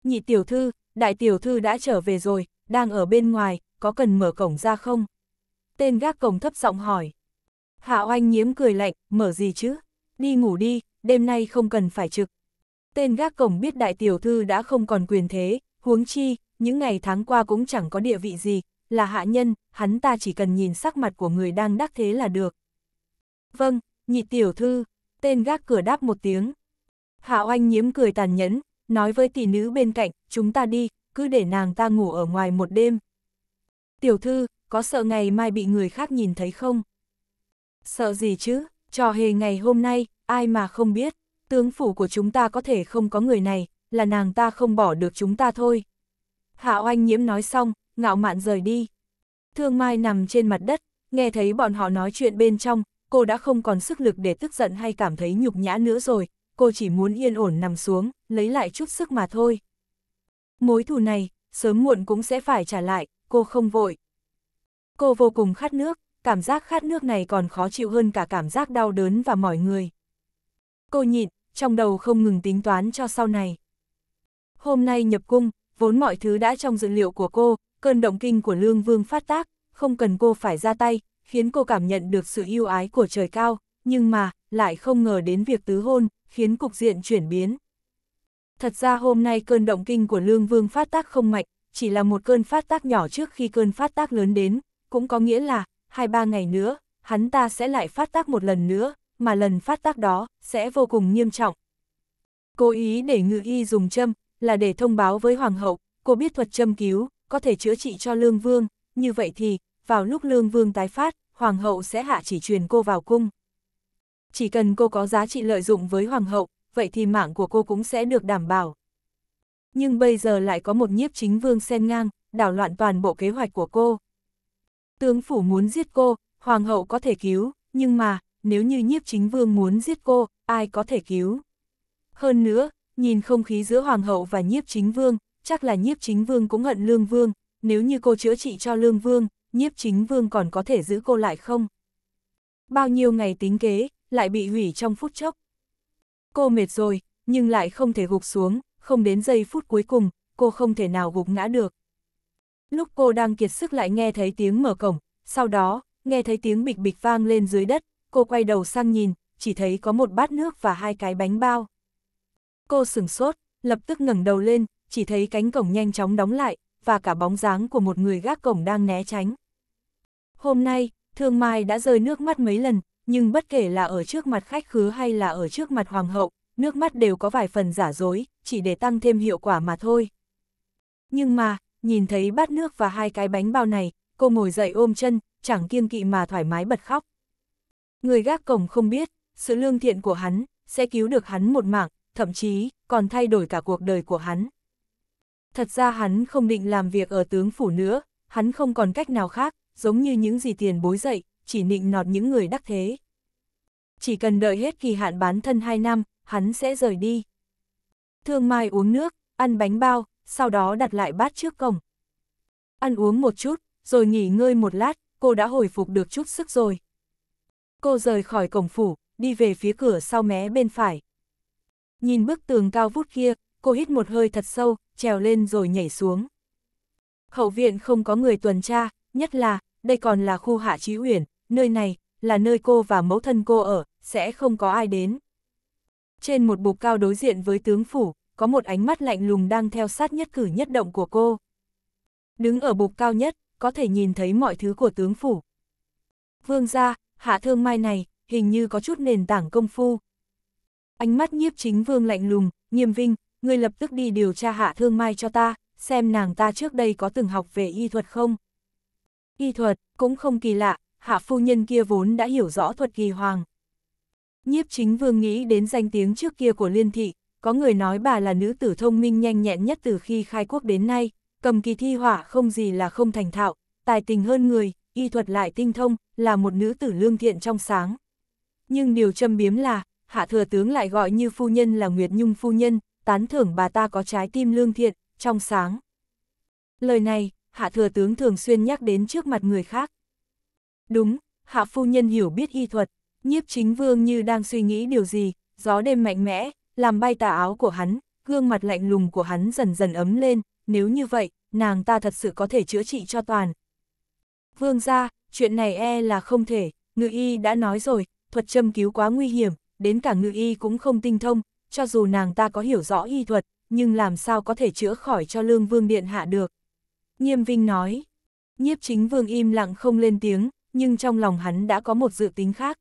Nhị tiểu thư, đại tiểu thư đã trở về rồi, đang ở bên ngoài, có cần mở cổng ra không? Tên gác cổng thấp giọng hỏi. Hạ oanh nhiễm cười lạnh, mở gì chứ? Đi ngủ đi, đêm nay không cần phải trực. Tên gác cổng biết đại tiểu thư đã không còn quyền thế, huống chi, những ngày tháng qua cũng chẳng có địa vị gì, là hạ nhân, hắn ta chỉ cần nhìn sắc mặt của người đang đắc thế là được. Vâng, nhị tiểu thư, tên gác cửa đáp một tiếng. Hạ oanh nhiễm cười tàn nhẫn, nói với tỷ nữ bên cạnh, chúng ta đi, cứ để nàng ta ngủ ở ngoài một đêm. Tiểu thư, có sợ ngày mai bị người khác nhìn thấy không? Sợ gì chứ, trò hề ngày hôm nay, ai mà không biết tướng phủ của chúng ta có thể không có người này, là nàng ta không bỏ được chúng ta thôi. Hạ oanh nhiễm nói xong, ngạo mạn rời đi. Thương Mai nằm trên mặt đất, nghe thấy bọn họ nói chuyện bên trong, cô đã không còn sức lực để tức giận hay cảm thấy nhục nhã nữa rồi, cô chỉ muốn yên ổn nằm xuống, lấy lại chút sức mà thôi. Mối thù này, sớm muộn cũng sẽ phải trả lại, cô không vội. Cô vô cùng khát nước, cảm giác khát nước này còn khó chịu hơn cả cảm giác đau đớn và mỏi người. Cô nhịn, trong đầu không ngừng tính toán cho sau này. Hôm nay nhập cung, vốn mọi thứ đã trong dự liệu của cô, cơn động kinh của Lương Vương phát tác, không cần cô phải ra tay, khiến cô cảm nhận được sự yêu ái của trời cao, nhưng mà, lại không ngờ đến việc tứ hôn, khiến cục diện chuyển biến. Thật ra hôm nay cơn động kinh của Lương Vương phát tác không mạnh, chỉ là một cơn phát tác nhỏ trước khi cơn phát tác lớn đến, cũng có nghĩa là, hai ba ngày nữa, hắn ta sẽ lại phát tác một lần nữa, mà lần phát tác đó sẽ vô cùng nghiêm trọng. Cố ý để ngự y dùng châm là để thông báo với hoàng hậu, cô biết thuật châm cứu, có thể chữa trị cho lương vương, như vậy thì, vào lúc lương vương tái phát, hoàng hậu sẽ hạ chỉ truyền cô vào cung. Chỉ cần cô có giá trị lợi dụng với hoàng hậu, vậy thì mạng của cô cũng sẽ được đảm bảo. Nhưng bây giờ lại có một nhiếp chính vương xen ngang, đảo loạn toàn bộ kế hoạch của cô. Tướng phủ muốn giết cô, hoàng hậu có thể cứu, nhưng mà, nếu như nhiếp chính vương muốn giết cô, ai có thể cứu. Hơn nữa, nhìn không khí giữa hoàng hậu và nhiếp chính vương, chắc là nhiếp chính vương cũng hận lương vương, nếu như cô chữa trị cho lương vương, nhiếp chính vương còn có thể giữ cô lại không? Bao nhiêu ngày tính kế, lại bị hủy trong phút chốc. Cô mệt rồi, nhưng lại không thể gục xuống, không đến giây phút cuối cùng, cô không thể nào gục ngã được. Lúc cô đang kiệt sức lại nghe thấy tiếng mở cổng, sau đó, nghe thấy tiếng bịch bịch vang lên dưới đất, cô quay đầu sang nhìn, chỉ thấy có một bát nước và hai cái bánh bao. Cô sửng sốt, lập tức ngẩng đầu lên, chỉ thấy cánh cổng nhanh chóng đóng lại, và cả bóng dáng của một người gác cổng đang né tránh. Hôm nay, Thương Mai đã rơi nước mắt mấy lần, nhưng bất kể là ở trước mặt khách khứa hay là ở trước mặt hoàng hậu, nước mắt đều có vài phần giả dối, chỉ để tăng thêm hiệu quả mà thôi. Nhưng mà, nhìn thấy bát nước và hai cái bánh bao này, cô ngồi dậy ôm chân, chẳng kiêng kỵ mà thoải mái bật khóc. Người gác cổng không biết, sự lương thiện của hắn, sẽ cứu được hắn một mạng, thậm chí, còn thay đổi cả cuộc đời của hắn. Thật ra hắn không định làm việc ở tướng phủ nữa, hắn không còn cách nào khác, giống như những gì tiền bối dậy, chỉ nịnh nọt những người đắc thế. Chỉ cần đợi hết kỳ hạn bán thân 2 năm, hắn sẽ rời đi. Thương Mai uống nước, ăn bánh bao, sau đó đặt lại bát trước cổng. Ăn uống một chút, rồi nghỉ ngơi một lát, cô đã hồi phục được chút sức rồi. Cô rời khỏi cổng phủ, đi về phía cửa sau mé bên phải. Nhìn bức tường cao vút kia, cô hít một hơi thật sâu, trèo lên rồi nhảy xuống. Hậu viện không có người tuần tra, nhất là, đây còn là khu hạ trí huyền nơi này, là nơi cô và mẫu thân cô ở, sẽ không có ai đến. Trên một bục cao đối diện với tướng phủ, có một ánh mắt lạnh lùng đang theo sát nhất cử nhất động của cô. Đứng ở bục cao nhất, có thể nhìn thấy mọi thứ của tướng phủ. Vương gia, hạ thương mai này, hình như có chút nền tảng công phu. Ánh mắt nhiếp chính vương lạnh lùng, nghiêm vinh, Ngươi lập tức đi điều tra hạ thương mai cho ta, xem nàng ta trước đây có từng học về y thuật không. Y thuật, cũng không kỳ lạ, hạ phu nhân kia vốn đã hiểu rõ thuật kỳ hoàng. Nhiếp chính vương nghĩ đến danh tiếng trước kia của liên thị, có người nói bà là nữ tử thông minh nhanh nhẹn nhất từ khi khai quốc đến nay, cầm kỳ thi hỏa không gì là không thành thạo, tài tình hơn người, y thuật lại tinh thông, là một nữ tử lương thiện trong sáng. Nhưng điều châm biếm là, hạ thừa tướng lại gọi như phu nhân là Nguyệt Nhung phu nhân, tán thưởng bà ta có trái tim lương thiện, trong sáng. Lời này, hạ thừa tướng thường xuyên nhắc đến trước mặt người khác. Đúng, hạ phu nhân hiểu biết y thuật, nhiếp chính vương như đang suy nghĩ điều gì, gió đêm mạnh mẽ, làm bay tà áo của hắn, gương mặt lạnh lùng của hắn dần dần ấm lên, nếu như vậy, nàng ta thật sự có thể chữa trị cho toàn, Vương ra, chuyện này e là không thể, ngự y đã nói rồi, thuật châm cứu quá nguy hiểm, đến cả ngự y cũng không tinh thông, cho dù nàng ta có hiểu rõ y thuật, nhưng làm sao có thể chữa khỏi cho lương vương điện hạ được. Nghiêm Vinh nói, nhiếp chính vương im lặng không lên tiếng, nhưng trong lòng hắn đã có một dự tính khác.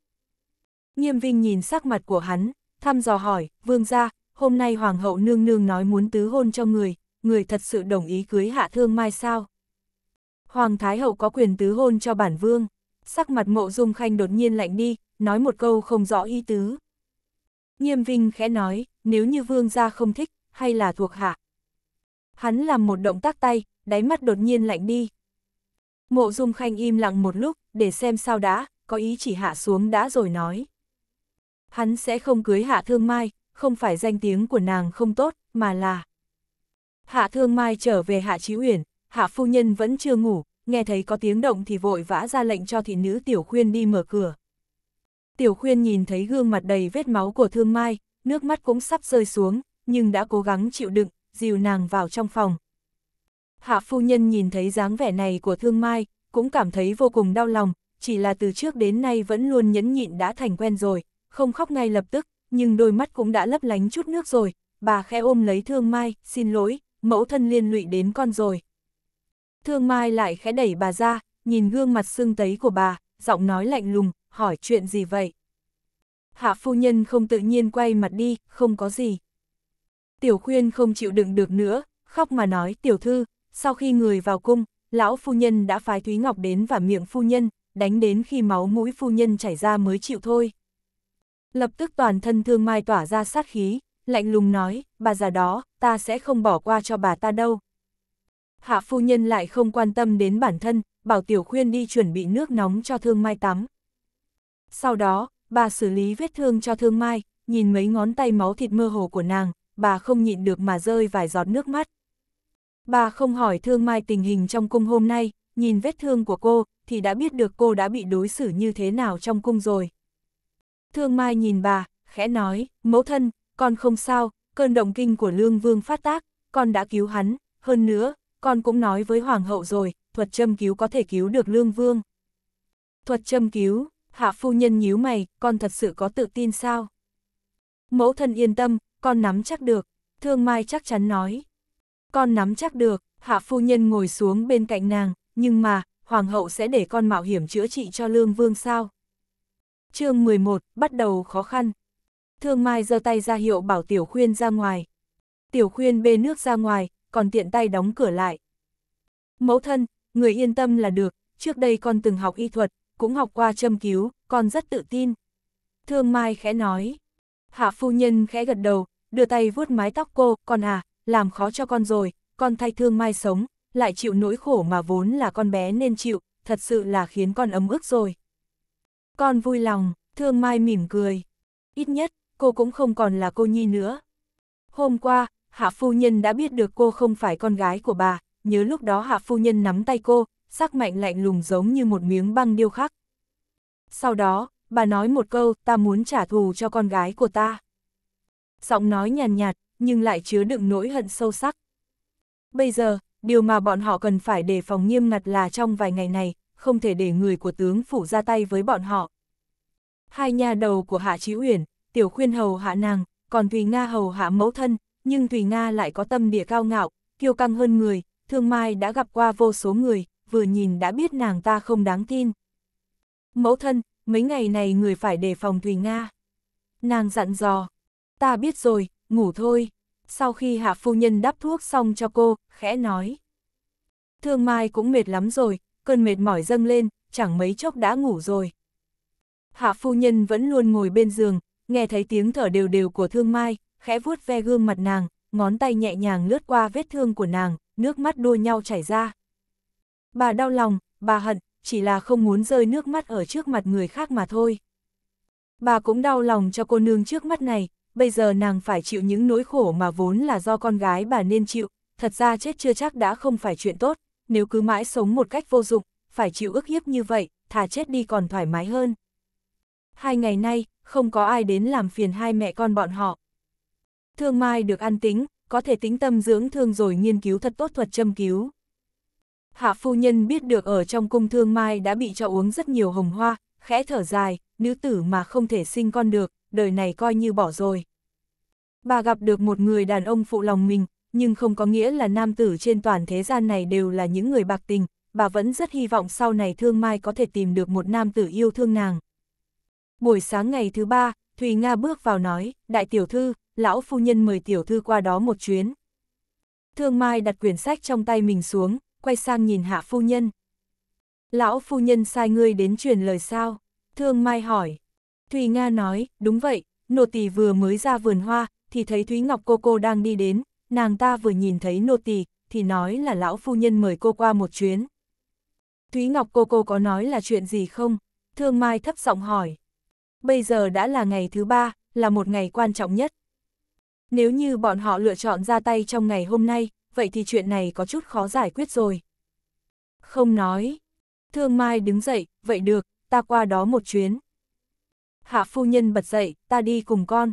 Nghiêm Vinh nhìn sắc mặt của hắn, thăm dò hỏi, vương ra, hôm nay hoàng hậu nương nương nói muốn tứ hôn cho người, người thật sự đồng ý cưới hạ thương mai sao? Hoàng Thái Hậu có quyền tứ hôn cho bản vương. Sắc mặt mộ dung khanh đột nhiên lạnh đi, nói một câu không rõ ý tứ. Nghiêm Vinh khẽ nói, nếu như vương gia không thích, hay là thuộc hạ. Hắn làm một động tác tay, đáy mắt đột nhiên lạnh đi. Mộ dung khanh im lặng một lúc, để xem sao đã, có ý chỉ hạ xuống đã rồi nói. Hắn sẽ không cưới hạ thương mai, không phải danh tiếng của nàng không tốt, mà là. Hạ thương mai trở về hạ trí uyển, hạ phu nhân vẫn chưa ngủ, nghe thấy có tiếng động thì vội vã ra lệnh cho thị nữ Tiểu Khuyên đi mở cửa. Tiểu Khuyên nhìn thấy gương mặt đầy vết máu của Thương Mai, nước mắt cũng sắp rơi xuống, nhưng đã cố gắng chịu đựng, dìu nàng vào trong phòng. Hạ phu nhân nhìn thấy dáng vẻ này của Thương Mai, cũng cảm thấy vô cùng đau lòng, chỉ là từ trước đến nay vẫn luôn nhẫn nhịn đã thành quen rồi, không khóc ngay lập tức, nhưng đôi mắt cũng đã lấp lánh chút nước rồi, bà khẽ ôm lấy Thương Mai, xin lỗi, mẫu thân liên lụy đến con rồi. Thương Mai lại khẽ đẩy bà ra, nhìn gương mặt sưng tấy của bà, giọng nói lạnh lùng, hỏi chuyện gì vậy? Hạ phu nhân không tự nhiên quay mặt đi, không có gì. Tiểu khuyên không chịu đựng được nữa, khóc mà nói tiểu thư, sau khi người vào cung, lão phu nhân đã phái Thúy Ngọc đến và miệng phu nhân, đánh đến khi máu mũi phu nhân chảy ra mới chịu thôi. Lập tức toàn thân thương mai tỏa ra sát khí, lạnh lùng nói, bà già đó, ta sẽ không bỏ qua cho bà ta đâu, Hạ phu nhân lại không quan tâm đến bản thân, bảo Tiểu Khuyên đi chuẩn bị nước nóng cho Thương Mai tắm. Sau đó, bà xử lý vết thương cho Thương Mai, nhìn mấy ngón tay máu thịt mơ hồ của nàng, bà không nhịn được mà rơi vài giọt nước mắt. Bà không hỏi Thương Mai tình hình trong cung hôm nay, nhìn vết thương của cô, thì đã biết được cô đã bị đối xử như thế nào trong cung rồi. Thương Mai nhìn bà, khẽ nói, mẫu thân, con không sao, cơn động kinh của Lương Vương phát tác, con đã cứu hắn, hơn nữa, con cũng nói với hoàng hậu rồi, thuật châm cứu có thể cứu được lương vương. Thuật châm cứu, hạ phu nhân nhíu mày, con thật sự có tự tin sao? Mẫu thân yên tâm, con nắm chắc được, thương mai chắc chắn nói. Con nắm chắc được, hạ phu nhân ngồi xuống bên cạnh nàng, nhưng mà, hoàng hậu sẽ để con mạo hiểm chữa trị cho lương vương sao? chương 11, bắt đầu khó khăn. Thương Mai giơ tay ra hiệu bảo Tiểu Khuyên ra ngoài. Tiểu Khuyên bê nước ra ngoài, còn tiện tay đóng cửa lại. Mẫu thân, người yên tâm là được, trước đây con từng học y thuật, cũng học qua châm cứu, con rất tự tin. Thương Mai khẽ nói. Hạ phu nhân khẽ gật đầu, đưa tay vuốt mái tóc cô, con à, làm khó cho con rồi, con thay Thương Mai sống, lại chịu nỗi khổ mà vốn là con bé nên chịu, thật sự là khiến con ấm ức rồi. Con vui lòng, Thương Mai mỉm cười. Ít nhất, cô cũng không còn là cô nhi nữa. Hôm qua, Hạ Phu Nhân đã biết được cô không phải con gái của bà, nhớ lúc đó Hạ Phu Nhân nắm tay cô, sắc mạnh lạnh lùng giống như một miếng băng điêu khắc. Sau đó, bà nói một câu, ta muốn trả thù cho con gái của ta. Giọng nói nhàn nhạt, nhưng lại chứa đựng nỗi hận sâu sắc. Bây giờ, điều mà bọn họ cần phải đề phòng nghiêm ngặt là trong vài ngày này, không thể để người của tướng phủ ra tay với bọn họ. Hai nhà đầu của Hạ Chí Uyển, Tiểu Khuyên hầu hạ nàng, còn Thùy Nga hầu hạ mẫu thân, nhưng Thùy Nga lại có tâm địa cao ngạo, kiêu căng hơn người, Thương Mai đã gặp qua vô số người, vừa nhìn đã biết nàng ta không đáng tin. Mẫu thân, mấy ngày này người phải đề phòng Thùy Nga. Nàng dặn dò, ta biết rồi, ngủ thôi. Sau khi hạ phu nhân đắp thuốc xong cho cô, khẽ nói. Thương Mai cũng mệt lắm rồi, cơn mệt mỏi dâng lên, chẳng mấy chốc đã ngủ rồi. Hạ phu nhân vẫn luôn ngồi bên giường, nghe thấy tiếng thở đều đều của Thương Mai, khẽ vuốt ve gương mặt nàng, ngón tay nhẹ nhàng lướt qua vết thương của nàng, nước mắt đua nhau chảy ra. Bà đau lòng, bà hận, chỉ là không muốn rơi nước mắt ở trước mặt người khác mà thôi. Bà cũng đau lòng cho cô nương trước mắt này, bây giờ nàng phải chịu những nỗi khổ mà vốn là do con gái bà nên chịu, thật ra chết chưa chắc đã không phải chuyện tốt, nếu cứ mãi sống một cách vô dụng, phải chịu ức hiếp như vậy, thà chết đi còn thoải mái hơn. Hai ngày nay, không có ai đến làm phiền hai mẹ con bọn họ, thương mai được an tính, có thể tính tâm dưỡng thương rồi nghiên cứu thật tốt thuật châm cứu. Hạ phu nhân biết được ở trong cung thương mai đã bị cho uống rất nhiều hồng hoa, khẽ thở dài, nữ tử mà không thể sinh con được, đời này coi như bỏ rồi. Bà gặp được một người đàn ông phụ lòng mình, nhưng không có nghĩa là nam tử trên toàn thế gian này đều là những người bạc tình, bà vẫn rất hy vọng sau này thương mai có thể tìm được một nam tử yêu thương nàng. Buổi sáng ngày thứ ba, Thùy Nga bước vào nói, đại tiểu thư, lão phu nhân mời tiểu thư qua đó một chuyến. Thương Mai đặt quyển sách trong tay mình xuống, quay sang nhìn hạ phu nhân. Lão phu nhân sai ngươi đến truyền lời sao? Thương Mai hỏi. Thùy Nga nói, đúng vậy, nô tỳ vừa mới ra vườn hoa, thì thấy Thúy Ngọc cô cô đang đi đến, nàng ta vừa nhìn thấy nô tỳ thì nói là lão phu nhân mời cô qua một chuyến. Thúy Ngọc cô cô có nói là chuyện gì không? Thương Mai thấp giọng hỏi. Bây giờ đã là ngày thứ ba, là một ngày quan trọng nhất. Nếu như bọn họ lựa chọn ra tay trong ngày hôm nay, vậy thì chuyện này có chút khó giải quyết rồi. Không nói. Thương Mai đứng dậy, vậy được, ta qua đó một chuyến. Hạ phu nhân bật dậy, ta đi cùng con.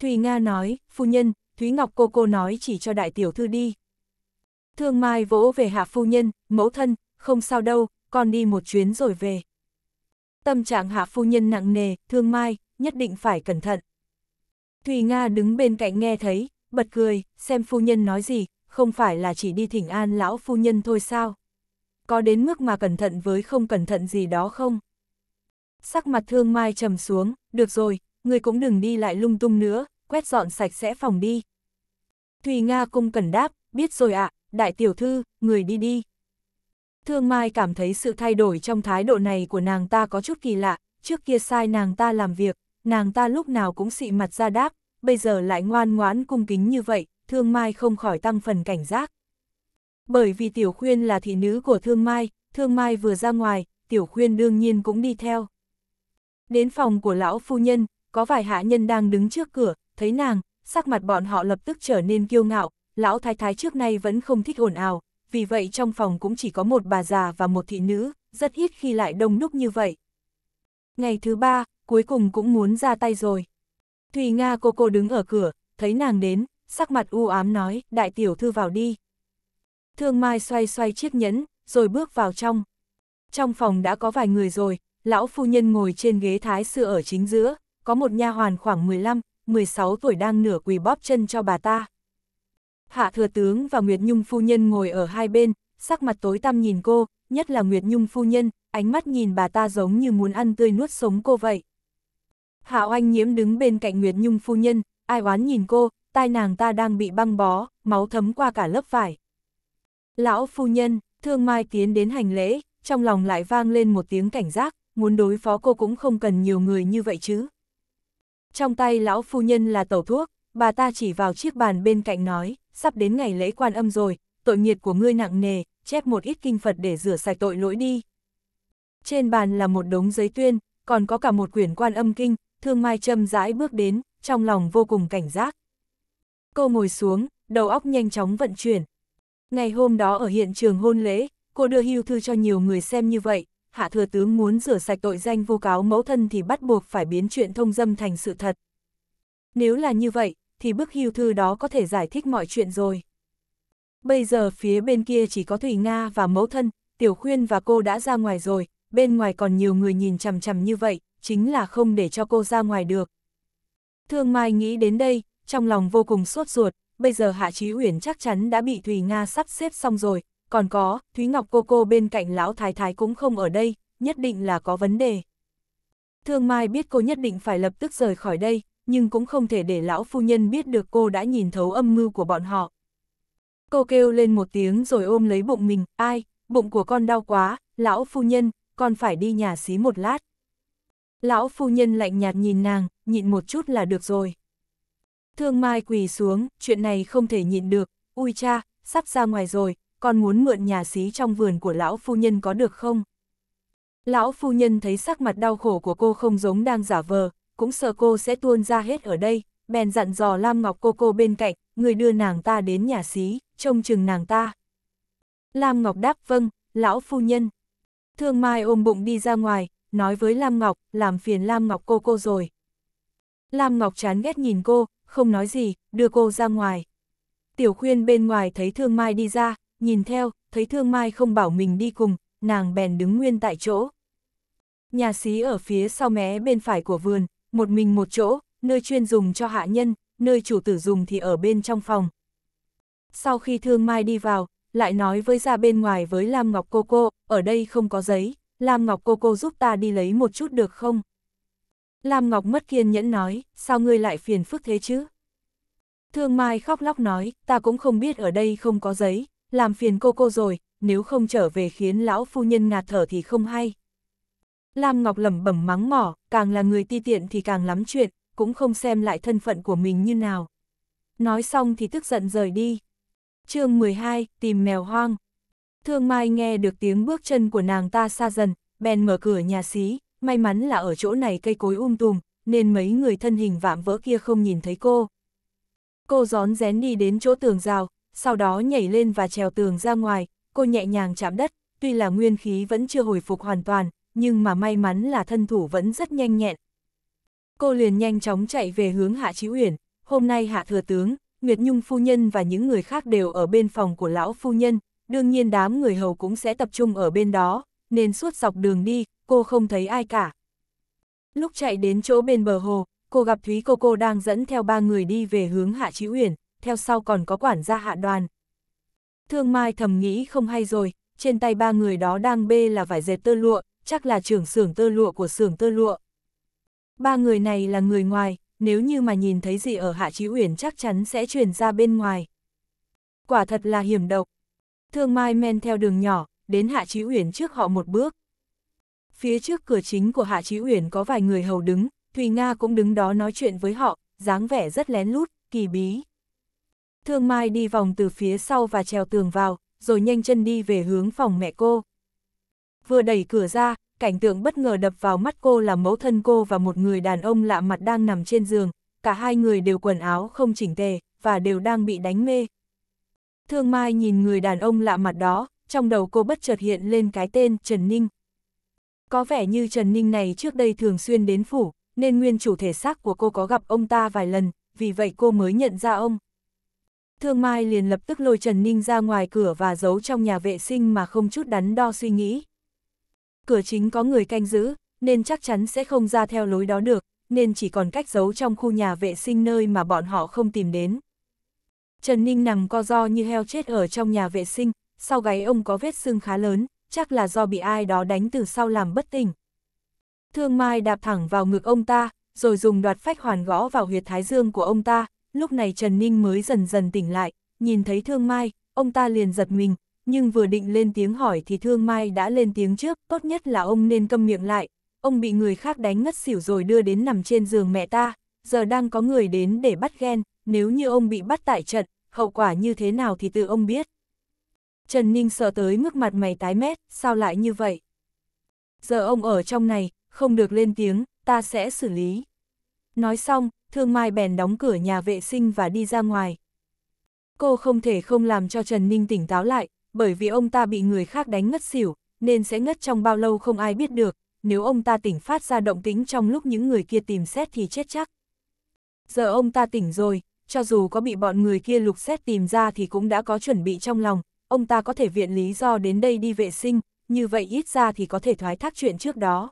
Thùy Nga nói, phu nhân, Thúy Ngọc cô cô nói chỉ cho đại tiểu thư đi. Thương Mai vỗ về hạ phu nhân, mẫu thân, không sao đâu, con đi một chuyến rồi về. Tâm trạng hạ phu nhân nặng nề, thương Mai, nhất định phải cẩn thận. Thùy Nga đứng bên cạnh nghe thấy, bật cười, xem phu nhân nói gì, không phải là chỉ đi thỉnh an lão phu nhân thôi sao? Có đến mức mà cẩn thận với không cẩn thận gì đó không? Sắc mặt thương mai trầm xuống, được rồi, người cũng đừng đi lại lung tung nữa, quét dọn sạch sẽ phòng đi. Thùy Nga cung cần đáp, biết rồi ạ, đại tiểu thư, người đi đi. Thương Mai cảm thấy sự thay đổi trong thái độ này của nàng ta có chút kỳ lạ, trước kia sai nàng ta làm việc, nàng ta lúc nào cũng xị mặt ra đáp, bây giờ lại ngoan ngoãn cung kính như vậy, Thương Mai không khỏi tăng phần cảnh giác. Bởi vì Tiểu Khuyên là thị nữ của Thương Mai, Thương Mai vừa ra ngoài, Tiểu Khuyên đương nhiên cũng đi theo. Đến phòng của lão phu nhân, có vài hạ nhân đang đứng trước cửa, thấy nàng, sắc mặt bọn họ lập tức trở nên kiêu ngạo, lão thái thái trước nay vẫn không thích ồn ào, vì vậy trong phòng cũng chỉ có một bà già và một thị nữ, rất ít khi lại đông đúc như vậy. Ngày thứ ba, cuối cùng cũng muốn ra tay rồi. Thùy Nga cô cô đứng ở cửa, thấy nàng đến, sắc mặt u ám nói, đại tiểu thư vào đi. Thương Mai xoay xoay chiếc nhẫn, rồi bước vào trong. Trong phòng đã có vài người rồi, lão phu nhân ngồi trên ghế thái sư ở chính giữa, có một nha hoàn khoảng 15, 16 tuổi đang nửa quỳ bóp chân cho bà ta. Hạ thừa tướng và Nguyệt Nhung phu nhân ngồi ở hai bên, sắc mặt tối tăm nhìn cô, nhất là Nguyệt Nhung phu nhân, ánh mắt nhìn bà ta giống như muốn ăn tươi nuốt sống cô vậy. Hạo Anh nhiễm đứng bên cạnh Nguyệt Nhung phu nhân, ai oán nhìn cô, tai nàng ta đang bị băng bó, máu thấm qua cả lớp vải. Lão phu nhân, thương mai tiến đến hành lễ, trong lòng lại vang lên một tiếng cảnh giác, muốn đối phó cô cũng không cần nhiều người như vậy chứ. Trong tay lão phu nhân là tẩu thuốc, bà ta chỉ vào chiếc bàn bên cạnh nói, sắp đến ngày lễ quan âm rồi, tội nghiệt của ngươi nặng nề, chép một ít kinh Phật để rửa sạch tội lỗi đi. Trên bàn là một đống giấy tuyên, còn có cả một quyển quan âm kinh, Thương Mai Trâm rãi bước đến, trong lòng vô cùng cảnh giác. Cô ngồi xuống, đầu óc nhanh chóng vận chuyển. Ngày hôm đó ở hiện trường hôn lễ, cô đưa hưu thư cho nhiều người xem như vậy, Hạ Thừa Tướng muốn rửa sạch tội danh vô cáo mẫu thân thì bắt buộc phải biến chuyện thông dâm thành sự thật. Nếu là như vậy, thì bức hưu thư đó có thể giải thích mọi chuyện rồi. Bây giờ phía bên kia chỉ có Thủy Nga và mẫu thân, Tiểu Khuyên và cô đã ra ngoài rồi, bên ngoài còn nhiều người nhìn chằm chằm như vậy, chính là không để cho cô ra ngoài được. Thương Mai nghĩ đến đây, trong lòng vô cùng sốt ruột, bây giờ Hạ Chí Uyển chắc chắn đã bị Thùy Nga sắp xếp xong rồi, còn có, Thúy Ngọc cô cô bên cạnh Lão Thái Thái cũng không ở đây, nhất định là có vấn đề. Thương Mai biết cô nhất định phải lập tức rời khỏi đây, nhưng cũng không thể để Lão Phu Nhân biết được cô đã nhìn thấu âm mưu của bọn họ. Cô kêu lên một tiếng rồi ôm lấy bụng mình, ai, bụng của con đau quá, Lão Phu Nhân, con phải đi nhà xí một lát. Lão phu nhân lạnh nhạt nhìn nàng, nhịn một chút là được rồi. Thương Mai quỳ xuống, chuyện này không thể nhịn được, ui cha, sắp ra ngoài rồi, con muốn mượn nhà xí trong vườn của lão phu nhân có được không? Lão phu nhân thấy sắc mặt đau khổ của cô không giống đang giả vờ, cũng sợ cô sẽ tuôn ra hết ở đây, bèn dặn dò Lam Ngọc cô cô bên cạnh, người đưa nàng ta đến nhà xí, trông chừng nàng ta. Lam Ngọc đáp vâng, lão phu nhân. Thương Mai ôm bụng đi ra ngoài, nói với Lam Ngọc, làm phiền Lam Ngọc cô cô rồi. Lam Ngọc chán ghét nhìn cô, không nói gì, đưa cô ra ngoài. Tiểu khuyên bên ngoài thấy Thương Mai đi ra, nhìn theo, thấy Thương Mai không bảo mình đi cùng, nàng bèn đứng nguyên tại chỗ. Nhà xí ở phía sau mé bên phải của vườn, một mình một chỗ, nơi chuyên dùng cho hạ nhân, nơi chủ tử dùng thì ở bên trong phòng. Sau khi Thương Mai đi vào, lại nói với ra bên ngoài với Lam Ngọc cô cô, ở đây không có giấy, Lam Ngọc cô cô giúp ta đi lấy một chút được không? Lam Ngọc mất kiên nhẫn nói, sao ngươi lại phiền phức thế chứ? Thương Mai khóc lóc nói, ta cũng không biết ở đây không có giấy, làm phiền cô cô rồi, nếu không trở về khiến lão phu nhân ngạt thở thì không hay. Lam Ngọc lẩm bẩm mắng mỏ, càng là người ti tiện thì càng lắm chuyện, cũng không xem lại thân phận của mình như nào. Nói xong thì tức giận rời đi. chương 12, tìm mèo hoang. Thương Mai nghe được tiếng bước chân của nàng ta xa dần, bèn mở cửa nhà xí, may mắn là ở chỗ này cây cối um tùm, nên mấy người thân hình vạm vỡ kia không nhìn thấy cô. Cô gión rén đi đến chỗ tường rào, sau đó nhảy lên và trèo tường ra ngoài, cô nhẹ nhàng chạm đất, tuy là nguyên khí vẫn chưa hồi phục hoàn toàn, nhưng mà may mắn là thân thủ vẫn rất nhanh nhẹn. Cô liền nhanh chóng chạy về hướng Hạ Chí Uyển, hôm nay Hạ Thừa Tướng, Nguyệt Nhung Phu Nhân và những người khác đều ở bên phòng của Lão Phu Nhân, đương nhiên đám người hầu cũng sẽ tập trung ở bên đó, nên suốt dọc đường đi, cô không thấy ai cả. Lúc chạy đến chỗ bên bờ hồ, cô gặp Thúy Cô Cô đang dẫn theo ba người đi về hướng Hạ Chí Uyển, theo sau còn có quản gia Hạ Đoàn. Thương Mai thầm nghĩ không hay rồi, trên tay ba người đó đang bê là vải dệt tơ lụa, chắc là trưởng xưởng tơ lụa của xưởng tơ lụa. Ba người này là người ngoài, nếu như mà nhìn thấy gì ở Hạ Chí Uyển chắc chắn sẽ truyền ra bên ngoài. Quả thật là hiểm độc, Thương Mai men theo đường nhỏ, đến Hạ Chí Uyển trước họ một bước. Phía trước cửa chính của Hạ Chí Uyển có vài người hầu đứng, Thùy Nga cũng đứng đó nói chuyện với họ, dáng vẻ rất lén lút, kỳ bí. Thương Mai đi vòng từ phía sau và trèo tường vào, rồi nhanh chân đi về hướng phòng mẹ cô. Vừa đẩy cửa ra, cảnh tượng bất ngờ đập vào mắt cô là mẫu thân cô và một người đàn ông lạ mặt đang nằm trên giường, cả hai người đều quần áo không chỉnh tề và đều đang bị đánh mê. Thương Mai nhìn người đàn ông lạ mặt đó, trong đầu cô bất chợt hiện lên cái tên Trần Ninh. Có vẻ như Trần Ninh này trước đây thường xuyên đến phủ, nên nguyên chủ thể xác của cô có gặp ông ta vài lần, vì vậy cô mới nhận ra ông. Thương Mai liền lập tức lôi Trần Ninh ra ngoài cửa và giấu trong nhà vệ sinh mà không chút đắn đo suy nghĩ. Cửa chính có người canh giữ, nên chắc chắn sẽ không ra theo lối đó được, nên chỉ còn cách giấu trong khu nhà vệ sinh nơi mà bọn họ không tìm đến. Trần Ninh nằm co do như heo chết ở trong nhà vệ sinh, sau gáy ông có vết xương khá lớn, chắc là do bị ai đó đánh từ sau làm bất tỉnh. Thương Mai đạp thẳng vào ngực ông ta, rồi dùng đoạt phách hoàn gõ vào huyệt thái dương của ông ta, lúc này Trần Ninh mới dần dần tỉnh lại, nhìn thấy Thương Mai, ông ta liền giật mình, nhưng vừa định lên tiếng hỏi thì Thương Mai đã lên tiếng trước, tốt nhất là ông nên câm miệng lại, ông bị người khác đánh ngất xỉu rồi đưa đến nằm trên giường mẹ ta, giờ đang có người đến để bắt ghen, nếu như ông bị bắt tại trận, hậu quả như thế nào thì tự ông biết. Trần Ninh sợ tới mức mặt mày tái mét, sao lại như vậy? Giờ ông ở trong này, không được lên tiếng, ta sẽ xử lý. Nói xong, Thương Mai bèn đóng cửa nhà vệ sinh và đi ra ngoài. Cô không thể không làm cho Trần Ninh tỉnh táo lại, bởi vì ông ta bị người khác đánh ngất xỉu, nên sẽ ngất trong bao lâu không ai biết được, nếu ông ta tỉnh phát ra động tĩnh trong lúc những người kia tìm xét thì chết chắc giờ ông ta tỉnh rồi, cho dù có bị bọn người kia lục xét tìm ra thì cũng đã có chuẩn bị trong lòng, ông ta có thể viện lý do đến đây đi vệ sinh, như vậy ít ra thì có thể thoái thác chuyện trước đó.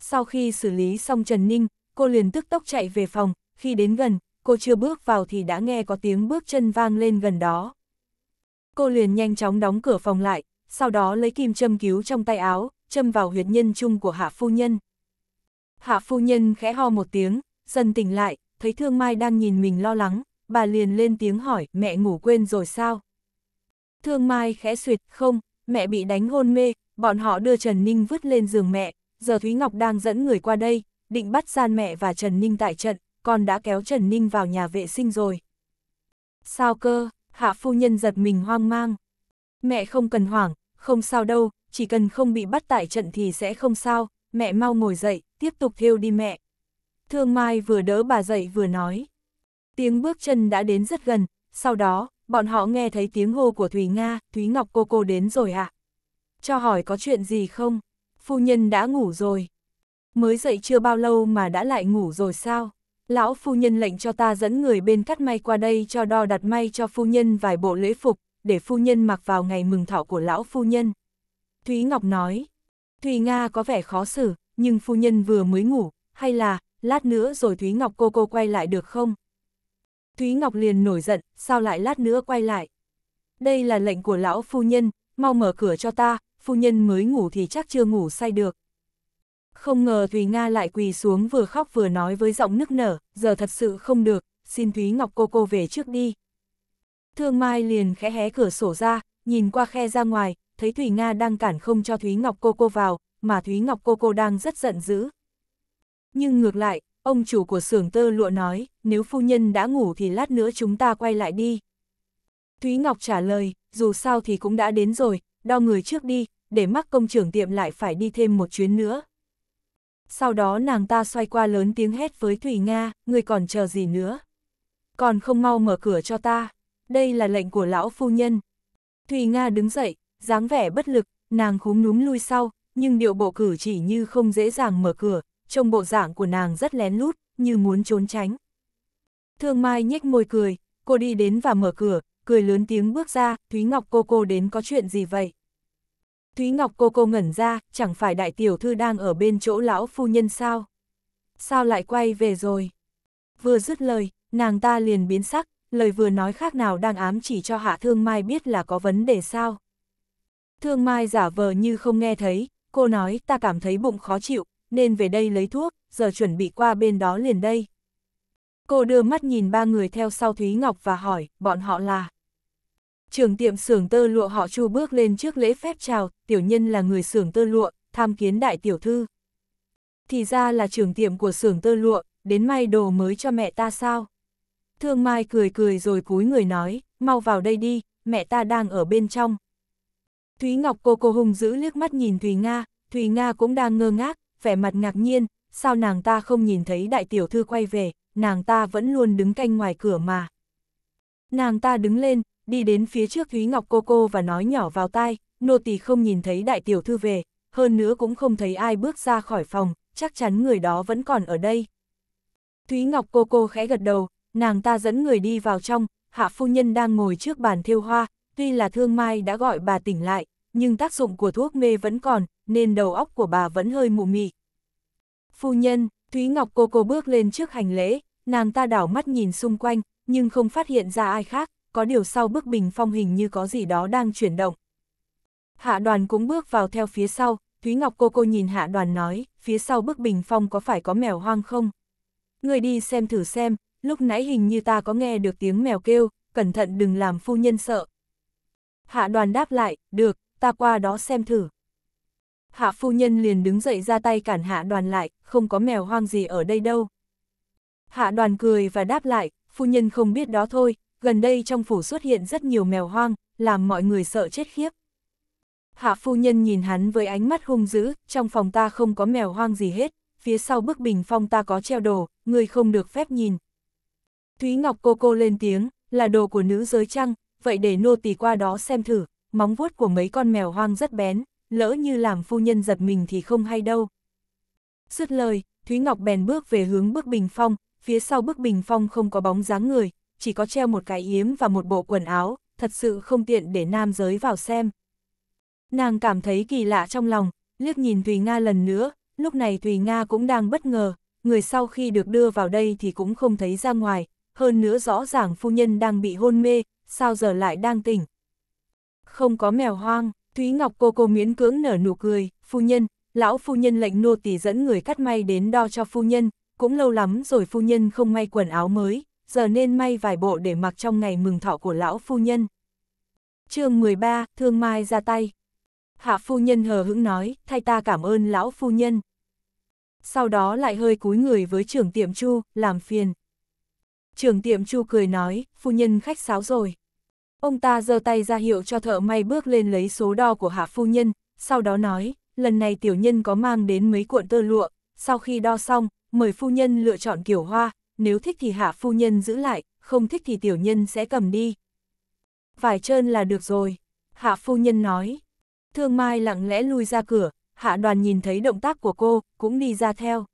Sau khi xử lý xong Trần Ninh, cô liền tức tốc chạy về phòng, khi đến gần, cô chưa bước vào thì đã nghe có tiếng bước chân vang lên gần đó. Cô liền nhanh chóng đóng cửa phòng lại, sau đó lấy kim châm cứu trong tay áo, châm vào huyệt nhân chung của hạ phu nhân. Hạ phu nhân khẽ ho một tiếng, dần tỉnh lại, thấy Thương Mai đang nhìn mình lo lắng, bà liền lên tiếng hỏi, mẹ ngủ quên rồi sao? Thương Mai khẽ suyệt, không, mẹ bị đánh hôn mê, bọn họ đưa Trần Ninh vứt lên giường mẹ, giờ Thúy Ngọc đang dẫn người qua đây, định bắt gian mẹ và Trần Ninh tại trận, còn đã kéo Trần Ninh vào nhà vệ sinh rồi. Sao cơ, hạ phu nhân giật mình hoang mang. Mẹ không cần hoảng, không sao đâu, chỉ cần không bị bắt tại trận thì sẽ không sao, mẹ mau ngồi dậy, tiếp tục thiêu đi mẹ. Thương Mai vừa đỡ bà dậy vừa nói. Tiếng bước chân đã đến rất gần, sau đó, bọn họ nghe thấy tiếng hô của Thúy Nga, Thúy Ngọc cô cô đến rồi ạ. À? Cho hỏi có chuyện gì không? Phu nhân đã ngủ rồi. Mới dậy chưa bao lâu mà đã lại ngủ rồi sao? Lão phu nhân lệnh cho ta dẫn người bên cắt may qua đây cho đo đặt may cho phu nhân vài bộ lễ phục, để phu nhân mặc vào ngày mừng thọ của lão phu nhân. Thúy Ngọc nói, Thùy Nga có vẻ khó xử, nhưng phu nhân vừa mới ngủ, hay là, lát nữa rồi Thúy Ngọc cô cô quay lại được không? Thúy Ngọc liền nổi giận, sao lại lát nữa quay lại? Đây là lệnh của lão phu nhân, mau mở cửa cho ta, phu nhân mới ngủ thì chắc chưa ngủ say được. Không ngờ thúy Nga lại quỳ xuống vừa khóc vừa nói với giọng nức nở, giờ thật sự không được, xin Thúy Ngọc cô cô về trước đi. Thương Mai liền khẽ hé cửa sổ ra, nhìn qua khe ra ngoài, thấy thúy Nga đang cản không cho Thúy Ngọc cô cô vào, mà Thúy Ngọc cô cô đang rất giận dữ, nhưng ngược lại, ông chủ của xưởng tơ lụa nói, nếu phu nhân đã ngủ thì lát nữa chúng ta quay lại đi. Thúy Ngọc trả lời, dù sao thì cũng đã đến rồi, đo người trước đi, để mắc công trưởng tiệm lại phải đi thêm một chuyến nữa. Sau đó nàng ta xoay qua lớn tiếng hét với Thủy Nga, người còn chờ gì nữa? Còn không mau mở cửa cho ta, đây là lệnh của lão phu nhân. Thùy Nga đứng dậy, dáng vẻ bất lực, nàng khúm núm lui sau, nhưng điệu bộ cử chỉ như không dễ dàng mở cửa, trông bộ dạng của nàng rất lén lút, như muốn trốn tránh. Thương Mai nhếch môi cười, cô đi đến và mở cửa, cười lớn tiếng bước ra, Thúy Ngọc cô cô đến có chuyện gì vậy? Thúy Ngọc cô cô ngẩn ra, chẳng phải đại tiểu thư đang ở bên chỗ lão phu nhân sao? Sao lại quay về rồi? Vừa dứt lời, nàng ta liền biến sắc, lời vừa nói khác nào đang ám chỉ cho Hạ Thương Mai biết là có vấn đề sao? Thương Mai giả vờ như không nghe thấy, cô nói ta cảm thấy bụng khó chịu, nên về đây lấy thuốc, giờ chuẩn bị qua bên đó liền đây. Cô đưa mắt nhìn ba người theo sau Thúy Ngọc và hỏi, bọn họ là. trường tiệm xưởng tơ lụa họ chu bước lên trước lễ phép chào, tiểu nhân là người xưởng tơ lụa, tham kiến đại tiểu thư. Thì ra là trường tiệm của xưởng tơ lụa, đến may đồ mới cho mẹ ta sao? Thương Mai cười cười rồi cúi người nói, mau vào đây đi, mẹ ta đang ở bên trong. Thúy Ngọc cô cô hùng giữ liếc mắt nhìn Thùy Nga, Thùy Nga cũng đang ngơ ngác, vẻ mặt ngạc nhiên, sao nàng ta không nhìn thấy đại tiểu thư quay về, nàng ta vẫn luôn đứng canh ngoài cửa mà. Nàng ta đứng lên, đi đến phía trước Thúy Ngọc cô cô và nói nhỏ vào tai, nô tỳ không nhìn thấy đại tiểu thư về, hơn nữa cũng không thấy ai bước ra khỏi phòng, chắc chắn người đó vẫn còn ở đây. Thúy Ngọc cô cô khẽ gật đầu, nàng ta dẫn người đi vào trong, hạ phu nhân đang ngồi trước bàn thiêu hoa, tuy là thương mai đã gọi bà tỉnh lại, nhưng tác dụng của thuốc mê vẫn còn, nên đầu óc của bà vẫn hơi mụ mị. Phu nhân, Thúy Ngọc cô cô bước lên trước hành lễ, nàng ta đảo mắt nhìn xung quanh, nhưng không phát hiện ra ai khác, có điều sau bức bình phong hình như có gì đó đang chuyển động. Hạ đoàn cũng bước vào theo phía sau, Thúy Ngọc cô cô nhìn hạ đoàn nói, phía sau bức bình phong có phải có mèo hoang không? Người đi xem thử xem, lúc nãy hình như ta có nghe được tiếng mèo kêu, cẩn thận đừng làm phu nhân sợ. Hạ đoàn đáp lại, được, ta qua đó xem thử hạ phu nhân liền đứng dậy ra tay cản hạ đoàn lại, không có mèo hoang gì ở đây đâu. Hạ đoàn cười và đáp lại, phu nhân không biết đó thôi, gần đây trong phủ xuất hiện rất nhiều mèo hoang, làm mọi người sợ chết khiếp. Hạ phu nhân nhìn hắn với ánh mắt hung dữ, trong phòng ta không có mèo hoang gì hết, phía sau bức bình phong ta có treo đồ, người không được phép nhìn. Thúy Ngọc cô cô lên tiếng, là đồ của nữ giới chăng, vậy để nô tỳ qua đó xem thử, móng vuốt của mấy con mèo hoang rất bén lỡ như làm phu nhân giật mình thì không hay đâu. Dứt lời, Thúy Ngọc bèn bước về hướng bức bình phong, phía sau bức bình phong không có bóng dáng người, chỉ có treo một cái yếm và một bộ quần áo, thật sự không tiện để nam giới vào xem. Nàng cảm thấy kỳ lạ trong lòng, liếc nhìn Thùy Nga lần nữa, lúc này Thùy Nga cũng đang bất ngờ, người sau khi được đưa vào đây thì cũng không thấy ra ngoài, hơn nữa rõ ràng phu nhân đang bị hôn mê, sao giờ lại đang tỉnh. Không có mèo hoang. Thúy Ngọc cô cô miễn cưỡng nở nụ cười, phu nhân, lão phu nhân lệnh nô tỳ dẫn người cắt may đến đo cho phu nhân, cũng lâu lắm rồi phu nhân không may quần áo mới, giờ nên may vài bộ để mặc trong ngày mừng thọ của lão phu nhân. chương 13, Thương Mai ra tay. Hạ phu nhân hờ hững nói, thay ta cảm ơn lão phu nhân. Sau đó lại hơi cúi người với trưởng tiệm chu, làm phiền. Trưởng tiệm chu cười nói, phu nhân khách sáo rồi. Ông ta giơ tay ra hiệu cho thợ may bước lên lấy số đo của hạ phu nhân, sau đó nói, lần này tiểu nhân có mang đến mấy cuộn tơ lụa, sau khi đo xong, mời phu nhân lựa chọn kiểu hoa, nếu thích thì hạ phu nhân giữ lại, không thích thì tiểu nhân sẽ cầm đi. Vải trơn là được rồi, hạ phu nhân nói. Thương Mai lặng lẽ lui ra cửa, hạ đoàn nhìn thấy động tác của cô, cũng đi ra theo.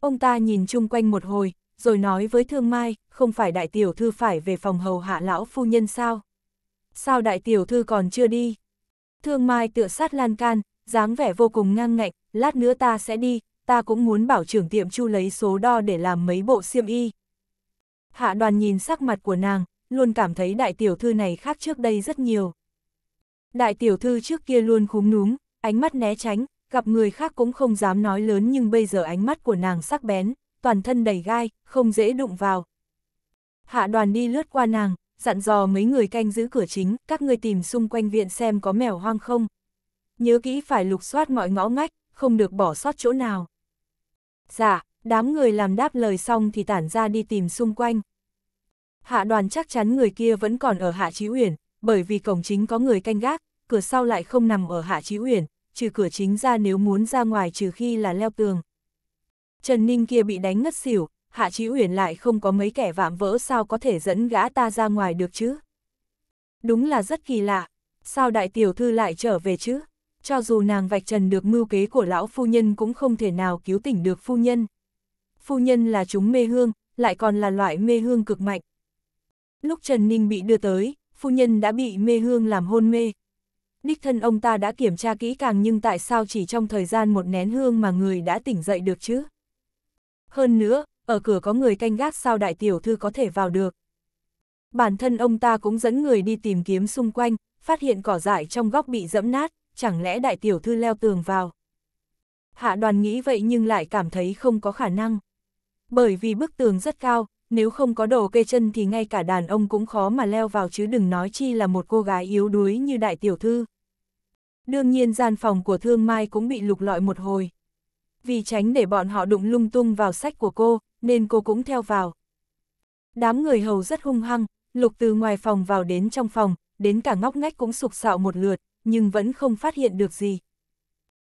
Ông ta nhìn chung quanh một hồi, rồi nói với Thương Mai, không phải đại tiểu thư phải về phòng hầu hạ lão phu nhân sao? Sao đại tiểu thư còn chưa đi? Thương Mai tựa sát lan can, dáng vẻ vô cùng ngang ngạnh, lát nữa ta sẽ đi, ta cũng muốn bảo trưởng tiệm chu lấy số đo để làm mấy bộ xiêm y. Hạ đoàn nhìn sắc mặt của nàng, luôn cảm thấy đại tiểu thư này khác trước đây rất nhiều. Đại tiểu thư trước kia luôn khúm núm, ánh mắt né tránh, gặp người khác cũng không dám nói lớn nhưng bây giờ ánh mắt của nàng sắc bén, toàn thân đầy gai, không dễ đụng vào. Hạ đoàn đi lướt qua nàng, dặn dò mấy người canh giữ cửa chính, các người tìm xung quanh viện xem có mèo hoang không. Nhớ kỹ phải lục soát mọi ngõ ngách, không được bỏ sót chỗ nào. Dạ, đám người làm đáp lời xong thì tản ra đi tìm xung quanh. Hạ đoàn chắc chắn người kia vẫn còn ở Hạ Chí Uyển, bởi vì cổng chính có người canh gác, cửa sau lại không nằm ở Hạ Chí Uyển, trừ cửa chính ra nếu muốn ra ngoài trừ khi là leo tường, Trần Ninh kia bị đánh ngất xỉu, Hạ Chí Uyển lại không có mấy kẻ vạm vỡ sao có thể dẫn gã ta ra ngoài được chứ? Đúng là rất kỳ lạ, sao đại tiểu thư lại trở về chứ? Cho dù nàng vạch trần được mưu kế của lão phu nhân cũng không thể nào cứu tỉnh được phu nhân. Phu nhân là chúng mê hương, lại còn là loại mê hương cực mạnh. Lúc Trần Ninh bị đưa tới, phu nhân đã bị mê hương làm hôn mê. Đích thân ông ta đã kiểm tra kỹ càng nhưng tại sao chỉ trong thời gian một nén hương mà người đã tỉnh dậy được chứ? Hơn nữa, ở cửa có người canh gác sao đại tiểu thư có thể vào được. Bản thân ông ta cũng dẫn người đi tìm kiếm xung quanh, phát hiện cỏ dại trong góc bị dẫm nát, chẳng lẽ đại tiểu thư leo tường vào. Hạ đoàn nghĩ vậy nhưng lại cảm thấy không có khả năng. Bởi vì bức tường rất cao, nếu không có đồ kê chân thì ngay cả đàn ông cũng khó mà leo vào chứ đừng nói chi là một cô gái yếu đuối như đại tiểu thư. Đương nhiên gian phòng của Thương Mai cũng bị lục lọi một hồi vì tránh để bọn họ đụng lung tung vào sách của cô, nên cô cũng theo vào. Đám người hầu rất hung hăng, lục từ ngoài phòng vào đến trong phòng, đến cả ngóc ngách cũng sục sạo một lượt, nhưng vẫn không phát hiện được gì.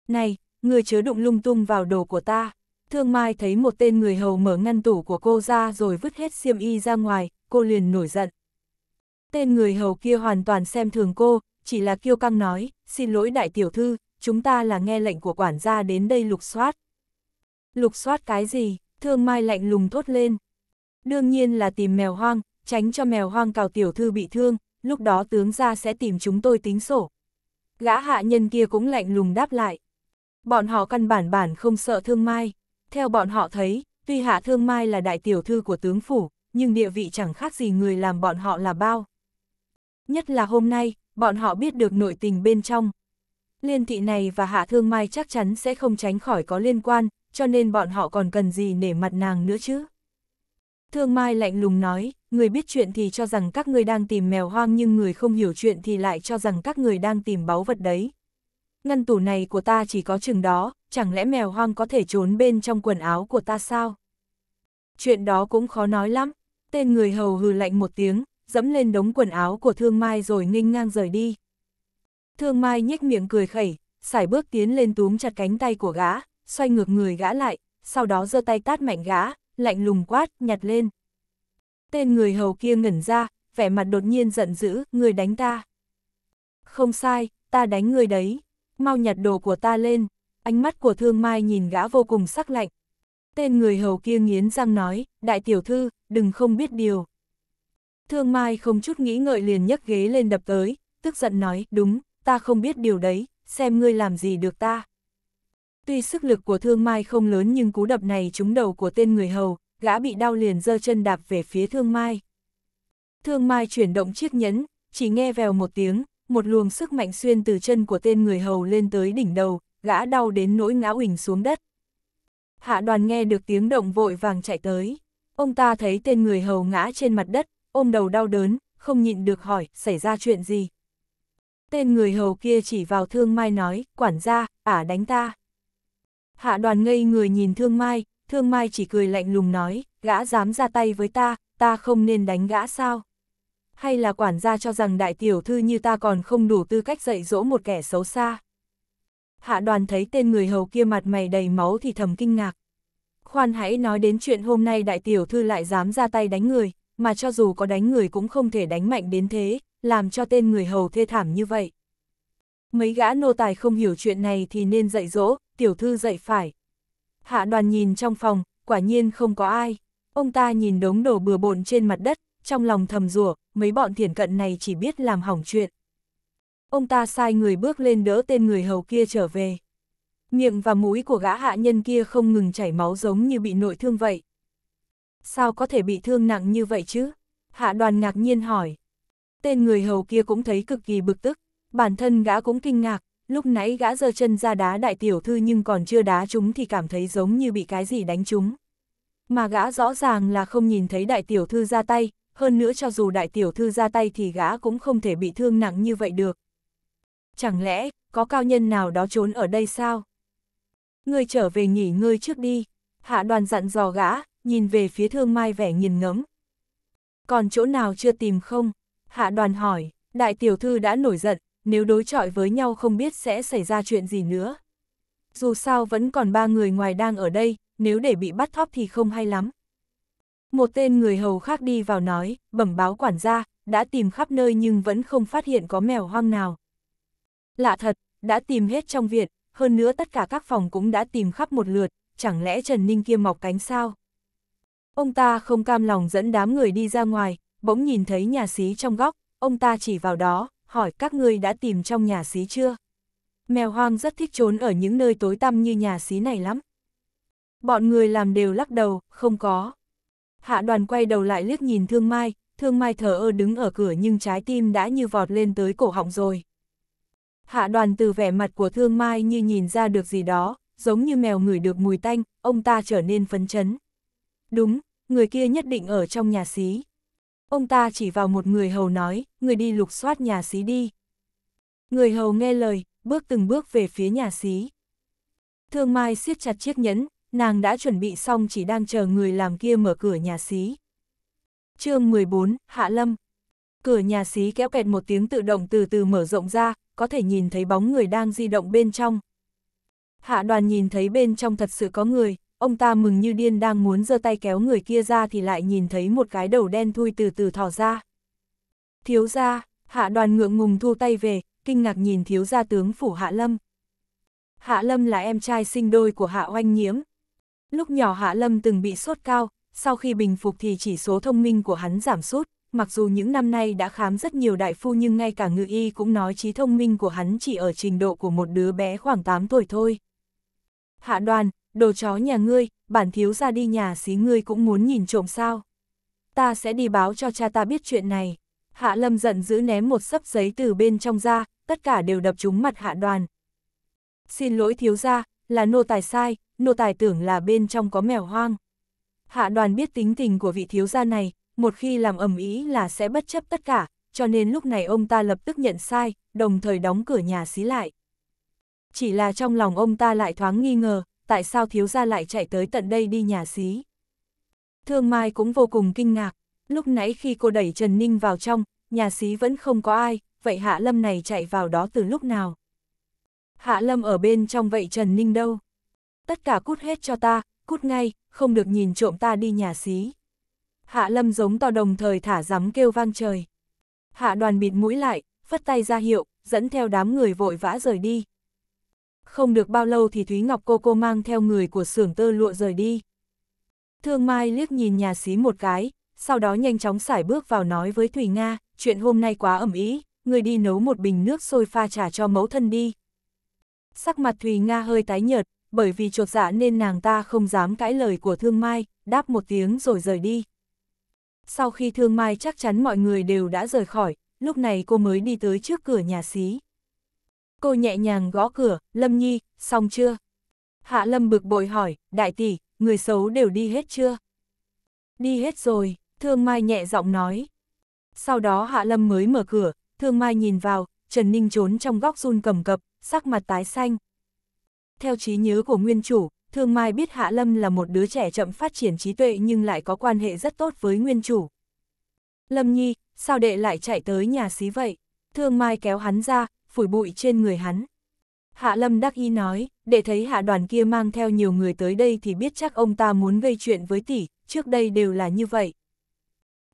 Này, người chớ đụng lung tung vào đồ của ta. Thương Mai thấy một tên người hầu mở ngăn tủ của cô ra rồi vứt hết xiêm y ra ngoài, cô liền nổi giận. Tên người hầu kia hoàn toàn xem thường cô, chỉ là kiêu căng nói, xin lỗi đại tiểu thư, chúng ta là nghe lệnh của quản gia đến đây lục soát. Lục soát cái gì? Thương Mai lạnh lùng thốt lên. Đương nhiên là tìm mèo hoang, tránh cho mèo hoang cào tiểu thư bị thương, lúc đó tướng gia sẽ tìm chúng tôi tính sổ. Gã hạ nhân kia cũng lạnh lùng đáp lại. Bọn họ căn bản bản không sợ Thương Mai. Theo bọn họ thấy, tuy hạ Thương Mai là đại tiểu thư của tướng phủ, nhưng địa vị chẳng khác gì người làm bọn họ là bao. Nhất là hôm nay, bọn họ biết được nội tình bên trong, Liên thị này và Hạ Thương Mai chắc chắn sẽ không tránh khỏi có liên quan, cho nên bọn họ còn cần gì nể mặt nàng nữa chứ. Thương Mai lạnh lùng nói, người biết chuyện thì cho rằng các người đang tìm mèo hoang nhưng người không hiểu chuyện thì lại cho rằng các người đang tìm báu vật đấy. Ngăn tủ này của ta chỉ có chừng đó, chẳng lẽ mèo hoang có thể trốn bên trong quần áo của ta sao? Chuyện đó cũng khó nói lắm, tên người hầu hừ lạnh một tiếng, dẫm lên đống quần áo của Thương Mai rồi nghênh ngang rời đi. Thương Mai nhếch miệng cười khẩy, sải bước tiến lên túm chặt cánh tay của gã, xoay ngược người gã lại, sau đó giơ tay tát mạnh gã, lạnh lùng quát, nhặt lên. Tên người hầu kia ngẩn ra, vẻ mặt đột nhiên giận dữ, người đánh ta. Không sai, ta đánh người đấy, mau nhặt đồ của ta lên, ánh mắt của thương mai nhìn gã vô cùng sắc lạnh. Tên người hầu kia nghiến răng nói, đại tiểu thư, đừng không biết điều. Thương mai không chút nghĩ ngợi liền nhấc ghế lên đập tới, tức giận nói, đúng, ta không biết điều đấy, xem ngươi làm gì được ta. Tuy sức lực của thương mai không lớn nhưng cú đập này trúng đầu của tên người hầu, gã bị đau liền giơ chân đạp về phía thương mai. Thương mai chuyển động chiếc nhẫn, chỉ nghe vèo một tiếng, một luồng sức mạnh xuyên từ chân của tên người hầu lên tới đỉnh đầu, gã đau đến nỗi ngã ủnh xuống đất. Hạ đoàn nghe được tiếng động vội vàng chạy tới. Ông ta thấy tên người hầu ngã trên mặt đất, ôm đầu đau đớn, không nhịn được hỏi, xảy ra chuyện gì. Tên người hầu kia chỉ vào Thương Mai nói, quản gia, ả đánh ta. Hạ đoàn ngây người nhìn Thương Mai, Thương Mai chỉ cười lạnh lùng nói, gã dám ra tay với ta, ta không nên đánh gã sao? Hay là quản gia cho rằng đại tiểu thư như ta còn không đủ tư cách dạy dỗ một kẻ xấu xa? Hạ đoàn thấy tên người hầu kia mặt mày đầy máu thì thầm kinh ngạc. Khoan hãy nói đến chuyện hôm nay đại tiểu thư lại dám ra tay đánh người, mà cho dù có đánh người cũng không thể đánh mạnh đến thế, làm cho tên người hầu thê thảm như vậy. Mấy gã nô tài không hiểu chuyện này thì nên dạy dỗ, tiểu thư dạy phải. Hạ đoàn nhìn trong phòng, quả nhiên không có ai. Ông ta nhìn đống đổ bừa bộn trên mặt đất, trong lòng thầm rủa, mấy bọn thiển cận này chỉ biết làm hỏng chuyện. Ông ta sai người bước lên đỡ tên người hầu kia trở về. Miệng và mũi của gã hạ nhân kia không ngừng chảy máu giống như bị nội thương vậy. Sao có thể bị thương nặng như vậy chứ? Hạ đoàn ngạc nhiên hỏi tên người hầu kia cũng thấy cực kỳ bực tức, bản thân gã cũng kinh ngạc, lúc nãy gã giơ chân ra đá đại tiểu thư nhưng còn chưa đá chúng thì cảm thấy giống như bị cái gì đánh chúng. Mà gã rõ ràng là không nhìn thấy đại tiểu thư ra tay, hơn nữa cho dù đại tiểu thư ra tay thì gã cũng không thể bị thương nặng như vậy được. Chẳng lẽ, có cao nhân nào đó trốn ở đây sao? Ngươi trở về nghỉ ngơi trước đi, hạ đoàn dặn dò gã, nhìn về phía thương mai vẻ nghiền ngấm. Còn chỗ nào chưa tìm không? Hạ đoàn hỏi, đại tiểu thư đã nổi giận, nếu đối chọi với nhau không biết sẽ xảy ra chuyện gì nữa. Dù sao vẫn còn ba người ngoài đang ở đây, nếu để bị bắt thóp thì không hay lắm. Một tên người hầu khác đi vào nói, bẩm báo quản gia, đã tìm khắp nơi nhưng vẫn không phát hiện có mèo hoang nào. Lạ thật, đã tìm hết trong viện, hơn nữa tất cả các phòng cũng đã tìm khắp một lượt, chẳng lẽ Trần Ninh kia mọc cánh sao? Ông ta không cam lòng dẫn đám người đi ra ngoài, bỗng nhìn thấy nhà xí trong góc, ông ta chỉ vào đó, hỏi các ngươi đã tìm trong nhà xí chưa? Mèo hoang rất thích trốn ở những nơi tối tăm như nhà xí này lắm. Bọn người làm đều lắc đầu, không có. Hạ đoàn quay đầu lại liếc nhìn Thương Mai, Thương Mai thở ơ đứng ở cửa nhưng trái tim đã như vọt lên tới cổ họng rồi. Hạ đoàn từ vẻ mặt của Thương Mai như nhìn ra được gì đó, giống như mèo ngửi được mùi tanh, ông ta trở nên phấn chấn. Đúng, người kia nhất định ở trong nhà xí. Ông ta chỉ vào một người hầu nói, người đi lục soát nhà xí đi. Người hầu nghe lời, bước từng bước về phía nhà xí. Thương Mai siết chặt chiếc nhẫn, nàng đã chuẩn bị xong chỉ đang chờ người làm kia mở cửa nhà xí. chương 14, Hạ Lâm. Cửa nhà xí kéo kẹt một tiếng tự động từ từ mở rộng ra, có thể nhìn thấy bóng người đang di động bên trong. Hạ đoàn nhìn thấy bên trong thật sự có người, ông ta mừng như điên đang muốn giơ tay kéo người kia ra thì lại nhìn thấy một cái đầu đen thui từ từ thỏ ra. Thiếu gia, hạ đoàn ngượng ngùng thu tay về, kinh ngạc nhìn thiếu gia tướng phủ Hạ Lâm. Hạ Lâm là em trai sinh đôi của Hạ Oanh Nhiễm. Lúc nhỏ Hạ Lâm từng bị sốt cao, sau khi bình phục thì chỉ số thông minh của hắn giảm sút, mặc dù những năm nay đã khám rất nhiều đại phu nhưng ngay cả ngự y cũng nói trí thông minh của hắn chỉ ở trình độ của một đứa bé khoảng 8 tuổi thôi. Hạ đoàn, đồ chó nhà ngươi, bản thiếu ra đi nhà xí ngươi cũng muốn nhìn trộm sao. Ta sẽ đi báo cho cha ta biết chuyện này. Hạ Lâm giận dữ ném một sấp giấy từ bên trong ra, tất cả đều đập trúng mặt hạ đoàn. Xin lỗi thiếu ra, là nô tài sai, nô tài tưởng là bên trong có mèo hoang. Hạ đoàn biết tính tình của vị thiếu gia này, một khi làm ầm ý là sẽ bất chấp tất cả, cho nên lúc này ông ta lập tức nhận sai, đồng thời đóng cửa nhà xí lại. Chỉ là trong lòng ông ta lại thoáng nghi ngờ, tại sao thiếu gia lại chạy tới tận đây đi nhà xí. Thương Mai cũng vô cùng kinh ngạc, lúc nãy khi cô đẩy Trần Ninh vào trong, nhà xí vẫn không có ai, vậy Hạ Lâm này chạy vào đó từ lúc nào? Hạ Lâm ở bên trong vậy Trần Ninh đâu? Tất cả cút hết cho ta, cút ngay, không được nhìn trộm ta đi nhà xí. Hạ Lâm giống to đồng thời thả rắm kêu vang trời. Hạ đoàn bịt mũi lại, phất tay ra hiệu, dẫn theo đám người vội vã rời đi. Không được bao lâu thì Thúy Ngọc cô cô mang theo người của xưởng tơ lụa rời đi. Thương Mai liếc nhìn nhà xí một cái, sau đó nhanh chóng xải bước vào nói với Thùy Nga, chuyện hôm nay quá ẩm ý, người đi nấu một bình nước sôi pha trà cho mẫu thân đi. Sắc mặt Thùy Nga hơi tái nhợt, bởi vì trột dạ nên nàng ta không dám cãi lời của Thương Mai, đáp một tiếng rồi rời đi. Sau khi Thương Mai chắc chắn mọi người đều đã rời khỏi, lúc này cô mới đi tới trước cửa nhà xí cô nhẹ nhàng gõ cửa, Lâm Nhi, xong chưa? Hạ Lâm bực bội hỏi, đại tỷ, người xấu đều đi hết chưa? Đi hết rồi, Thương Mai nhẹ giọng nói. Sau đó Hạ Lâm mới mở cửa, Thương Mai nhìn vào, Trần Ninh trốn trong góc run cầm cập, sắc mặt tái xanh. Theo trí nhớ của nguyên chủ, Thương Mai biết Hạ Lâm là một đứa trẻ chậm phát triển trí tuệ nhưng lại có quan hệ rất tốt với nguyên chủ. Lâm Nhi, sao đệ lại chạy tới nhà xí vậy? Thương Mai kéo hắn ra, phủi bụi trên người hắn. Hạ Lâm đắc ý nói, để thấy hạ đoàn kia mang theo nhiều người tới đây thì biết chắc ông ta muốn gây chuyện với tỷ, trước đây đều là như vậy.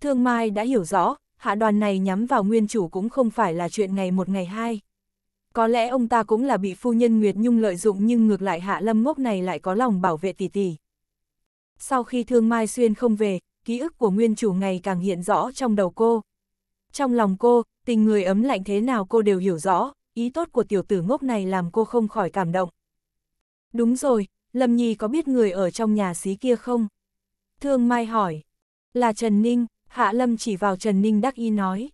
Thương Mai đã hiểu rõ, hạ đoàn này nhắm vào nguyên chủ cũng không phải là chuyện ngày một ngày hai. Có lẽ ông ta cũng là bị phu nhân Nguyệt Nhung lợi dụng nhưng ngược lại Hạ Lâm Ngốc này lại có lòng bảo vệ tỷ tỷ. Sau khi Thương Mai Xuyên không về, ký ức của nguyên chủ ngày càng hiện rõ trong đầu cô. Trong lòng cô, tình người ấm lạnh thế nào cô đều hiểu rõ, ý tốt của tiểu tử ngốc này làm cô không khỏi cảm động. Đúng rồi, Lâm Nhi có biết người ở trong nhà xí kia không? Thương Mai hỏi. Là Trần Ninh, Hạ Lâm chỉ vào Trần Ninh đắc ý nói.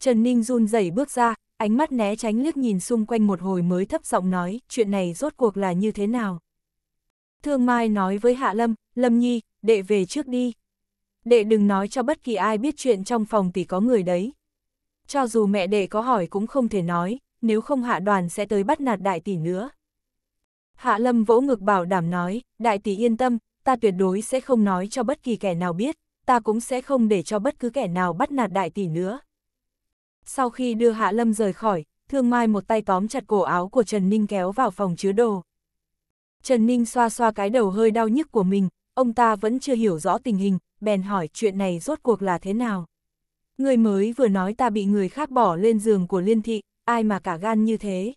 Trần Ninh run rẩy bước ra, ánh mắt né tránh liếc nhìn xung quanh một hồi mới thấp giọng nói, chuyện này rốt cuộc là như thế nào? Thương Mai nói với Hạ Lâm, Lâm Nhi, đệ về trước đi. Đệ đừng nói cho bất kỳ ai biết chuyện trong phòng tỷ có người đấy cho dù mẹ đệ có hỏi cũng không thể nói, nếu không hạ đoàn sẽ tới bắt nạt đại tỷ nữa. Hạ lâm vỗ ngực bảo đảm nói, đại tỷ yên tâm, ta tuyệt đối sẽ không nói cho bất kỳ kẻ nào biết, ta cũng sẽ không để cho bất cứ kẻ nào bắt nạt đại tỷ nữa. Sau khi đưa hạ lâm rời khỏi, thương mai một tay tóm chặt cổ áo của Trần Ninh kéo vào phòng chứa đồ. Trần Ninh xoa xoa cái đầu hơi đau nhức của mình, ông ta vẫn chưa hiểu rõ tình hình, bèn hỏi chuyện này rốt cuộc là thế nào. Người mới vừa nói ta bị người khác bỏ lên giường của liên thị, ai mà cả gan như thế.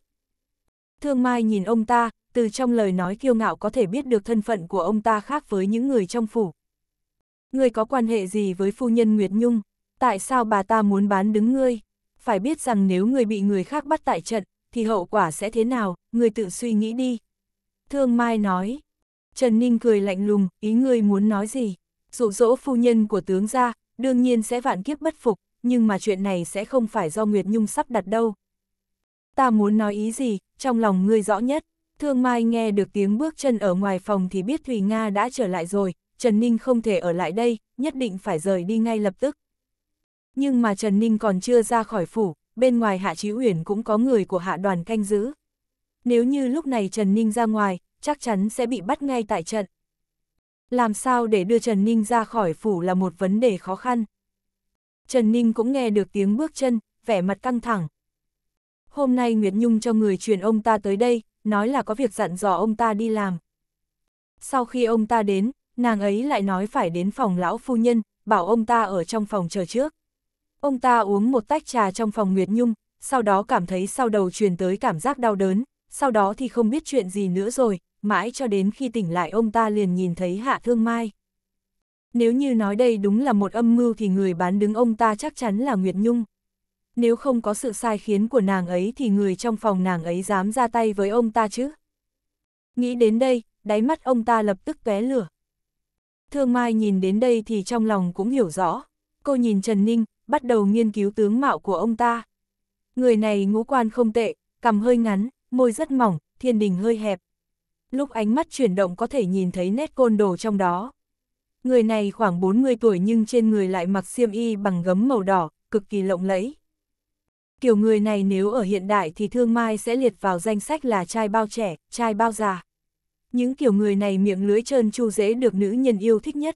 Thương Mai nhìn ông ta, từ trong lời nói kiêu ngạo có thể biết được thân phận của ông ta khác với những người trong phủ. Ngươi có quan hệ gì với phu nhân Nguyệt Nhung? Tại sao bà ta muốn bán đứng ngươi? Phải biết rằng nếu người bị người khác bắt tại trận, thì hậu quả sẽ thế nào, ngươi tự suy nghĩ đi. Thương Mai nói. Trần Ninh cười lạnh lùng, ý ngươi muốn nói gì? Dụ dỗ phu nhân của tướng gia, đương nhiên sẽ vạn kiếp bất phục, nhưng mà chuyện này sẽ không phải do Nguyệt Nhung sắp đặt đâu. Ta muốn nói ý gì, trong lòng ngươi rõ nhất. Thương Mai nghe được tiếng bước chân ở ngoài phòng thì biết Thùy Nga đã trở lại rồi, Trần Ninh không thể ở lại đây, nhất định phải rời đi ngay lập tức. Nhưng mà Trần Ninh còn chưa ra khỏi phủ, bên ngoài Hạ Chí Uyển cũng có người của Hạ đoàn canh giữ. Nếu như lúc này Trần Ninh ra ngoài, chắc chắn sẽ bị bắt ngay tại trận làm sao để đưa Trần Ninh ra khỏi phủ là một vấn đề khó khăn. Trần Ninh cũng nghe được tiếng bước chân, vẻ mặt căng thẳng. Hôm nay Nguyệt Nhung cho người truyền ông ta tới đây, nói là có việc dặn dò ông ta đi làm. Sau khi ông ta đến, nàng ấy lại nói phải đến phòng lão phu nhân, bảo ông ta ở trong phòng chờ trước. Ông ta uống một tách trà trong phòng Nguyệt Nhung, sau đó cảm thấy sau đầu truyền tới cảm giác đau đớn, sau đó thì không biết chuyện gì nữa rồi, mãi cho đến khi tỉnh lại ông ta liền nhìn thấy Hạ Thương Mai. Nếu như nói đây đúng là một âm mưu thì người bán đứng ông ta chắc chắn là Nguyệt Nhung. Nếu không có sự sai khiến của nàng ấy thì người trong phòng nàng ấy dám ra tay với ông ta chứ. Nghĩ đến đây, đáy mắt ông ta lập tức vé lửa. Thương Mai nhìn đến đây thì trong lòng cũng hiểu rõ. Cô nhìn Trần Ninh, bắt đầu nghiên cứu tướng mạo của ông ta. Người này ngũ quan không tệ, cằm hơi ngắn, môi rất mỏng, thiên đình hơi hẹp, lúc ánh mắt chuyển động có thể nhìn thấy nét côn đồ trong đó. Người này khoảng 40 tuổi nhưng trên người lại mặc xiêm y bằng gấm màu đỏ, cực kỳ lộng lẫy. Kiểu người này nếu ở hiện đại thì thương mai sẽ liệt vào danh sách là trai bao trẻ, trai bao già. Những kiểu người này miệng lưỡi trơn chu dễ được nữ nhân yêu thích nhất.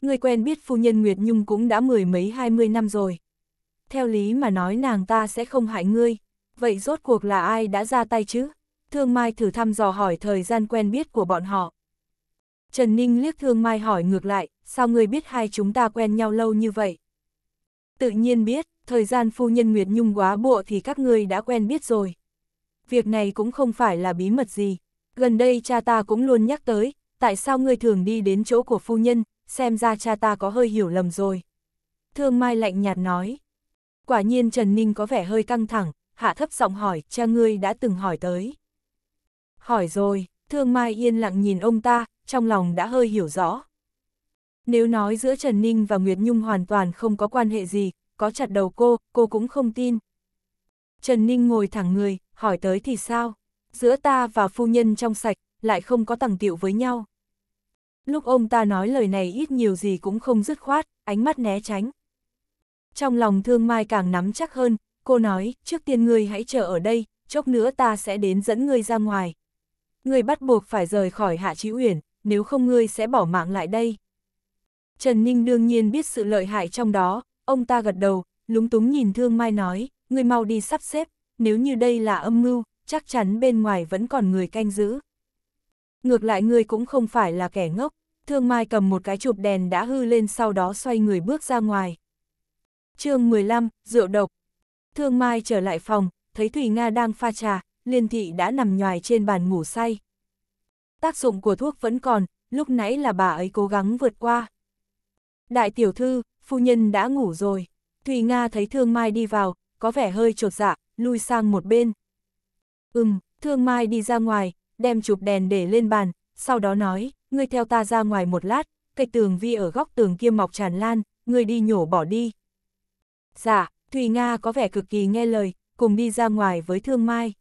Người quen biết phu nhân Nguyệt Nhung cũng đã mười mấy hai mươi năm rồi. Theo lý mà nói nàng ta sẽ không hại ngươi, vậy rốt cuộc là ai đã ra tay chứ? Thương Mai thử thăm dò hỏi thời gian quen biết của bọn họ. Trần Ninh liếc Thương Mai hỏi ngược lại, sao người biết hai chúng ta quen nhau lâu như vậy? Tự nhiên biết, thời gian phu nhân Nguyệt Nhung quá bộ thì các ngươi đã quen biết rồi. Việc này cũng không phải là bí mật gì. Gần đây cha ta cũng luôn nhắc tới, tại sao ngươi thường đi đến chỗ của phu nhân, xem ra cha ta có hơi hiểu lầm rồi. Thương Mai lạnh nhạt nói. Quả nhiên Trần Ninh có vẻ hơi căng thẳng, hạ thấp giọng hỏi, cha ngươi đã từng hỏi tới. Hỏi rồi, thương mai yên lặng nhìn ông ta, trong lòng đã hơi hiểu rõ. Nếu nói giữa Trần Ninh và Nguyệt Nhung hoàn toàn không có quan hệ gì, có chặt đầu cô, cô cũng không tin. Trần Ninh ngồi thẳng người, hỏi tới thì sao? Giữa ta và phu nhân trong sạch, lại không có tầng tiệu với nhau. Lúc ông ta nói lời này ít nhiều gì cũng không dứt khoát, ánh mắt né tránh. Trong lòng thương mai càng nắm chắc hơn, cô nói, trước tiên ngươi hãy chờ ở đây, chốc nữa ta sẽ đến dẫn ngươi ra ngoài ngươi bắt buộc phải rời khỏi Hạ Chí Uyển, nếu không ngươi sẽ bỏ mạng lại đây. Trần Ninh đương nhiên biết sự lợi hại trong đó, ông ta gật đầu, lúng túng nhìn Thương Mai nói, ngươi mau đi sắp xếp, nếu như đây là âm mưu, chắc chắn bên ngoài vẫn còn người canh giữ. Ngược lại ngươi cũng không phải là kẻ ngốc, Thương Mai cầm một cái chụp đèn đã hư lên sau đó xoay người bước ra ngoài. chương 15, rượu độc. Thương Mai trở lại phòng, thấy Thủy Nga đang pha trà, liên thị đã nằm nhòi trên bàn ngủ say. Tác dụng của thuốc vẫn còn, lúc nãy là bà ấy cố gắng vượt qua. Đại tiểu thư, phu nhân đã ngủ rồi. Thùy Nga thấy Thương Mai đi vào, có vẻ hơi trột dạ, lui sang một bên. Ừm, Thương Mai đi ra ngoài, đem chụp đèn để lên bàn, sau đó nói, ngươi theo ta ra ngoài một lát, cây tường vi ở góc tường kia mọc tràn lan, ngươi đi nhổ bỏ đi. Dạ, Thùy Nga có vẻ cực kỳ nghe lời, cùng đi ra ngoài với Thương Mai.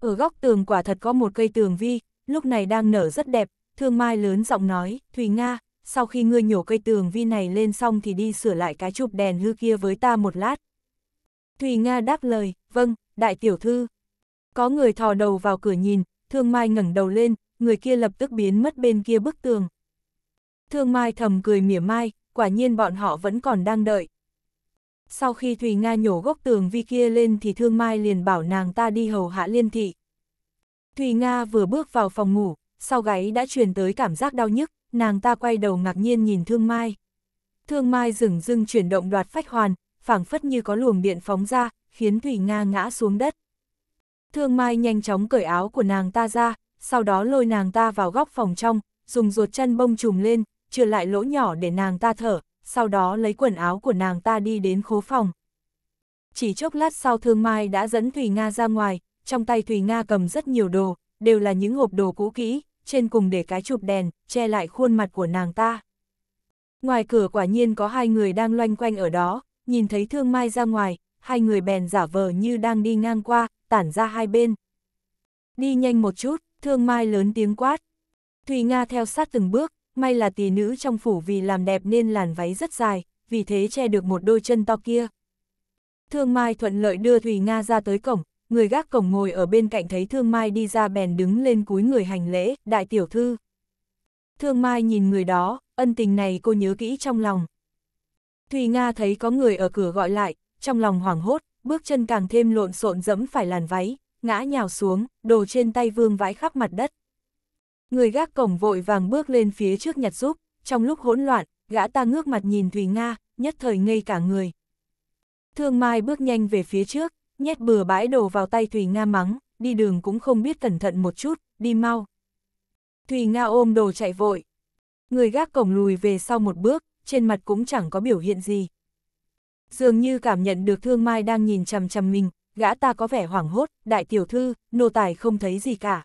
Ở góc tường quả thật có một cây tường vi, lúc này đang nở rất đẹp, thương mai lớn giọng nói, Thùy Nga, sau khi ngươi nhổ cây tường vi này lên xong thì đi sửa lại cái chụp đèn hư kia với ta một lát. Thùy Nga đáp lời, vâng, đại tiểu thư. Có người thò đầu vào cửa nhìn, thương mai ngẩng đầu lên, người kia lập tức biến mất bên kia bức tường. Thương mai thầm cười mỉa mai, quả nhiên bọn họ vẫn còn đang đợi. Sau khi Thùy Nga nhổ gốc tường vi kia lên thì Thương Mai liền bảo nàng ta đi hầu hạ liên thị. Thùy Nga vừa bước vào phòng ngủ, sau gáy đã truyền tới cảm giác đau nhức, nàng ta quay đầu ngạc nhiên nhìn Thương Mai. Thương Mai rừng rưng chuyển động đoạt phách hoàn, phảng phất như có luồng điện phóng ra, khiến Thùy Nga ngã xuống đất. Thương Mai nhanh chóng cởi áo của nàng ta ra, sau đó lôi nàng ta vào góc phòng trong, dùng ruột chân bông trùm lên, trừ lại lỗ nhỏ để nàng ta thở, sau đó lấy quần áo của nàng ta đi đến khố phòng. Chỉ chốc lát sau Thương Mai đã dẫn Thùy Nga ra ngoài, trong tay Thùy Nga cầm rất nhiều đồ, đều là những hộp đồ cũ kỹ, trên cùng để cái chụp đèn, che lại khuôn mặt của nàng ta. Ngoài cửa quả nhiên có hai người đang loanh quanh ở đó, nhìn thấy Thương Mai ra ngoài, hai người bèn giả vờ như đang đi ngang qua, tản ra hai bên. Đi nhanh một chút, Thương Mai lớn tiếng quát. Thùy Nga theo sát từng bước, may là tỷ nữ trong phủ vì làm đẹp nên làn váy rất dài, vì thế che được một đôi chân to kia. Thương Mai thuận lợi đưa Thùy Nga ra tới cổng, người gác cổng ngồi ở bên cạnh thấy Thương Mai đi ra bèn đứng lên cúi người hành lễ, đại tiểu thư. Thương Mai nhìn người đó, ân tình này cô nhớ kỹ trong lòng. Thùy Nga thấy có người ở cửa gọi lại, trong lòng hoảng hốt, bước chân càng thêm lộn xộn dẫm phải làn váy, ngã nhào xuống, đồ trên tay vương vãi khắp mặt đất. Người gác cổng vội vàng bước lên phía trước nhặt giúp, trong lúc hỗn loạn, gã ta ngước mặt nhìn Thùy Nga, nhất thời ngây cả người. Thương Mai bước nhanh về phía trước, nhét bừa bãi đồ vào tay Thùy Nga mắng, đi đường cũng không biết cẩn thận một chút, đi mau. Thùy Nga ôm đồ chạy vội. Người gác cổng lùi về sau một bước, trên mặt cũng chẳng có biểu hiện gì. Dường như cảm nhận được Thương Mai đang nhìn chằm chằm mình, gã ta có vẻ hoảng hốt, đại tiểu thư, nô tài không thấy gì cả.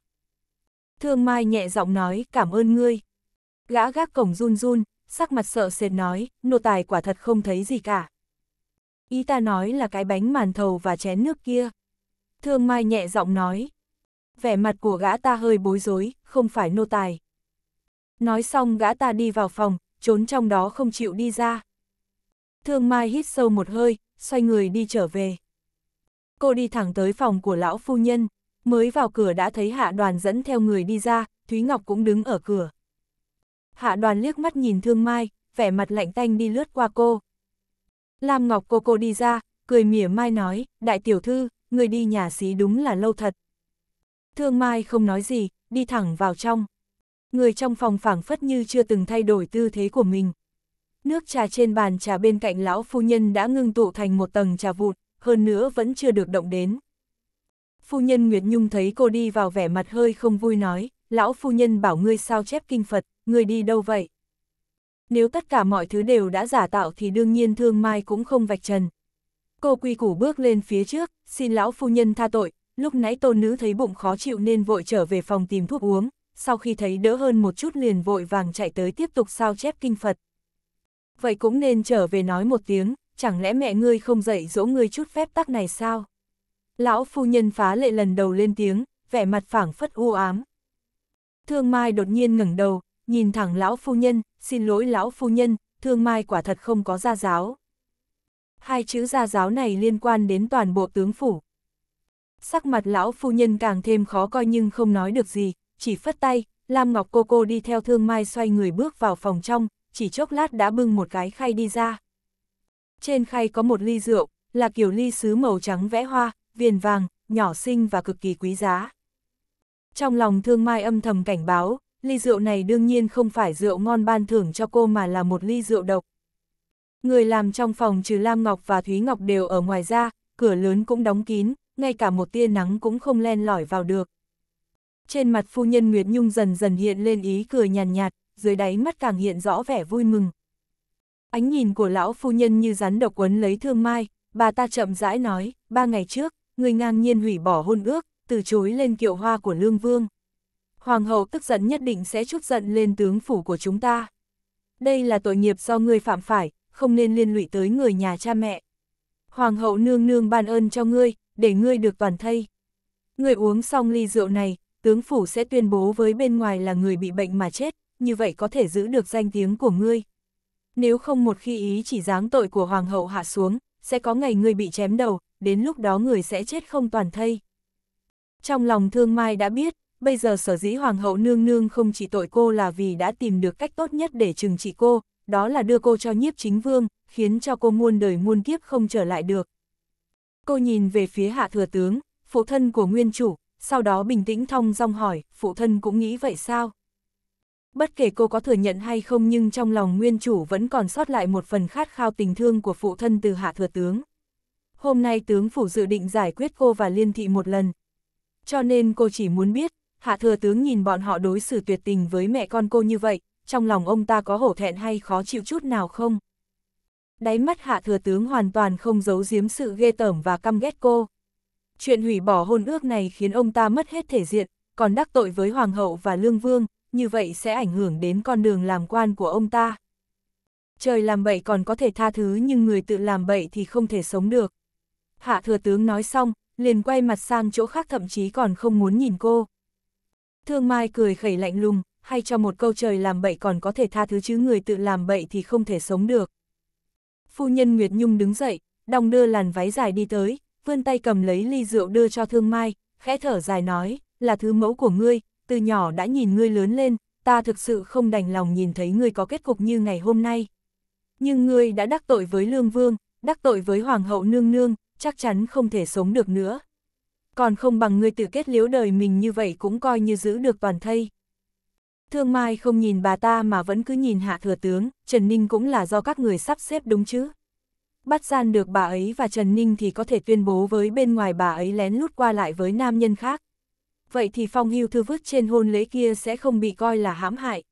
Thương Mai nhẹ giọng nói, cảm ơn ngươi. Gã gác cổng run run, sắc mặt sợ sệt nói, nô tài quả thật không thấy gì cả. Ý ta nói là cái bánh màn thầu và chén nước kia. Thương Mai nhẹ giọng nói. Vẻ mặt của gã ta hơi bối rối, không phải nô tài. Nói xong gã ta đi vào phòng, trốn trong đó không chịu đi ra. Thương Mai hít sâu một hơi, xoay người đi trở về. Cô đi thẳng tới phòng của lão phu nhân, mới vào cửa đã thấy hạ đoàn dẫn theo người đi ra, Thúy Ngọc cũng đứng ở cửa. Hạ đoàn liếc mắt nhìn Thương Mai, vẻ mặt lạnh tanh đi lướt qua cô. Lam Ngọc cô cô đi ra, cười mỉa mai nói, đại tiểu thư, người đi nhà xí đúng là lâu thật. Thương Mai không nói gì, đi thẳng vào trong. Người trong phòng phảng phất như chưa từng thay đổi tư thế của mình. Nước trà trên bàn trà bên cạnh lão phu nhân đã ngưng tụ thành một tầng trà vụt, hơn nữa vẫn chưa được động đến phu nhân Nguyệt Nhung thấy cô đi vào vẻ mặt hơi không vui nói, lão phu nhân bảo ngươi sao chép kinh Phật, ngươi đi đâu vậy? Nếu tất cả mọi thứ đều đã giả tạo thì đương nhiên thương mai cũng không vạch trần. Cô quy củ bước lên phía trước, xin lão phu nhân tha tội, lúc nãy tôn nữ thấy bụng khó chịu nên vội trở về phòng tìm thuốc uống, sau khi thấy đỡ hơn một chút liền vội vàng chạy tới tiếp tục sao chép kinh Phật. Vậy cũng nên trở về nói một tiếng, chẳng lẽ mẹ ngươi không dạy dỗ ngươi chút phép tắc này sao? Lão phu nhân phá lệ lần đầu lên tiếng, vẻ mặt phảng phất u ám. Thương Mai đột nhiên ngẩng đầu, nhìn thẳng lão phu nhân, xin lỗi lão phu nhân, Thương Mai quả thật không có gia giáo. Hai chữ gia giáo này liên quan đến toàn bộ tướng phủ. Sắc mặt lão phu nhân càng thêm khó coi nhưng không nói được gì, chỉ phất tay, Lam Ngọc cô cô đi theo Thương Mai xoay người bước vào phòng trong, chỉ chốc lát đã bưng một cái khay đi ra. Trên khay có một ly rượu, là kiểu ly sứ màu trắng vẽ hoa, viền vàng, nhỏ xinh và cực kỳ quý giá. Trong lòng thương mai âm thầm cảnh báo, ly rượu này đương nhiên không phải rượu ngon ban thưởng cho cô mà là một ly rượu độc. Người làm trong phòng trừ Lam Ngọc và Thúy Ngọc đều ở ngoài ra, cửa lớn cũng đóng kín, ngay cả một tia nắng cũng không len lỏi vào được. Trên mặt phu nhân Nguyệt Nhung dần dần hiện lên ý cười nhàn nhạt, nhạt, dưới đáy mắt càng hiện rõ vẻ vui mừng. Ánh nhìn của lão phu nhân như rắn độc quấn lấy thương mai, bà ta chậm rãi nói, ba ngày trước, người ngang nhiên hủy bỏ hôn ước, từ chối lên kiệu hoa của Lương Vương. Hoàng hậu tức giận nhất định sẽ chút giận lên tướng phủ của chúng ta. Đây là tội nghiệp do ngươi phạm phải, không nên liên lụy tới người nhà cha mẹ. Hoàng hậu nương nương ban ơn cho ngươi, để ngươi được toàn thây. Ngươi uống xong ly rượu này, tướng phủ sẽ tuyên bố với bên ngoài là người bị bệnh mà chết, như vậy có thể giữ được danh tiếng của ngươi. Nếu không một khi ý chỉ dáng tội của hoàng hậu hạ xuống, sẽ có ngày ngươi bị chém đầu, đến lúc đó người sẽ chết không toàn thây. Trong lòng thương mai đã biết, bây giờ sở dĩ hoàng hậu nương nương không chỉ tội cô là vì đã tìm được cách tốt nhất để trừng trị cô, đó là đưa cô cho nhiếp chính vương, khiến cho cô muôn đời muôn kiếp không trở lại được. Cô nhìn về phía hạ thừa tướng, phụ thân của nguyên chủ, sau đó bình tĩnh thong dong hỏi, phụ thân cũng nghĩ vậy sao? Bất kể cô có thừa nhận hay không nhưng trong lòng nguyên chủ vẫn còn sót lại một phần khát khao tình thương của phụ thân từ hạ thừa tướng hôm nay tướng phủ dự định giải quyết cô và liên thị một lần. Cho nên cô chỉ muốn biết, hạ thừa tướng nhìn bọn họ đối xử tuyệt tình với mẹ con cô như vậy, trong lòng ông ta có hổ thẹn hay khó chịu chút nào không? Đáy mắt hạ thừa tướng hoàn toàn không giấu giếm sự ghê tởm và căm ghét cô. Chuyện hủy bỏ hôn ước này khiến ông ta mất hết thể diện, còn đắc tội với hoàng hậu và lương vương, như vậy sẽ ảnh hưởng đến con đường làm quan của ông ta. Trời làm bậy còn có thể tha thứ nhưng người tự làm bậy thì không thể sống được hạ thừa tướng nói xong, liền quay mặt sang chỗ khác thậm chí còn không muốn nhìn cô. Thương Mai cười khẩy lạnh lùng, hay cho một câu trời làm bậy còn có thể tha thứ chứ người tự làm bậy thì không thể sống được. Phu nhân Nguyệt Nhung đứng dậy, đong đưa làn váy dài đi tới, vươn tay cầm lấy ly rượu đưa cho Thương Mai, khẽ thở dài nói, là thứ mẫu của ngươi, từ nhỏ đã nhìn ngươi lớn lên, ta thực sự không đành lòng nhìn thấy ngươi có kết cục như ngày hôm nay. Nhưng ngươi đã đắc tội với Lương Vương, đắc tội với Hoàng hậu Nương Nương, chắc chắn không thể sống được nữa. Còn không bằng ngươi tự kết liễu đời mình như vậy cũng coi như giữ được toàn thây. Thương Mai không nhìn bà ta mà vẫn cứ nhìn hạ thừa tướng, Trần Ninh cũng là do các người sắp xếp đúng chứ. Bắt gian được bà ấy và Trần Ninh thì có thể tuyên bố với bên ngoài bà ấy lén lút qua lại với nam nhân khác. Vậy thì phong hưu thư vứt trên hôn lễ kia sẽ không bị coi là hãm hại.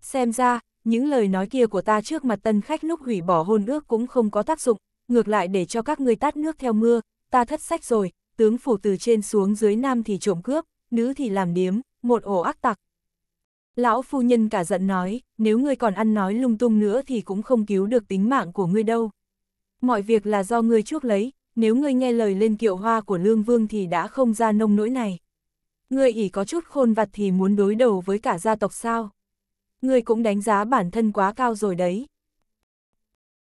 Xem ra, những lời nói kia của ta trước mặt tân khách lúc hủy bỏ hôn ước cũng không có tác dụng ngược lại để cho các ngươi tát nước theo mưa, ta thất sách rồi, tướng phủ từ trên xuống dưới nam thì trộm cướp, nữ thì làm điếm, một ổ ác tặc. Lão phu nhân cả giận nói, nếu ngươi còn ăn nói lung tung nữa thì cũng không cứu được tính mạng của ngươi đâu. Mọi việc là do ngươi chuốc lấy, nếu ngươi nghe lời lên kiệu hoa của lương vương thì đã không ra nông nỗi này. Ngươi ỉ có chút khôn vặt thì muốn đối đầu với cả gia tộc sao. Ngươi cũng đánh giá bản thân quá cao rồi đấy.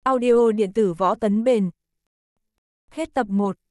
Audio điện tử võ tấn bền. Hết tập 1.